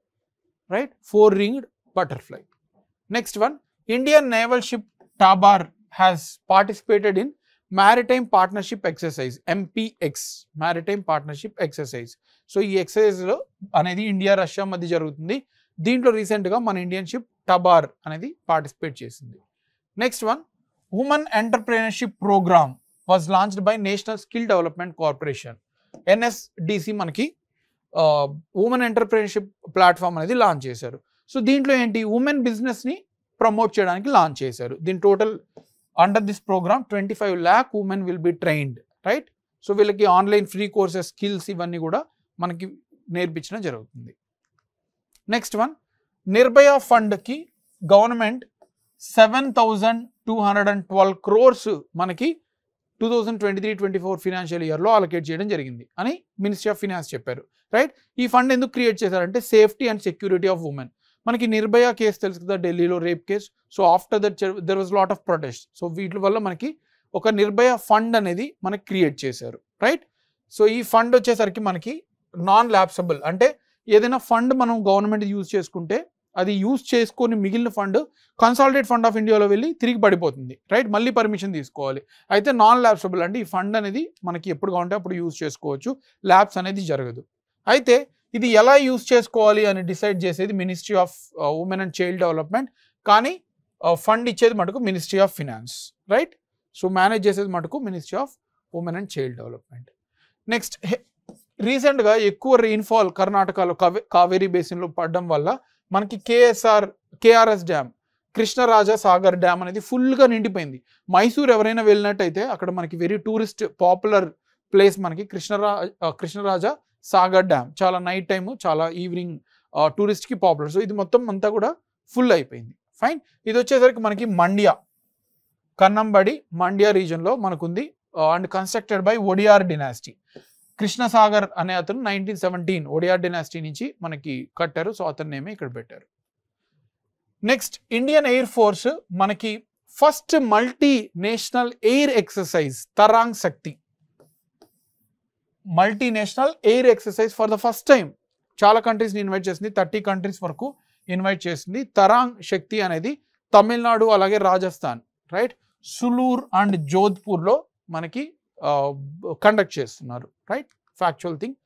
S1: right four ring butterfly next one indian naval ship tabar has participated in maritime partnership exercise mpx maritime partnership exercise so ఈ ఎక్సర్సైజ్లో అనేది India Russia మధ్య జరుగుతుంది దీంట్లో రీసెంట్గా మన Indian ship టబార్ అనేది participate చేసింది next one women entrepreneurship programme was launched by national skill development corporation NSDC మనకి ఉమెన్ ఎంటర్ప్రీనర్షిప్ ప్లాట్ఫామ్ అనేది లాంచ్ చేశారు సో దీంట్లో ఏంటి ఉమెన్ బిజినెస్ని ప్రమోట్ చేయడానికి లాంచ్ చేశారు దీని total under this programme twenty five lakh women will be trained right so వీళ్ళకి ఆన్లైన్ ఫ్రీ కోర్సెస్ స్కిల్స్ ఇవన్నీ కూడా మనకి నేర్పించడం జరుగుతుంది నెక్స్ట్ వన్ నిర్భయ ఫండ్కి government seven thousand two hundred and twelve crores మనకి two thousand twenty three twenty four financial ఇయర్లో allocate చేయడం జరిగింది అని మినిస్ట్రీ ఆఫ్ ఫినాన్స్ చెప్పారు రైట్ ఈ ఫండ్ ఎందుకు క్రియేట్ చేశారంటే safety and security of women మనకి నిర్భయ కేసు తెలుసు కదా ఢిల్లీలో rape case so after that there was lot of protest so వీటి వల్ల మనకి ఒక నిర్భయ ఫండ్ అనేది మనకి క్రియేట్ చేశారు రైట్ సో ఈ ఫండ్ వచ్చేసరికి మనకి నాన్ ల్యాప్సబుల్ అంటే ఏదైనా ఫండ్ మనం గవర్నమెంట్ యూజ్ చేసుకుంటే అది యూజ్ చేసుకొని మిగిలిన ఫండ్ కన్సాలిడేట్ ఫండ్ ఆఫ్ ఇండియాలో వెళ్ళి తిరిగి పడిపోతుంది రైట్ మళ్ళీ పర్మిషన్ తీసుకోవాలి అయితే నాన్ ల్యాప్సబుల్ అంటే ఈ ఫండ్ అనేది మనకి ఎప్పుడు కావాలంటే అప్పుడు యూజ్ చేసుకోవచ్చు ల్యాబ్స్ అనేది జరగదు అయితే ఇది ఎలా యూజ్ చేసుకోవాలి అని డిసైడ్ చేసేది ministry of women and child development కానీ ఫండ్ uh, ఇచ్చేది మటుకు ministry of finance right so manage చేసేది మటుకు ministry of women and child development next రీసెంట్గా ఎక్కువ రెయిన్ఫాల్ కర్ణాటకలో కావే కావేరీ బేసిన్లో పడడం వల్ల మనకి KSR KRS dam Krishnaraja Sagar dam అనేది ఫుల్గా నిండిపోయింది మైసూర్ ఎవరైనా వెళ్ళినట్టయితే అక్కడ మనకి వెరీ టూరిస్ట్ పాపులర్ ప్లేస్ మనకి కృష్ణరా కృష్ణరాజ సాగర్ డ్యామ్ చాలా నైట్ టైము చాలా ఈవినింగ్ టూరిస్ట్కి పాపులర్ సో ఇది మొత్తం అంతా కూడా ఫుల్ అయిపోయింది ఫైన్ ఇది వచ్చేసరికి మనకి మండ్యా కన్నంబడి మండ్యా రీజన్లో మనకుంది and constructed by Wodeyar dynasty Krishnasagar అనే అతను నైన్టీన్ సెవెంటీన్ ఒడియా డైనాసిటీ నుంచి మనకి కట్టారు సో అతని నేమే ఇక్కడ పెట్టారు నెక్స్ట్ ఇండియన్ ఎయిర్ ఫోర్స్ మనకి first multinational air exercise Tarang Shakti multinational air exercise for the first time చాలా కంట్రీస్ని ఇన్వైట్ చేసింది థర్టీ కంట్రీస్ వరకు ఇన్వైట్ చేసింది తరాంగ్ శక్తి అనేది తమిళనాడు అలాగే రాజస్థాన్ రైట్ సులూర్ అండ్ జోధ్పూర్లో మనకి కండక్ట్ చేస్తున్నారు right factual thing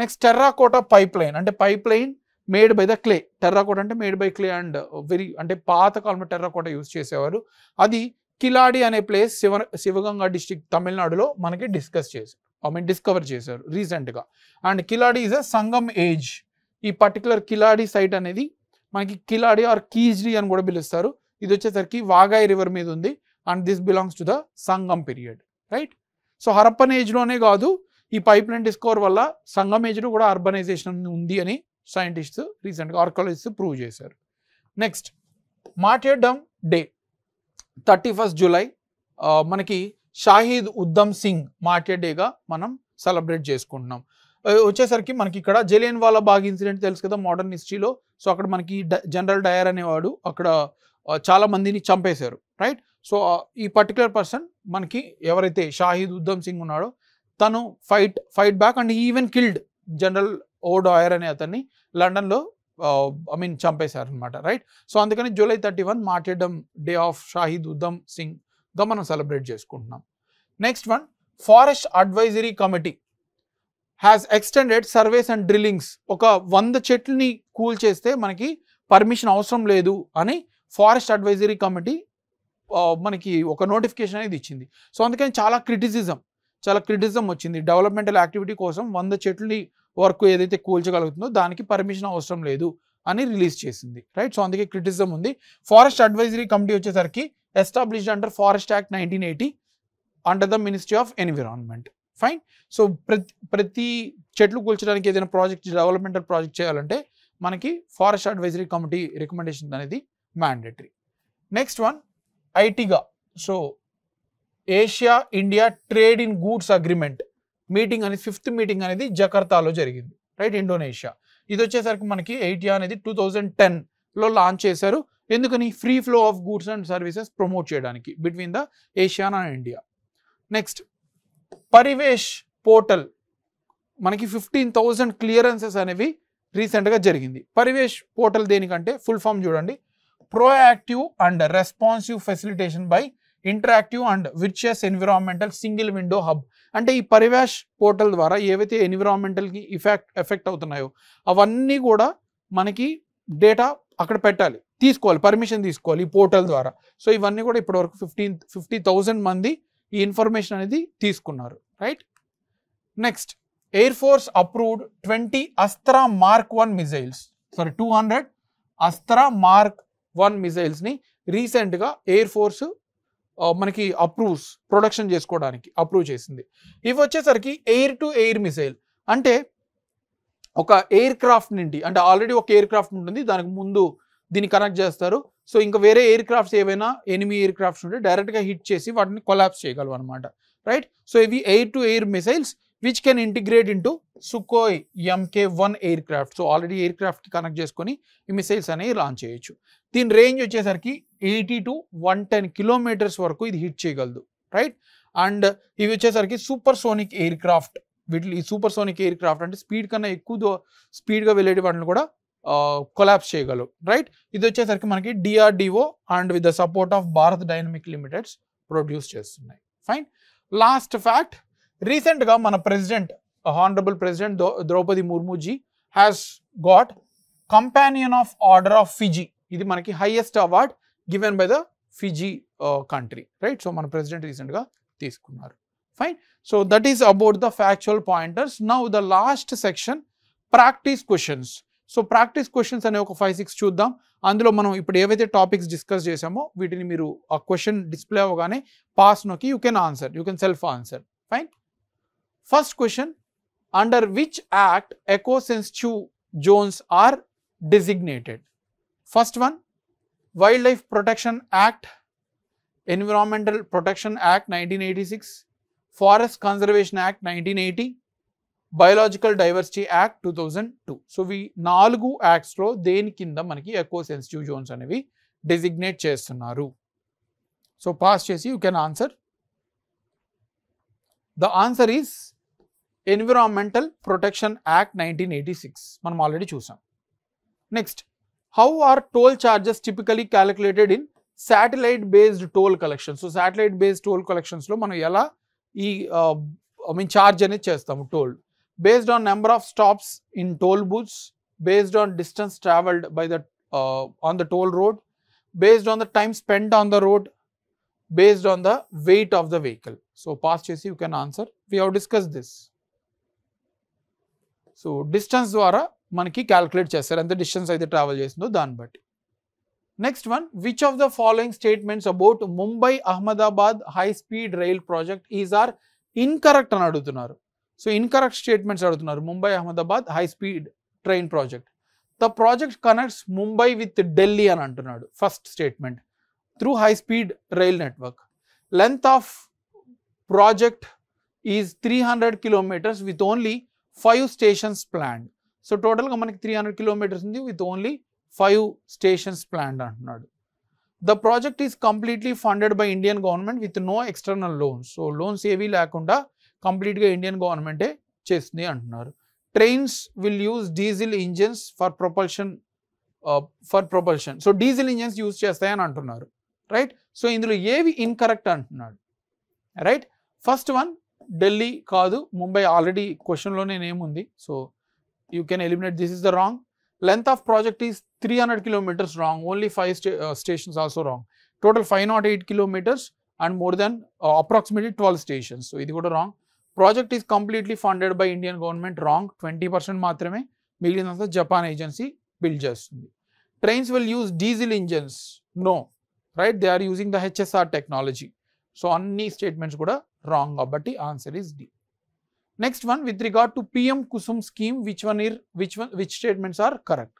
S1: next terracotta pipeline అంటే pipeline made by the clay terracotta అంటే made by clay and very అంటే పాత కాలంలో టెర్రాకోట యూజ్ చేసేవారు అది కిలాడి అనే ప్లేస్ శివ శివగంగా డిస్టిక్ తమిళనాడులో మనకి డిస్కస్ చేశారు ఐ మీన్ డిస్కవర్ చేశారు రీసెంట్గా and Keeladi is a Sangam age ఈ పర్టికులర్ కిలాడి సైట్ అనేది మనకి కిలాడి ఆర్ కీజ్డి అని కూడా పిలుస్తారు ఇది వచ్చేసరికి వాగాయ్ రివర్ మీద ఉంది and this belongs to the Sangam period right so Harappan ఏజ్లోనే కాదు ఈ పైప్ లైన్ డిస్కవర్ వల్ల సంగం ఏజ్లో కూడా అర్బనైజేషన్ ఉంది అని సైంటిస్ట్ రీసెంట్గా ఆర్కాలజిస్ట్ ప్రూవ్ చేశారు నెక్స్ట్ మాట్లాడడం డే థర్టీ ఫస్ట్ జూలై మనకి షాహీద్ ఉద్దమ్ సింగ్ మాటే డేగా మనం సెలబ్రేట్ చేసుకుంటున్నాం వచ్చేసరికి మనకి ఇక్కడ జలియన్ వాలా బాగ్ ఇన్సిడెంట్ తెలుసు కదా మోడర్న్ హిస్టరీలో సో అక్కడ మనకి జనరల్ డయర్ అనేవాడు అక్కడ చాలా మందిని చంపేశారు రైట్ సో ఈ పర్టికులర్ పర్సన్ మనకి ఎవరైతే షాహీద్ ఉద్దమ్ సింగ్ ఉన్నాడో తను fight fight back and even killed general O Dyer అనే అతన్ని లండన్లో ఐ మీన్ చంపేశారనమాట రైట్ సో అందుకని July thirty one martyrdom day of Shaheed Udham గా మనం సెలబ్రేట్ చేసుకుంటున్నాం next one forest advisory committee has extended surveys and drillings ఒక వంద చెట్లని కూల్ చేస్తే మనకి పర్మిషన్ అవసరం లేదు అని ఫారెస్ట్ అడ్వైజరీ కమిటీ మనకి ఒక నోటిఫికేషన్ అనేది ఇచ్చింది సో అందుకని చాలా క్రిటిసిజం చాలా క్రిటిసిజం వచ్చింది డెవలప్మెంటల్ యాక్టివిటీ కోసం వంద చెట్లని వర్క్ ఏదైతే కూల్చగలుగుతుందో దానికి పర్మిషన్ అవసరం లేదు అని రిలీజ్ చేసింది రైట్ సో అందుకే క్రిటిసిజం ఉంది ఫారెస్ట్ అడ్వైజరీ కమిటీ వచ్చేసరికి established under forest act nineteen eighty under the ministry of environment fine so ప్రతి ప్రతి చెట్లు కూల్చడానికి ఏదైనా ప్రాజెక్ట్ డెవలప్మెంటల్ ప్రాజెక్ట్ చేయాలంటే మనకి ఫారెస్ట్ అడ్వైజరీ కమిటీ రికమెండేషన్ అనేది మ్యాండేటరీ నెక్స్ట్ వన్ ఐటీగా so Asia India trade in goods agreement meeting అనేది fifth meeting అనేది జకర్తాలో జరిగింది రైట్ ఇండోనేషియా ఇది వచ్చేసరికి మనకి ఎయిటియా అనేది టూ థౌజండ్ టెన్లో లాంచ్ చేశారు ఎందుకని free flow of goods and services promote చేయడానికి between the ASEAN and India next Parivesh portal మనకి ఫిఫ్టీన్ థౌజండ్ క్లియరెన్సెస్ అనేవి రీసెంట్గా జరిగింది పరివేష్ పోర్టల్ దేనికంటే ఫుల్ ఫామ్ చూడండి proactive and responsive facilitation by interactive and virtuous environmental single window hub అంటే ఈ పరివాష్ portal ద్వారా ఏవైతే ఎన్విరాన్మెంటల్కి ఇఫెక్ట్ ఎఫెక్ట్ అవుతున్నాయో అవన్నీ కూడా మనకి డేటా అక్కడ పెట్టాలి తీసుకోవాలి పర్మిషన్ తీసుకోవాలి ఈ పోర్టల్ ద్వారా సో ఇవన్నీ కూడా ఇప్పటివరకు ఫిఫ్టీన్ ఫిఫ్టీ థౌజండ్ మంది ఈ ఇన్ఫర్మేషన్ అనేది తీసుకున్నారు right next air force approved twenty Astra mark one missiles sorry two hundred Astra mark one మిజైల్స్ని రీసెంట్గా ఎయిర్ ఫోర్స్ మనకి అప్రూవ్స్ ప్రొడక్షన్ చేసుకోవడానికి అప్రూవ్ చేసింది ఇవి వచ్చేసరికి ఎయిర్ టు ఎయిర్ మిసైల్ అంటే ఒక ఎయిర్ క్రాఫ్ట్ నుండి అంటే ఆల్రెడీ ఒక ఎయిర్ క్రాఫ్ట్ ఉంటుంది దానికి ముందు దీన్ని కనెక్ట్ చేస్తారు సో ఇంకా వేరే ఎయిర్ క్రాఫ్ట్స్ ఏవైనా ఎనిమిది ఎయిర్ క్రాఫ్ట్స్ ఉంటే డైరెక్ట్గా హిట్ చేసి వాటిని కొలాప్స్ చేయగలవు అనమాట రైట్ సో ఇవి air to air missiles which can integrate into Sukhoi MK one aircraft so already ఎయిర్ క్రాఫ్ట్కి కనెక్ట్ చేసుకొని ఈ మిసైల్స్ అనేవి లాంచ్ చేయొచ్చు దీని రేంజ్ వచ్చేసరికి eighty to one ten kilometres వరకు ఇది హిట్ చేయగలదు రైట్ అండ్ ఇవి వచ్చేసరికి సూపర్ సోనిక్ ఎయిర్ క్రాఫ్ట్ వీటి ఈ సూపర్ సోనిక్ ఎయిర్ క్రాఫ్ట్ అంటే స్పీడ్ కన్నా ఎక్కువ స్పీడ్గా వెళ్ళేటి వాటిని కూడా కొలాప్స్ చేయగలవు రైట్ ఇది వచ్చేసరికి మనకి DRDO and with the support of Bharat dynamic limiteds produce చేస్తున్నాయి ఫైన్ లాస్ట్ ఫ్యాక్ట్ రీసెంట్గా మన president honourable president Draupadi Murmu ji has got companion of order of Fiji ఇది మనకి highest award given by the Fiji country right so మన president రీసెంట్గా తీసుకున్నారు fine so that is about the factual pointers now the last section practice questions so practice questions అనే ఒక five six చూద్దాం అందులో మనం ఇప్పుడు ఏవైతే టాపిక్స్ డిస్కస్ చేసామో వీటిని మీరు ఆ క్వశ్చన్ డిస్ప్లే అవ్వగానే పాస్ నొక్కి you can answer you can self answer fine First question, under which act eco zones are designated? First one, Wildlife Protection Act, Environmental Protection Act 1986, Forest Conservation Act 1980, Biological Diversity Act 2002. So, we nalgu acts lo deen kinda manaki zones anevi designate chestunnaru. So, past chesi you can answer. The answer is Environmental Protection Act 1986. Manam already Next, how are toll charges typically calculated in satellite based toll collection? So, satellite based toll collections lo manu yala I mean charge ane chestam toll. Based on number of stops in toll booths, based on distance traveled by the uh, on the toll road, based on the time spent on the road, based on the weight of the vehicle. So, past chase you can answer. We have discussed this. So distance ద్వారా మనకి calculate చేస్తారు ఎంత distance అయితే travel చేసిందో దాన్ని బట్టి next one which of the following statements about Mumbai Ahmedabad high speed rail project is are incorrect అని అడుగుతున్నారు సో ఇన్కరెక్ట్ స్టేట్మెంట్స్ అడుగుతున్నారు Mumbai Ahmedabad high speed train project the project connects Mumbai with Delhi అని అంటున్నాడు first statement through high speed rail network length of project is three hundred kilometres with only five stations planned so టోటల్గా మనకి three hundred kilometres ఉంది with only five stations planned అంటున్నాడు the project is completely funded by Indian government with no external loans so loans ఏవీ లేకుండా కంప్లీట్గా Indian గవర్నమెంటే చేస్తుంది అంటున్నారు trains will use diesel engines for propulsion for propulsion so diesel engines use చేస్తాయని అంటున్నారు right so ఇందులో ఏవి ఇన్కరెక్ట్ అంటున్నాడు రైట్ ఫస్ట్ వన్ ఢిల్లీ కాదు ముంబై ఆల్రెడీ నేమ్ ఉంది so you can eliminate this is the wrong length of project is three hundred kilometres wrong only five స్టే stations also wrong total five not eight kilometres and more than approximately twelve stations so ఇది కూడా wrong project is completely funded by Indian government wrong twenty percent మాత్రమే మిగిలినంత Japan agency build చేస్తుంది trains will use diesel engines no right they are using the HSR technology so అన్ని statements కూడా wrong కాబట్టి answer is D next one with regard to PM Kusum scheme which one ఇర్ which one which statements are correct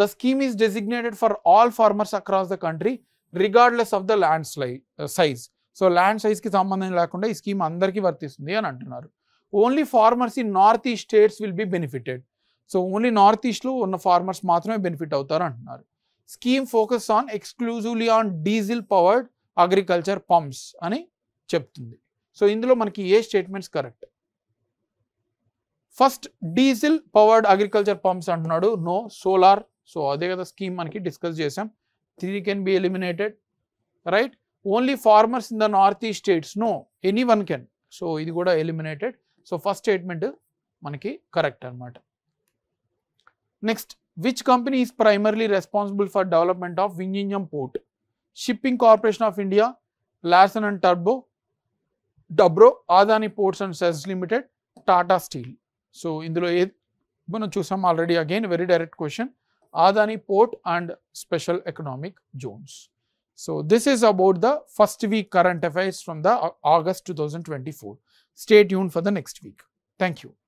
S1: the scheme is designated for all farmers across the country regardless of the land స్లై size so land సైజ్కి సంబంధం లేకుండా ఈ scheme అందరికీ వర్తిస్తుంది అని అంటున్నారు only farmers in north east states will be benefited so only north ఈస్ట్లో ఉన్న ఫార్మర్స్ మాత్రమే బెనిఫిట్ అవుతారు అంటున్నారు scheme focus on exclusively on diesel powered agriculture pumps అని చెప్తుంది సో ఇందులో మనకి ఏ statements correct first diesel powered agriculture pumps అంటున్నాడు నో సోలార్ సో అదే కదా స్కీమ్ మనకి డిస్కస్ చేసాం three can be eliminated right only farmers in the north east states no any one can so ఇది కూడా ఎలిమినేటెడ్ సో ఫస్ట్ స్టేట్మెంట్ మనకి correct అనమాట next which company is primarily responsible for development of Vizhinjam port shipping corporation of India Larsen and టర్బో Dubro, Adani Ports and Sales Limited, Tata Steel. So, in the way, already again very direct question Adani Port and Special Economic Zones. So, this is about the first week current affairs from the August 2024. Stay tuned for the next week. Thank you.